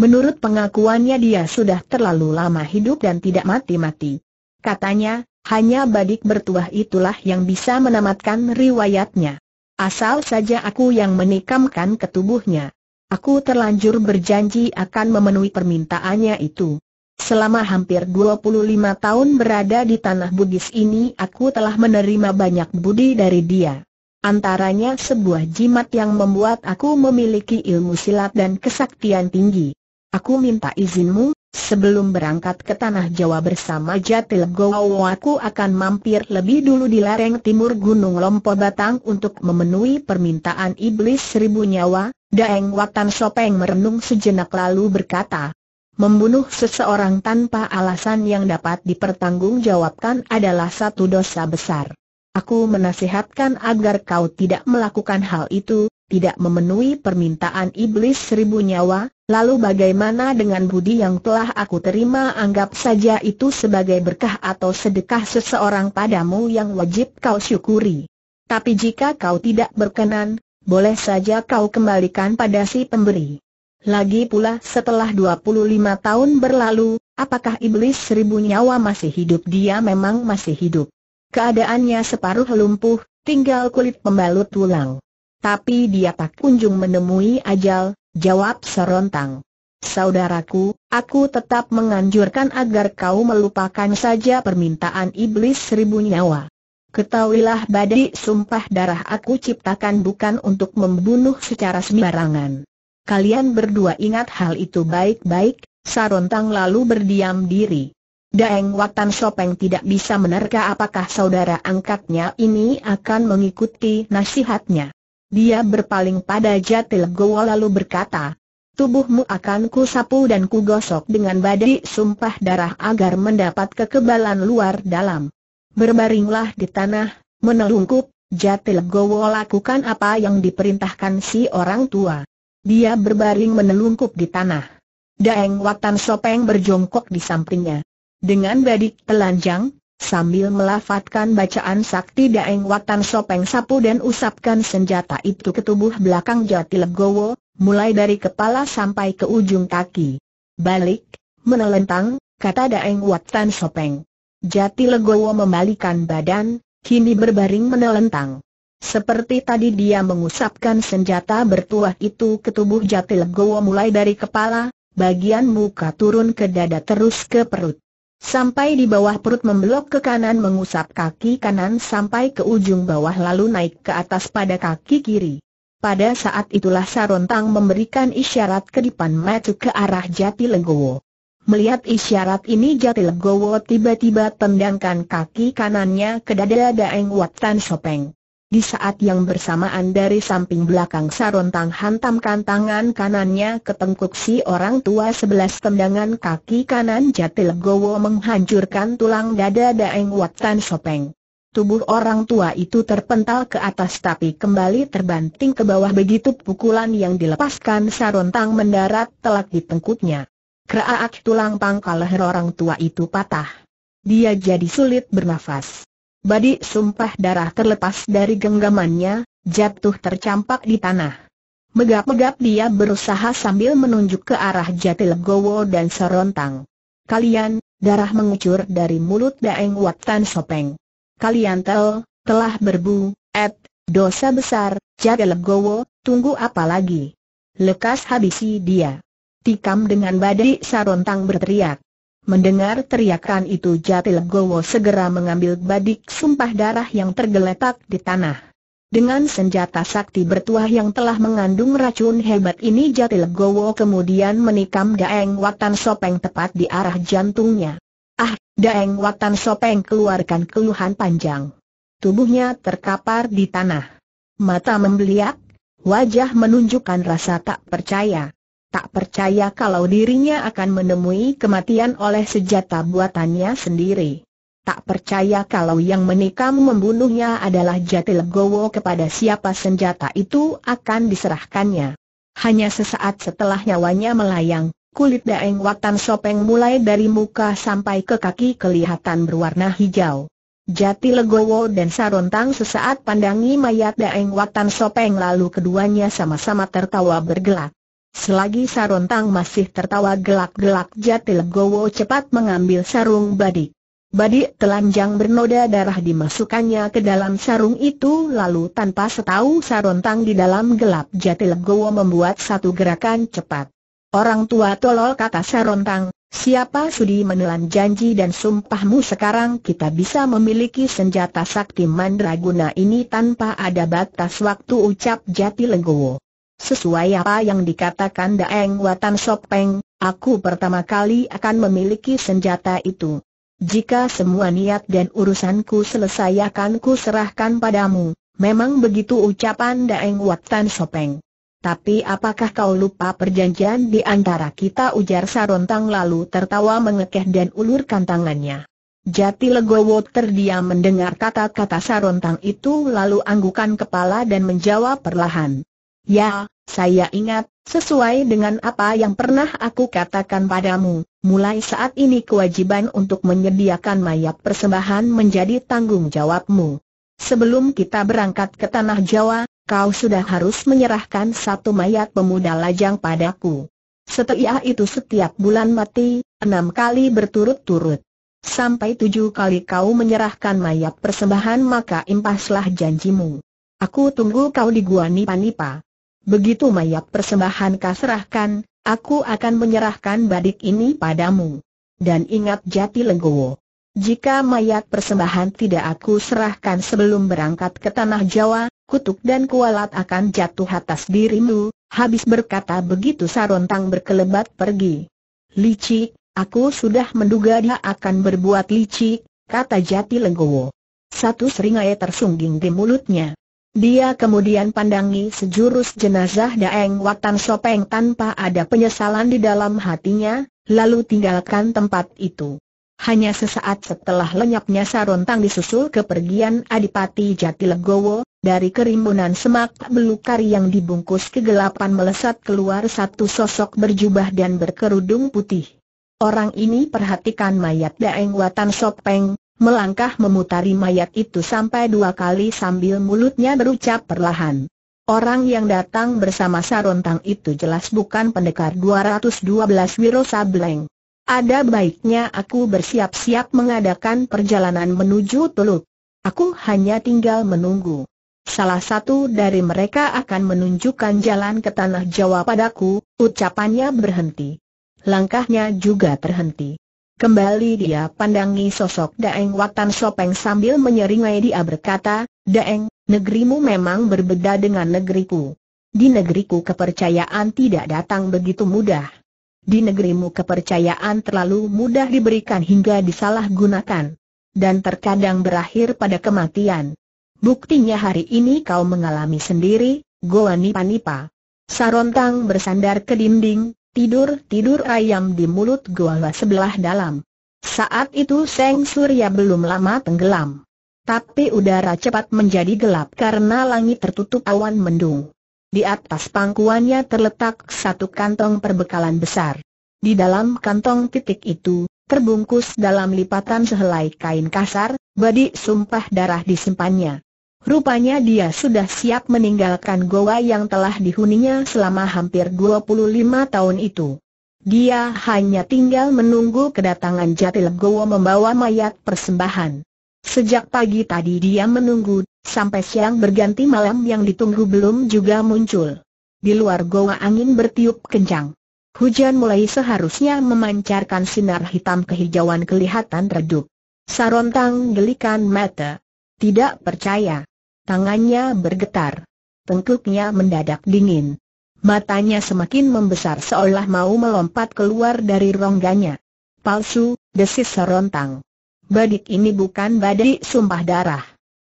Menurut pengakuannya dia sudah terlalu lama hidup dan tidak mati-mati. Katanya, hanya badik bertuah itulah yang bisa menamatkan riwayatnya. Asal saja aku yang menikamkan ketubuhnya. Aku terlanjur berjanji akan memenuhi permintaannya itu. Selama hampir 25 tahun berada di tanah Bugis ini aku telah menerima banyak budi dari dia. Antaranya sebuah jimat yang membuat aku memiliki ilmu silat dan kesaktian tinggi. Aku minta izinmu, sebelum berangkat ke Tanah Jawa bersama Jatil Gowo aku akan mampir lebih dulu di lereng timur Gunung Lompo Batang untuk memenuhi permintaan iblis seribu nyawa, Daeng Watan Sopeng merenung sejenak lalu berkata, Membunuh seseorang tanpa alasan yang dapat dipertanggungjawabkan adalah satu dosa besar. Aku menasihatkan agar kau tidak melakukan hal itu, tidak memenuhi permintaan iblis seribu nyawa, lalu bagaimana dengan budi yang telah aku terima anggap saja itu sebagai berkah atau sedekah seseorang padamu yang wajib kau syukuri. Tapi jika kau tidak berkenan, boleh saja kau kembalikan pada si pemberi. Lagi pula setelah 25 tahun berlalu, apakah iblis seribu nyawa masih hidup? Dia memang masih hidup. Keadaannya separuh lumpuh, tinggal kulit pembalut tulang. Tapi dia tak kunjung menemui ajal, jawab serontang. Saudaraku, aku tetap menganjurkan agar kau melupakan saja permintaan iblis seribu nyawa. Ketahuilah badai sumpah darah aku ciptakan bukan untuk membunuh secara sembarangan kalian berdua ingat hal itu baik-baik, Sarontang lalu berdiam diri. Daeng Watan Sopeng tidak bisa menerka apakah saudara angkatnya ini akan mengikuti nasihatnya. Dia berpaling pada Jatil Gowo lalu berkata, Tubuhmu akan kusapu dan kugosok dengan badai sumpah darah agar mendapat kekebalan luar dalam. Berbaringlah di tanah, menelungkup, Jatil Gowo lakukan apa yang diperintahkan si orang tua. Dia berbaring menelungkup di tanah. Daeng Watan Sopeng berjongkok di sampingnya. Dengan badik telanjang, sambil melafatkan bacaan sakti Daeng Watan Sopeng sapu dan usapkan senjata itu ke tubuh belakang Jati Legowo, mulai dari kepala sampai ke ujung kaki. Balik, menelentang, kata Daeng Watan Sopeng. Jati Legowo membalikan badan, kini berbaring menelentang. Seperti tadi dia mengusapkan senjata bertuah itu ke tubuh Jatil Gowo mulai dari kepala, bagian muka turun ke dada terus ke perut. Sampai di bawah perut membelok ke kanan mengusap kaki kanan sampai ke ujung bawah lalu naik ke atas pada kaki kiri. Pada saat itulah Sarontang memberikan isyarat ke depan matu ke arah Jati Legowo. Melihat isyarat ini Jati Legowo tiba-tiba tendangkan kaki kanannya ke dada Daeng Wat Watan Sopeng. Di saat yang bersamaan dari samping belakang Sarontang hantamkan tangan kanannya ke tengkuk si orang tua sebelas tendangan kaki kanan Jatil Gowo menghancurkan tulang dada Daeng Watan Sopeng. Tubuh orang tua itu terpental ke atas tapi kembali terbanting ke bawah begitu pukulan yang dilepaskan sarontang mendarat telak di tengkuknya. Keraak tulang pangkal leher orang tua itu patah. Dia jadi sulit bernafas. Badi sumpah darah terlepas dari genggamannya, jatuh tercampak di tanah. Megap-megap dia berusaha sambil menunjuk ke arah Jatil Gowo dan serontang. Kalian, darah mengucur dari mulut Daeng Watan Sopeng. Kalian tel, telah berbu, et, dosa besar, Jatil Gowo, tunggu apa lagi? Lekas habisi dia. Tikam dengan badai sarontang berteriak. Mendengar teriakan itu Jatil Gowo segera mengambil badik sumpah darah yang tergeletak di tanah. Dengan senjata sakti bertuah yang telah mengandung racun hebat ini Jatil Gowo kemudian menikam Daeng Watan Sopeng tepat di arah jantungnya. Ah, Daeng Watan Sopeng keluarkan keluhan panjang. Tubuhnya terkapar di tanah. Mata membeliak, wajah menunjukkan rasa tak percaya tak percaya kalau dirinya akan menemui kematian oleh senjata buatannya sendiri. Tak percaya kalau yang menikam membunuhnya adalah Jati Legowo kepada siapa senjata itu akan diserahkannya. Hanya sesaat setelah nyawanya melayang, kulit Daeng Watan Sopeng mulai dari muka sampai ke kaki kelihatan berwarna hijau. Jati Legowo dan Sarontang sesaat pandangi mayat Daeng Watan Sopeng lalu keduanya sama-sama tertawa bergelak. Selagi Sarontang masih tertawa gelak-gelak Jati Legowo cepat mengambil sarung badik. Badik telanjang bernoda darah dimasukkannya ke dalam sarung itu lalu tanpa setahu Sarontang di dalam gelap Jati Legowo membuat satu gerakan cepat. Orang tua tolol kata Sarontang, siapa sudi menelan janji dan sumpahmu sekarang kita bisa memiliki senjata sakti mandraguna ini tanpa ada batas waktu ucap Jati Legowo. Sesuai apa yang dikatakan Daeng Watan Sopeng, aku pertama kali akan memiliki senjata itu. Jika semua niat dan urusanku selesai akan ku serahkan padamu, memang begitu ucapan Daeng Watan Sopeng. Tapi apakah kau lupa perjanjian di antara kita ujar Sarontang lalu tertawa mengekeh dan ulurkan tangannya. Jati Legowo terdiam mendengar kata-kata Sarontang itu lalu anggukan kepala dan menjawab perlahan. Ya, saya ingat, sesuai dengan apa yang pernah aku katakan padamu, mulai saat ini kewajiban untuk menyediakan mayat persembahan menjadi tanggung jawabmu. Sebelum kita berangkat ke Tanah Jawa, kau sudah harus menyerahkan satu mayat pemuda lajang padaku. Setia itu setiap bulan mati, enam kali berturut-turut. Sampai tujuh kali kau menyerahkan mayat persembahan maka impaslah janjimu. Aku tunggu kau di Gua Nipa-Nipa. Begitu mayat persembahan kaserahkan, aku akan menyerahkan badik ini padamu. Dan ingat jati Legowo, Jika mayat persembahan tidak aku serahkan sebelum berangkat ke Tanah Jawa, kutuk dan kualat akan jatuh atas dirimu, habis berkata begitu Sarontang berkelebat pergi. Licik, aku sudah menduga dia akan berbuat licik, kata Jati Lenggowo. Satu seringai tersungging di mulutnya. Dia kemudian pandangi sejurus jenazah Daeng Watan Sopeng tanpa ada penyesalan di dalam hatinya, lalu tinggalkan tempat itu. Hanya sesaat setelah lenyapnya Sarontang disusul kepergian Adipati Jatilegowo, dari kerimbunan semak belukar yang dibungkus kegelapan melesat keluar satu sosok berjubah dan berkerudung putih. Orang ini perhatikan mayat Daeng Watan Sopeng, melangkah memutari mayat itu sampai dua kali sambil mulutnya berucap perlahan. Orang yang datang bersama Sarontang itu jelas bukan pendekar 212 Wiro Sableng. Ada baiknya aku bersiap-siap mengadakan perjalanan menuju Teluk. Aku hanya tinggal menunggu. Salah satu dari mereka akan menunjukkan jalan ke Tanah Jawa padaku, ucapannya berhenti. Langkahnya juga terhenti. Kembali dia pandangi sosok Daeng Watan Sopeng sambil menyeringai dia berkata, Daeng, negerimu memang berbeda dengan negeriku. Di negeriku kepercayaan tidak datang begitu mudah. Di negerimu kepercayaan terlalu mudah diberikan hingga disalahgunakan. Dan terkadang berakhir pada kematian. Buktinya hari ini kau mengalami sendiri, Goa Nipa Nipa. Sarontang bersandar ke dinding, tidur-tidur ayam di mulut gua sebelah dalam. Saat itu Seng Surya belum lama tenggelam. Tapi udara cepat menjadi gelap karena langit tertutup awan mendung. Di atas pangkuannya terletak satu kantong perbekalan besar. Di dalam kantong titik itu, terbungkus dalam lipatan sehelai kain kasar, badi sumpah darah disimpannya. Rupanya dia sudah siap meninggalkan goa yang telah dihuninya selama hampir 25 tahun itu. Dia hanya tinggal menunggu kedatangan Jatil Goa membawa mayat persembahan. Sejak pagi tadi dia menunggu, sampai siang berganti malam yang ditunggu belum juga muncul. Di luar goa angin bertiup kencang. Hujan mulai seharusnya memancarkan sinar hitam kehijauan kelihatan redup. Sarontang gelikan mata. Tidak percaya. Tangannya bergetar. Tengkuknya mendadak dingin. Matanya semakin membesar seolah mau melompat keluar dari rongganya. Palsu, desis serontang. Badik ini bukan badik sumpah darah.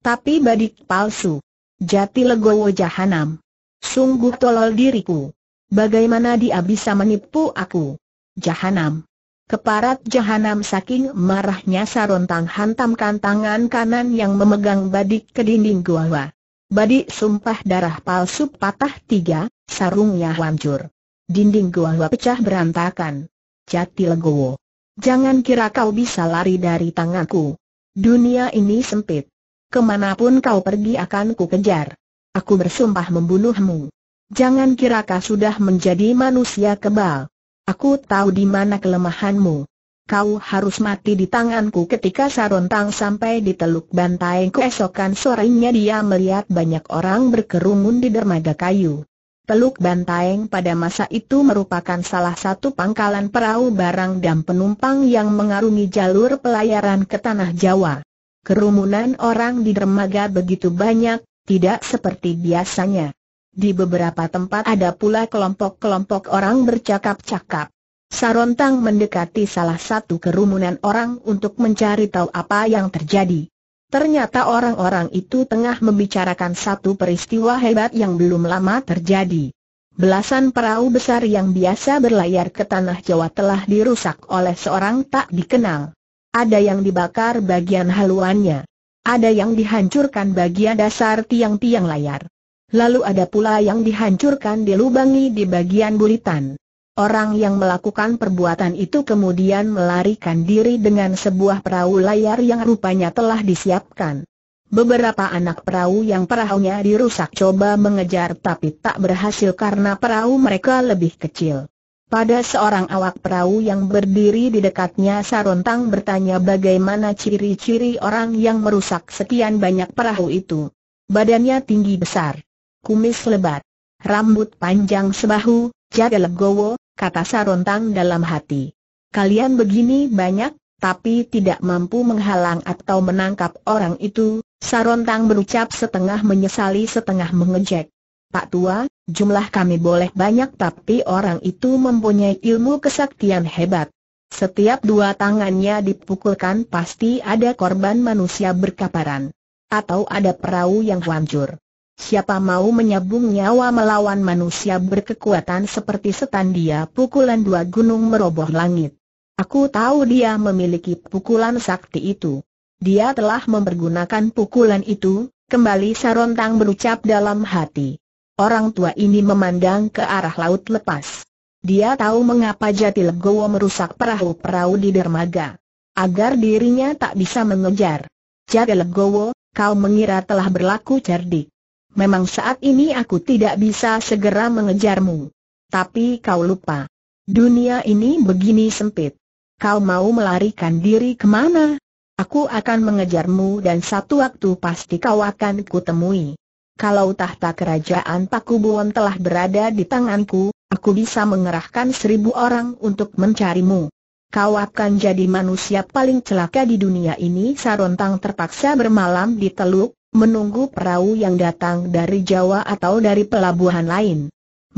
Tapi badik palsu. Jati legowo jahanam. Sungguh tolol diriku. Bagaimana dia bisa menipu aku? Jahanam. Keparat jahanam saking marahnya Sarontang hantamkan tangan kanan yang memegang badik ke dinding gua. Badik sumpah darah palsu patah tiga, sarungnya hancur. Dinding gua pecah berantakan. Jati legowo. Jangan kira kau bisa lari dari tanganku. Dunia ini sempit. Kemanapun kau pergi akan ku kejar. Aku bersumpah membunuhmu. Jangan kira kau sudah menjadi manusia kebal. Aku tahu di mana kelemahanmu. Kau harus mati di tanganku ketika Sarontang sampai di Teluk Bantai keesokan sorenya dia melihat banyak orang berkerumun di dermaga kayu. Teluk Bantaeng pada masa itu merupakan salah satu pangkalan perahu barang dan penumpang yang mengarungi jalur pelayaran ke Tanah Jawa. Kerumunan orang di dermaga begitu banyak, tidak seperti biasanya. Di beberapa tempat ada pula kelompok-kelompok orang bercakap-cakap. Sarontang mendekati salah satu kerumunan orang untuk mencari tahu apa yang terjadi. Ternyata orang-orang itu tengah membicarakan satu peristiwa hebat yang belum lama terjadi. Belasan perahu besar yang biasa berlayar ke tanah Jawa telah dirusak oleh seorang tak dikenal. Ada yang dibakar bagian haluannya. Ada yang dihancurkan bagian dasar tiang-tiang layar. Lalu ada pula yang dihancurkan dilubangi di bagian buritan. Orang yang melakukan perbuatan itu kemudian melarikan diri dengan sebuah perahu layar yang rupanya telah disiapkan. Beberapa anak perahu yang perahunya dirusak coba mengejar tapi tak berhasil karena perahu mereka lebih kecil. Pada seorang awak perahu yang berdiri di dekatnya Sarontang bertanya bagaimana ciri-ciri orang yang merusak sekian banyak perahu itu. Badannya tinggi besar kumis lebat, rambut panjang sebahu, jaga legowo, kata Sarontang dalam hati. Kalian begini banyak, tapi tidak mampu menghalang atau menangkap orang itu, Sarontang berucap setengah menyesali setengah mengejek. Pak Tua, jumlah kami boleh banyak tapi orang itu mempunyai ilmu kesaktian hebat. Setiap dua tangannya dipukulkan pasti ada korban manusia berkaparan. Atau ada perahu yang hancur. Siapa mau menyabung nyawa melawan manusia berkekuatan seperti setan dia pukulan dua gunung meroboh langit. Aku tahu dia memiliki pukulan sakti itu. Dia telah mempergunakan pukulan itu, kembali Sarontang berucap dalam hati. Orang tua ini memandang ke arah laut lepas. Dia tahu mengapa Jati Legowo merusak perahu-perahu di dermaga. Agar dirinya tak bisa mengejar. Jati Legowo, kau mengira telah berlaku cerdik. Memang saat ini aku tidak bisa segera mengejarmu. Tapi kau lupa. Dunia ini begini sempit. Kau mau melarikan diri kemana? Aku akan mengejarmu dan satu waktu pasti kau akan kutemui. Kalau tahta kerajaan Pakubuan telah berada di tanganku, aku bisa mengerahkan seribu orang untuk mencarimu. Kau akan jadi manusia paling celaka di dunia ini Sarontang terpaksa bermalam di teluk, menunggu perahu yang datang dari Jawa atau dari pelabuhan lain.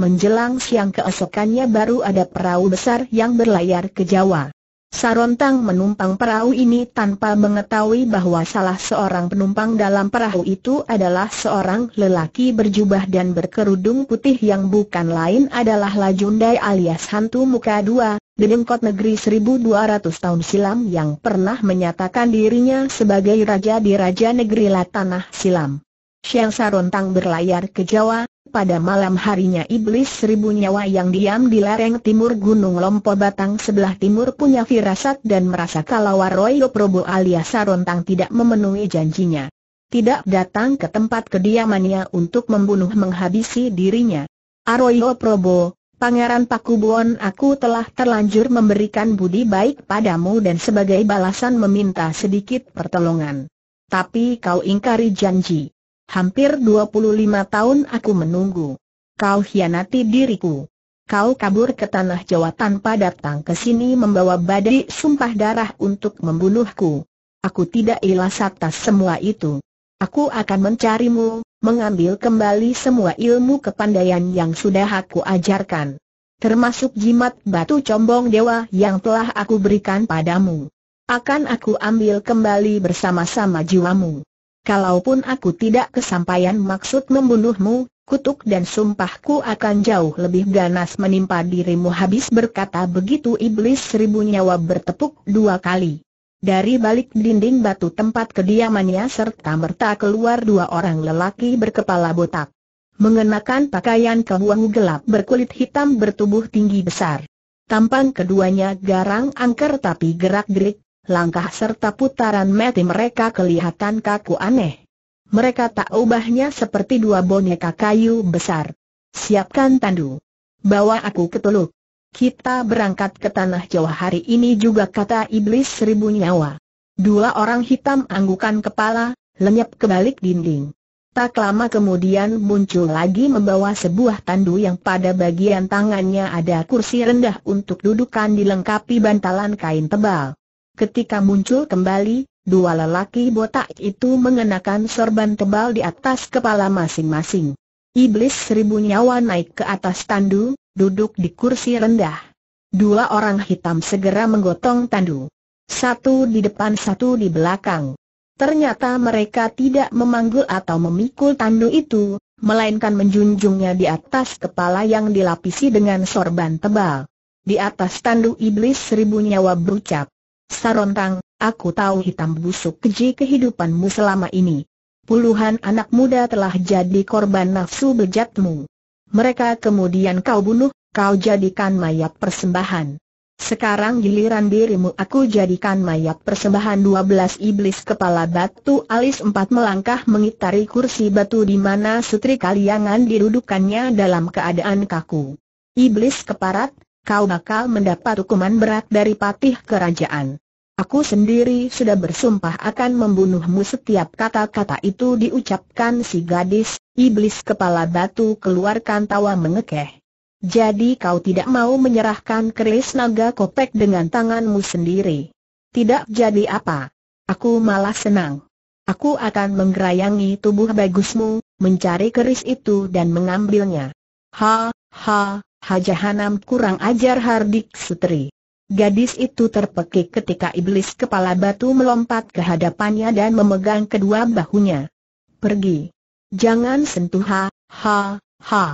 Menjelang siang keesokannya baru ada perahu besar yang berlayar ke Jawa. Sarontang menumpang perahu ini tanpa mengetahui bahwa salah seorang penumpang dalam perahu itu adalah seorang lelaki berjubah dan berkerudung putih yang bukan lain adalah Lajundai alias hantu muka dua, Dengkot Negeri 1200 tahun silam yang pernah menyatakan dirinya sebagai Raja di Raja Negeri Latanah Silam. Syang Sarontang berlayar ke Jawa, pada malam harinya iblis seribu nyawa yang diam di lereng timur Gunung Lompo Batang sebelah timur punya firasat dan merasa kalau Royo Probo alias Sarontang tidak memenuhi janjinya. Tidak datang ke tempat kediamannya untuk membunuh menghabisi dirinya. Aroyo Probo, Pangeran Pakubuan aku telah terlanjur memberikan budi baik padamu dan sebagai balasan meminta sedikit pertolongan. Tapi kau ingkari janji. Hampir 25 tahun aku menunggu. Kau hianati diriku. Kau kabur ke tanah Jawa tanpa datang ke sini membawa badai sumpah darah untuk membunuhku. Aku tidak ilas atas semua itu. Aku akan mencarimu, mengambil kembali semua ilmu kepandaian yang sudah aku ajarkan. Termasuk jimat batu combong dewa yang telah aku berikan padamu. Akan aku ambil kembali bersama-sama jiwamu. Kalaupun aku tidak kesampaian maksud membunuhmu, kutuk dan sumpahku akan jauh lebih ganas menimpa dirimu habis berkata begitu iblis seribu nyawa bertepuk dua kali. Dari balik dinding batu tempat kediamannya serta merta keluar dua orang lelaki berkepala botak. Mengenakan pakaian kehuang gelap berkulit hitam bertubuh tinggi besar. Tampang keduanya garang angker tapi gerak-gerik, langkah serta putaran mati mereka kelihatan kaku aneh. Mereka tak ubahnya seperti dua boneka kayu besar. Siapkan tandu. Bawa aku ke Teluk. Kita berangkat ke tanah Jawa hari ini juga kata iblis seribu nyawa. Dua orang hitam anggukan kepala, lenyap ke balik dinding. Tak lama kemudian muncul lagi membawa sebuah tandu yang pada bagian tangannya ada kursi rendah untuk dudukan dilengkapi bantalan kain tebal. Ketika muncul kembali, dua lelaki botak itu mengenakan sorban tebal di atas kepala masing-masing. Iblis seribu nyawa naik ke atas tandu, duduk di kursi rendah. Dua orang hitam segera menggotong tandu. Satu di depan satu di belakang. Ternyata mereka tidak memanggul atau memikul tandu itu, melainkan menjunjungnya di atas kepala yang dilapisi dengan sorban tebal. Di atas tandu iblis seribu nyawa berucap. Sarontang, aku tahu hitam busuk keji kehidupanmu selama ini. Puluhan anak muda telah jadi korban nafsu bejatmu. Mereka kemudian kau bunuh, kau jadikan mayat persembahan. Sekarang giliran dirimu aku jadikan mayat persembahan 12 iblis kepala batu alis empat melangkah mengitari kursi batu di mana sutri kaliangan didudukannya dalam keadaan kaku. Iblis keparat, kau bakal mendapat hukuman berat dari patih kerajaan. Aku sendiri sudah bersumpah akan membunuhmu setiap kata-kata itu diucapkan si gadis, iblis kepala batu keluarkan tawa mengekeh. Jadi kau tidak mau menyerahkan keris naga kopek dengan tanganmu sendiri. Tidak jadi apa. Aku malah senang. Aku akan menggerayangi tubuh bagusmu, mencari keris itu dan mengambilnya. Ha, ha, Hajahanam kurang ajar Hardik Sutri. Gadis itu terpekik ketika iblis kepala batu melompat ke hadapannya dan memegang kedua bahunya. Pergi. Jangan sentuh ha, ha, ha.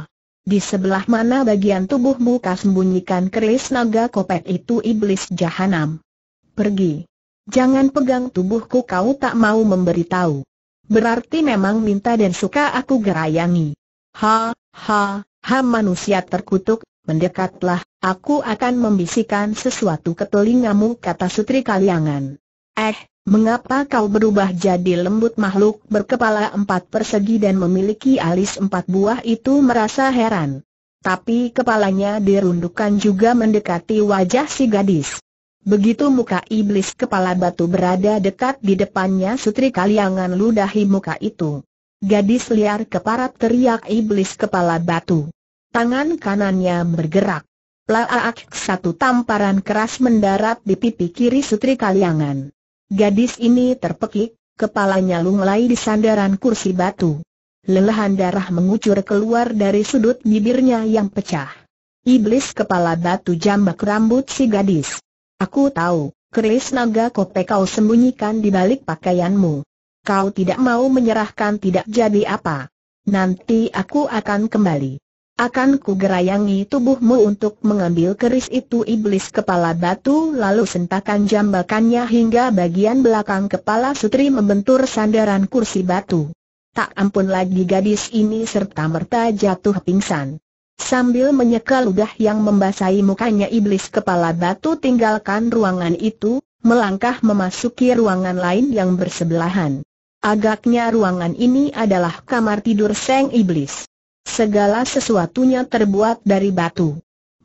Di sebelah mana bagian tubuhmu kau sembunyikan keris naga kopek itu iblis jahanam. Pergi. Jangan pegang tubuhku kau tak mau memberitahu. Berarti memang minta dan suka aku gerayangi. Ha, ha, ha manusia terkutuk, Mendekatlah, aku akan membisikkan sesuatu ke telingamu kata Sutri Kaliangan. Eh, mengapa kau berubah jadi lembut makhluk berkepala empat persegi dan memiliki alis empat buah itu merasa heran. Tapi kepalanya dirundukkan juga mendekati wajah si gadis. Begitu muka iblis kepala batu berada dekat di depannya Sutri Kaliangan ludahi muka itu. Gadis liar keparat teriak iblis kepala batu. Tangan kanannya bergerak. Laak satu tamparan keras mendarat di pipi kiri Sutri Kaliangan. Gadis ini terpekik, kepalanya lunglai di sandaran kursi batu. Lelahan darah mengucur keluar dari sudut bibirnya yang pecah. Iblis kepala batu jambak rambut si gadis. Aku tahu, keris naga kope kau sembunyikan di balik pakaianmu. Kau tidak mau menyerahkan tidak jadi apa. Nanti aku akan kembali. Akan kugerayangi tubuhmu untuk mengambil keris itu iblis kepala batu lalu sentakan jambakannya hingga bagian belakang kepala sutri membentur sandaran kursi batu. Tak ampun lagi gadis ini serta-merta jatuh pingsan. Sambil menyeka ludah yang membasahi mukanya iblis kepala batu tinggalkan ruangan itu, melangkah memasuki ruangan lain yang bersebelahan. Agaknya ruangan ini adalah kamar tidur Seng Iblis. Segala sesuatunya terbuat dari batu.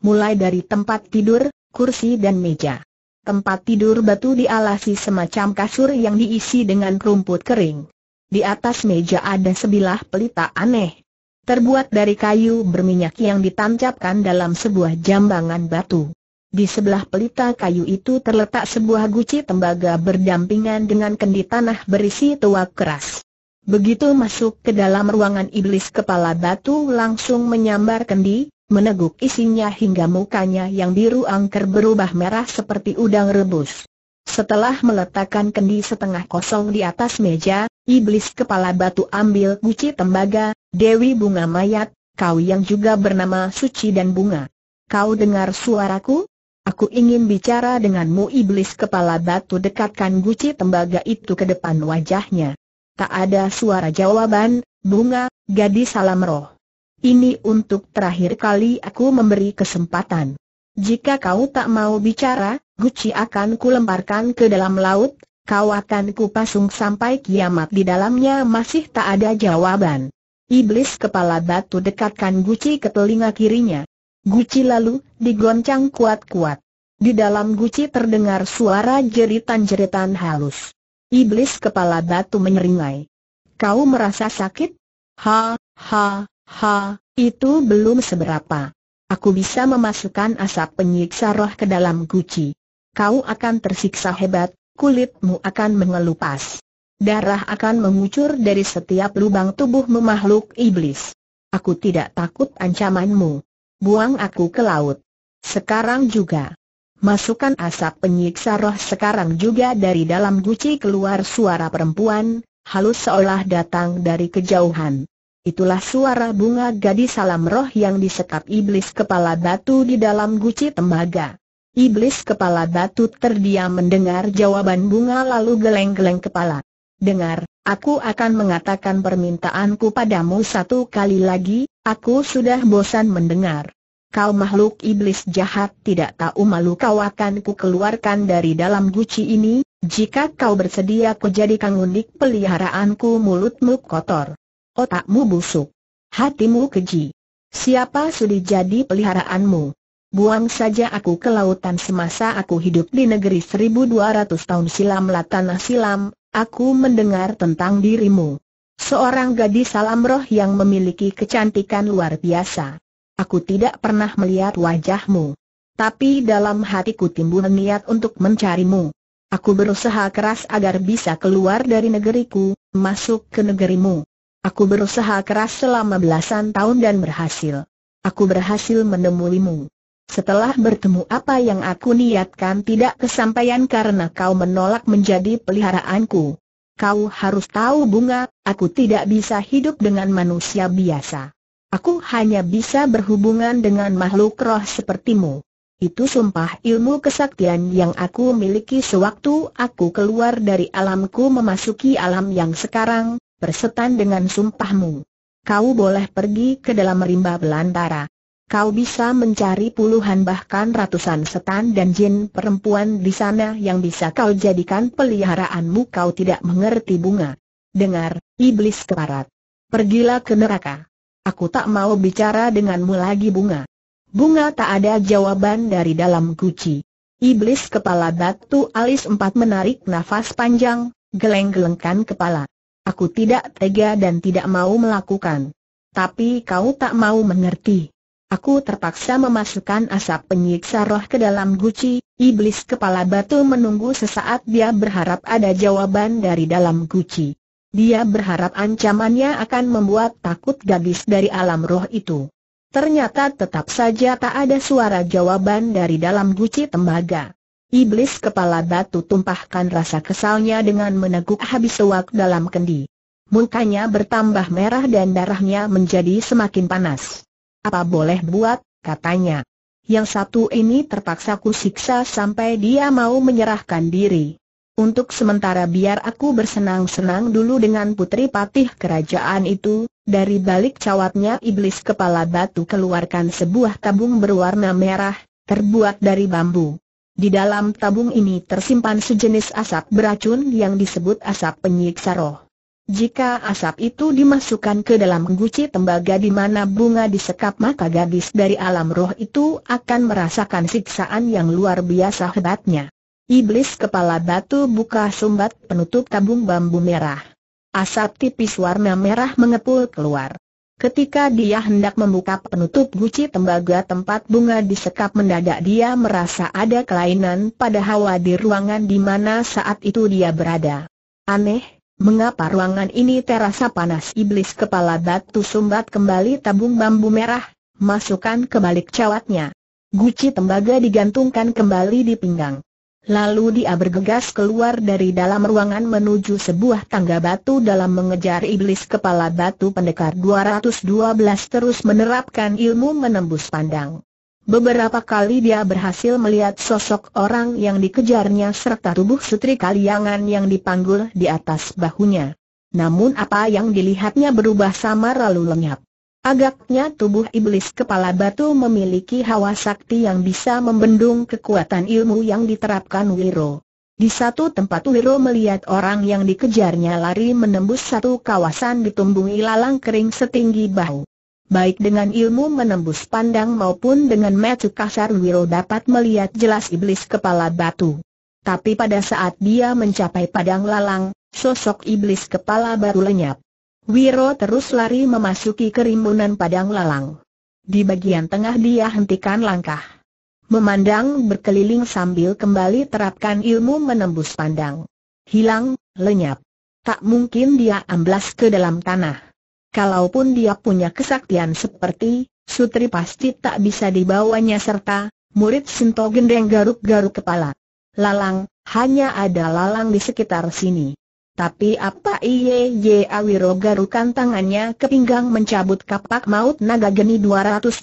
Mulai dari tempat tidur, kursi dan meja. Tempat tidur batu dialasi semacam kasur yang diisi dengan rumput kering. Di atas meja ada sebilah pelita aneh. Terbuat dari kayu berminyak yang ditancapkan dalam sebuah jambangan batu. Di sebelah pelita kayu itu terletak sebuah guci tembaga berdampingan dengan kendi tanah berisi tuak keras. Begitu masuk ke dalam ruangan iblis kepala batu langsung menyambar kendi, meneguk isinya hingga mukanya yang biru angker berubah merah seperti udang rebus. Setelah meletakkan kendi setengah kosong di atas meja, iblis kepala batu ambil guci tembaga, Dewi Bunga Mayat, kau yang juga bernama Suci dan Bunga. Kau dengar suaraku? Aku ingin bicara denganmu iblis kepala batu dekatkan guci tembaga itu ke depan wajahnya. Tak ada suara jawaban, bunga, gadis salam roh. Ini untuk terakhir kali aku memberi kesempatan. Jika kau tak mau bicara, Guci akan kulemparkan ke dalam laut, kau akan kupasung sampai kiamat di dalamnya masih tak ada jawaban. Iblis kepala batu dekatkan Guci ke telinga kirinya. Guci lalu digoncang kuat-kuat. Di dalam Guci terdengar suara jeritan-jeritan halus. Iblis kepala batu menyeringai. Kau merasa sakit? Ha, ha, ha, itu belum seberapa. Aku bisa memasukkan asap penyiksa roh ke dalam guci. Kau akan tersiksa hebat, kulitmu akan mengelupas. Darah akan mengucur dari setiap lubang tubuh makhluk iblis. Aku tidak takut ancamanmu. Buang aku ke laut. Sekarang juga. Masukkan asap penyiksa roh sekarang juga dari dalam guci keluar suara perempuan, halus seolah datang dari kejauhan. Itulah suara bunga gadis salam roh yang disekap iblis kepala batu di dalam guci tembaga. Iblis kepala batu terdiam mendengar jawaban bunga lalu geleng-geleng kepala. Dengar, aku akan mengatakan permintaanku padamu satu kali lagi, aku sudah bosan mendengar. Kau makhluk iblis jahat tidak tahu malu kau akan ku keluarkan dari dalam guci ini, jika kau bersedia ku jadikan undik peliharaanku mulutmu kotor. Otakmu busuk. Hatimu keji. Siapa sudi jadi peliharaanmu? Buang saja aku ke lautan semasa aku hidup di negeri 1200 tahun silam tanah silam, aku mendengar tentang dirimu. Seorang gadis salam roh yang memiliki kecantikan luar biasa. Aku tidak pernah melihat wajahmu. Tapi dalam hatiku timbul niat untuk mencarimu. Aku berusaha keras agar bisa keluar dari negeriku, masuk ke negerimu. Aku berusaha keras selama belasan tahun dan berhasil. Aku berhasil menemuimu. Setelah bertemu apa yang aku niatkan tidak kesampaian karena kau menolak menjadi peliharaanku. Kau harus tahu bunga, aku tidak bisa hidup dengan manusia biasa. Aku hanya bisa berhubungan dengan makhluk roh sepertimu. Itu sumpah ilmu kesaktian yang aku miliki sewaktu aku keluar dari alamku memasuki alam yang sekarang, bersetan dengan sumpahmu. Kau boleh pergi ke dalam rimba belantara. Kau bisa mencari puluhan bahkan ratusan setan dan jin perempuan di sana yang bisa kau jadikan peliharaanmu kau tidak mengerti bunga. Dengar, iblis keparat. Pergilah ke neraka. Aku tak mau bicara denganmu lagi bunga. Bunga tak ada jawaban dari dalam guci. Iblis kepala batu alis empat menarik nafas panjang, geleng-gelengkan kepala. Aku tidak tega dan tidak mau melakukan. Tapi kau tak mau mengerti. Aku terpaksa memasukkan asap penyiksa roh ke dalam guci, iblis kepala batu menunggu sesaat dia berharap ada jawaban dari dalam guci. Dia berharap ancamannya akan membuat takut gadis dari alam roh itu. Ternyata tetap saja tak ada suara jawaban dari dalam guci tembaga. Iblis kepala batu tumpahkan rasa kesalnya dengan meneguk habis sewak dalam kendi. Mukanya bertambah merah dan darahnya menjadi semakin panas. Apa boleh buat, katanya. Yang satu ini terpaksa kusiksa sampai dia mau menyerahkan diri. Untuk sementara biar aku bersenang-senang dulu dengan putri patih kerajaan itu, dari balik cawatnya iblis kepala batu keluarkan sebuah tabung berwarna merah, terbuat dari bambu. Di dalam tabung ini tersimpan sejenis asap beracun yang disebut asap penyiksa roh. Jika asap itu dimasukkan ke dalam guci tembaga di mana bunga disekap maka gadis dari alam roh itu akan merasakan siksaan yang luar biasa hebatnya. Iblis kepala batu buka sumbat penutup tabung bambu merah. Asap tipis warna merah mengepul keluar. Ketika dia hendak membuka penutup guci tembaga tempat bunga disekap mendadak dia merasa ada kelainan pada hawa di ruangan di mana saat itu dia berada. Aneh, mengapa ruangan ini terasa panas iblis kepala batu sumbat kembali tabung bambu merah, masukkan ke balik cawatnya. Guci tembaga digantungkan kembali di pinggang. Lalu dia bergegas keluar dari dalam ruangan menuju sebuah tangga batu dalam mengejar iblis kepala batu pendekar 212 terus menerapkan ilmu menembus pandang. Beberapa kali dia berhasil melihat sosok orang yang dikejarnya serta tubuh sutri kaliangan yang dipanggul di atas bahunya. Namun apa yang dilihatnya berubah sama lalu lenyap. Agaknya tubuh iblis kepala batu memiliki hawa sakti yang bisa membendung kekuatan ilmu yang diterapkan Wiro. Di satu tempat Wiro melihat orang yang dikejarnya lari menembus satu kawasan ditumbuhi lalang kering setinggi bahu. Baik dengan ilmu menembus pandang maupun dengan metu kasar Wiro dapat melihat jelas iblis kepala batu. Tapi pada saat dia mencapai padang lalang, sosok iblis kepala baru lenyap. Wiro terus lari memasuki kerimbunan padang lalang. Di bagian tengah dia hentikan langkah. Memandang berkeliling sambil kembali terapkan ilmu menembus pandang. Hilang, lenyap. Tak mungkin dia amblas ke dalam tanah. Kalaupun dia punya kesaktian seperti, sutri pasti tak bisa dibawanya serta, murid Sinto Gendeng garuk-garuk kepala. Lalang, hanya ada lalang di sekitar sini. Tapi apa iye ye awiro garukan tangannya ke pinggang mencabut kapak maut naga geni 212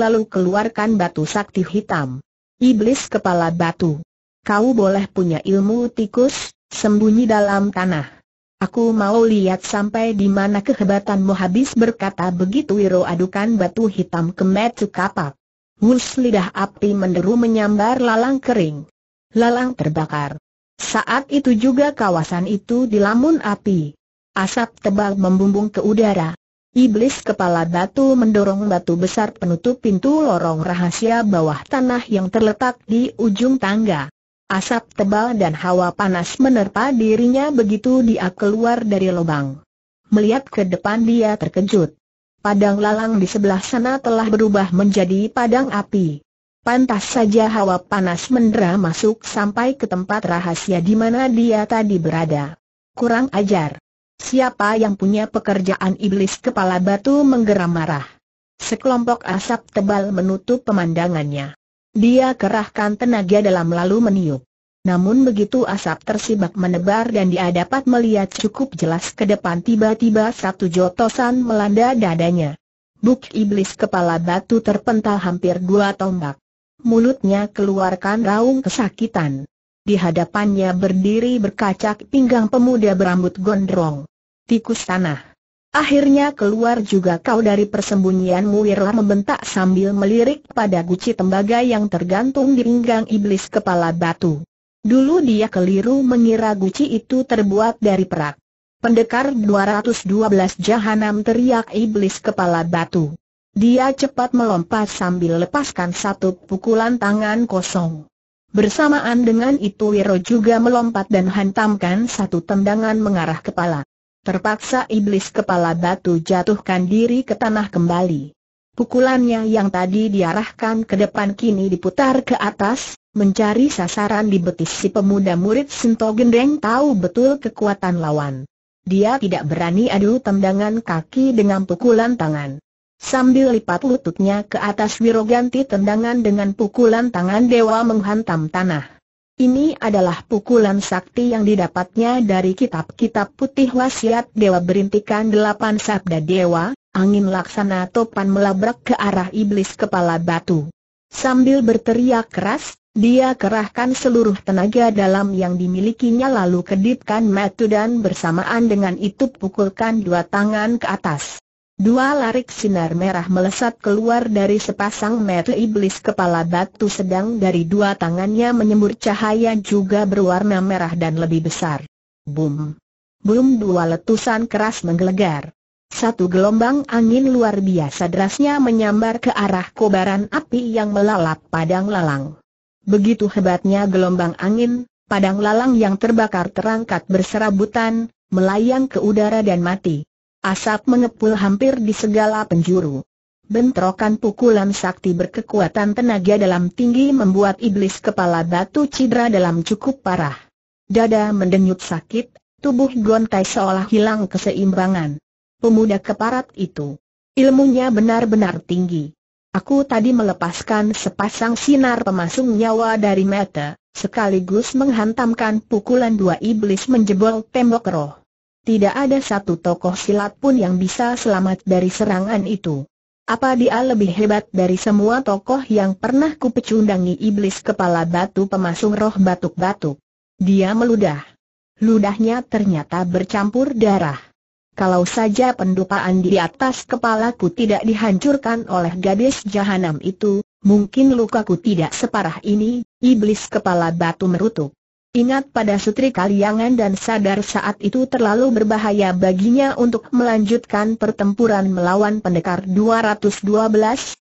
lalu keluarkan batu sakti hitam. Iblis kepala batu. Kau boleh punya ilmu tikus, sembunyi dalam tanah. Aku mau lihat sampai di mana kehebatanmu habis berkata begitu Wiro adukan batu hitam ke metu kapak. Wus lidah api menderu menyambar lalang kering. Lalang terbakar. Saat itu juga kawasan itu dilamun api. Asap tebal membumbung ke udara. Iblis kepala batu mendorong batu besar penutup pintu lorong rahasia bawah tanah yang terletak di ujung tangga. Asap tebal dan hawa panas menerpa dirinya begitu dia keluar dari lubang. Melihat ke depan dia terkejut. Padang lalang di sebelah sana telah berubah menjadi padang api. Pantas saja hawa panas mendera masuk sampai ke tempat rahasia di mana dia tadi berada. Kurang ajar. Siapa yang punya pekerjaan iblis kepala batu menggeram marah. Sekelompok asap tebal menutup pemandangannya. Dia kerahkan tenaga dalam lalu meniup. Namun begitu asap tersibak menebar dan dia dapat melihat cukup jelas ke depan tiba-tiba satu jotosan melanda dadanya. Buk iblis kepala batu terpental hampir dua tombak mulutnya keluarkan raung kesakitan. Di hadapannya berdiri berkacak pinggang pemuda berambut gondrong. Tikus tanah. Akhirnya keluar juga kau dari persembunyianmu Wirla membentak sambil melirik pada guci tembaga yang tergantung di pinggang iblis kepala batu. Dulu dia keliru mengira guci itu terbuat dari perak. Pendekar 212 Jahanam teriak iblis kepala batu. Dia cepat melompat sambil lepaskan satu pukulan tangan kosong. Bersamaan dengan itu Wiro juga melompat dan hantamkan satu tendangan mengarah kepala. Terpaksa iblis kepala batu jatuhkan diri ke tanah kembali. Pukulannya yang tadi diarahkan ke depan kini diputar ke atas, mencari sasaran di betis si pemuda murid Sinto Gendeng tahu betul kekuatan lawan. Dia tidak berani adu tendangan kaki dengan pukulan tangan. Sambil lipat lututnya ke atas wiroganti tendangan dengan pukulan tangan dewa menghantam tanah. Ini adalah pukulan sakti yang didapatnya dari kitab-kitab putih wasiat dewa berintikan delapan sabda dewa, angin laksana topan melabrak ke arah iblis kepala batu. Sambil berteriak keras, dia kerahkan seluruh tenaga dalam yang dimilikinya lalu kedipkan metu dan bersamaan dengan itu pukulkan dua tangan ke atas. Dua larik sinar merah melesat keluar dari sepasang mata iblis kepala batu sedang dari dua tangannya menyembur cahaya juga berwarna merah dan lebih besar. Boom! Boom dua letusan keras menggelegar. Satu gelombang angin luar biasa derasnya menyambar ke arah kobaran api yang melalap padang lalang. Begitu hebatnya gelombang angin, padang lalang yang terbakar terangkat berserabutan, melayang ke udara dan mati. Asap mengepul hampir di segala penjuru. Bentrokan pukulan sakti berkekuatan tenaga dalam tinggi membuat iblis kepala batu cedera dalam cukup parah. Dada mendenyut sakit, tubuh Gontai seolah hilang keseimbangan. Pemuda keparat itu. Ilmunya benar-benar tinggi. Aku tadi melepaskan sepasang sinar pemasung nyawa dari mata, sekaligus menghantamkan pukulan dua iblis menjebol tembok roh tidak ada satu tokoh silat pun yang bisa selamat dari serangan itu. Apa dia lebih hebat dari semua tokoh yang pernah kupecundangi iblis kepala batu pemasung roh batuk-batuk? Dia meludah. Ludahnya ternyata bercampur darah. Kalau saja pendupaan di atas kepalaku tidak dihancurkan oleh gadis jahanam itu, mungkin lukaku tidak separah ini, iblis kepala batu merutuk. Ingat pada sutri Kaliangan dan sadar saat itu terlalu berbahaya baginya untuk melanjutkan pertempuran melawan pendekar 212,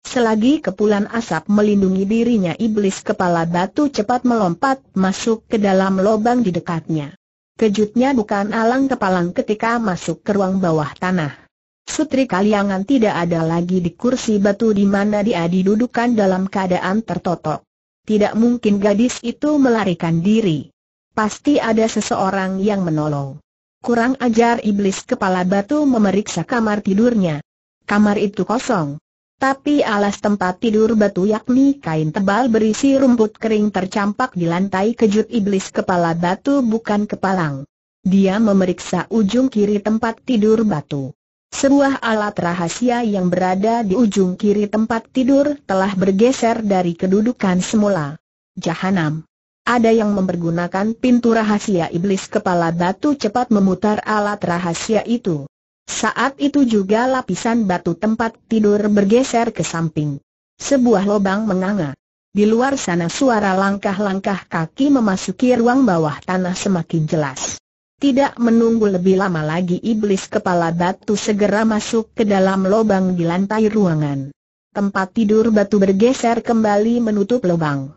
selagi kepulan asap melindungi dirinya iblis kepala batu cepat melompat masuk ke dalam lubang di dekatnya. Kejutnya bukan alang kepalang ketika masuk ke ruang bawah tanah. Sutri Kaliangan tidak ada lagi di kursi batu di mana dia didudukan dalam keadaan tertotok. Tidak mungkin gadis itu melarikan diri. Pasti ada seseorang yang menolong. Kurang ajar iblis kepala batu memeriksa kamar tidurnya. Kamar itu kosong. Tapi alas tempat tidur batu yakni kain tebal berisi rumput kering tercampak di lantai kejut iblis kepala batu bukan kepalang. Dia memeriksa ujung kiri tempat tidur batu. Sebuah alat rahasia yang berada di ujung kiri tempat tidur telah bergeser dari kedudukan semula. Jahanam. Ada yang mempergunakan pintu rahasia iblis kepala batu cepat memutar alat rahasia itu. Saat itu juga lapisan batu tempat tidur bergeser ke samping. Sebuah lubang menganga. Di luar sana suara langkah-langkah kaki memasuki ruang bawah tanah semakin jelas. Tidak menunggu lebih lama lagi iblis kepala batu segera masuk ke dalam lubang di lantai ruangan. Tempat tidur batu bergeser kembali menutup lubang.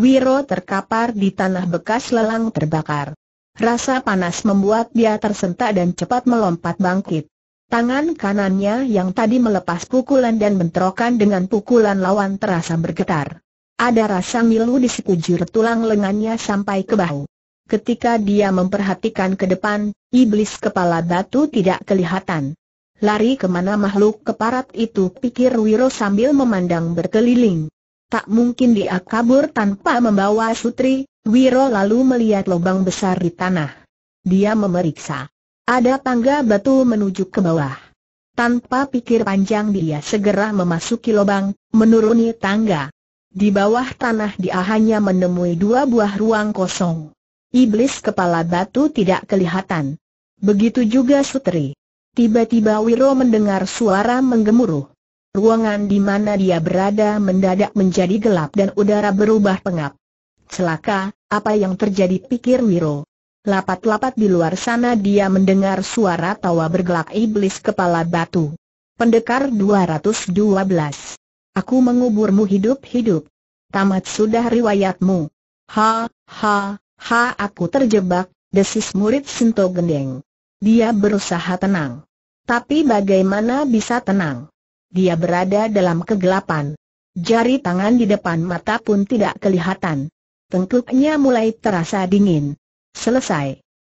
Wiro terkapar di tanah bekas lelang terbakar. Rasa panas membuat dia tersentak dan cepat melompat bangkit. Tangan kanannya yang tadi melepas pukulan dan bentrokan dengan pukulan lawan terasa bergetar. Ada rasa milu di sekujur tulang lengannya sampai ke bahu. Ketika dia memperhatikan ke depan, iblis kepala batu tidak kelihatan. Lari kemana makhluk keparat itu pikir Wiro sambil memandang berkeliling. Tak mungkin dia kabur tanpa membawa sutri, Wiro lalu melihat lubang besar di tanah. Dia memeriksa. Ada tangga batu menuju ke bawah. Tanpa pikir panjang dia segera memasuki lubang, menuruni tangga. Di bawah tanah dia hanya menemui dua buah ruang kosong. Iblis kepala batu tidak kelihatan. Begitu juga Sutri. Tiba-tiba Wiro mendengar suara menggemuruh. Ruangan di mana dia berada mendadak menjadi gelap dan udara berubah pengap. Celaka, apa yang terjadi pikir Wiro. Lapat-lapat di luar sana dia mendengar suara tawa bergelak iblis kepala batu. Pendekar 212. Aku menguburmu hidup-hidup. Tamat sudah riwayatmu. Ha, ha, ha aku terjebak, desis murid Sinto Gendeng. Dia berusaha tenang. Tapi bagaimana bisa tenang? Dia berada dalam kegelapan. Jari tangan di depan mata pun tidak kelihatan. Tengkuknya mulai terasa dingin. Selesai.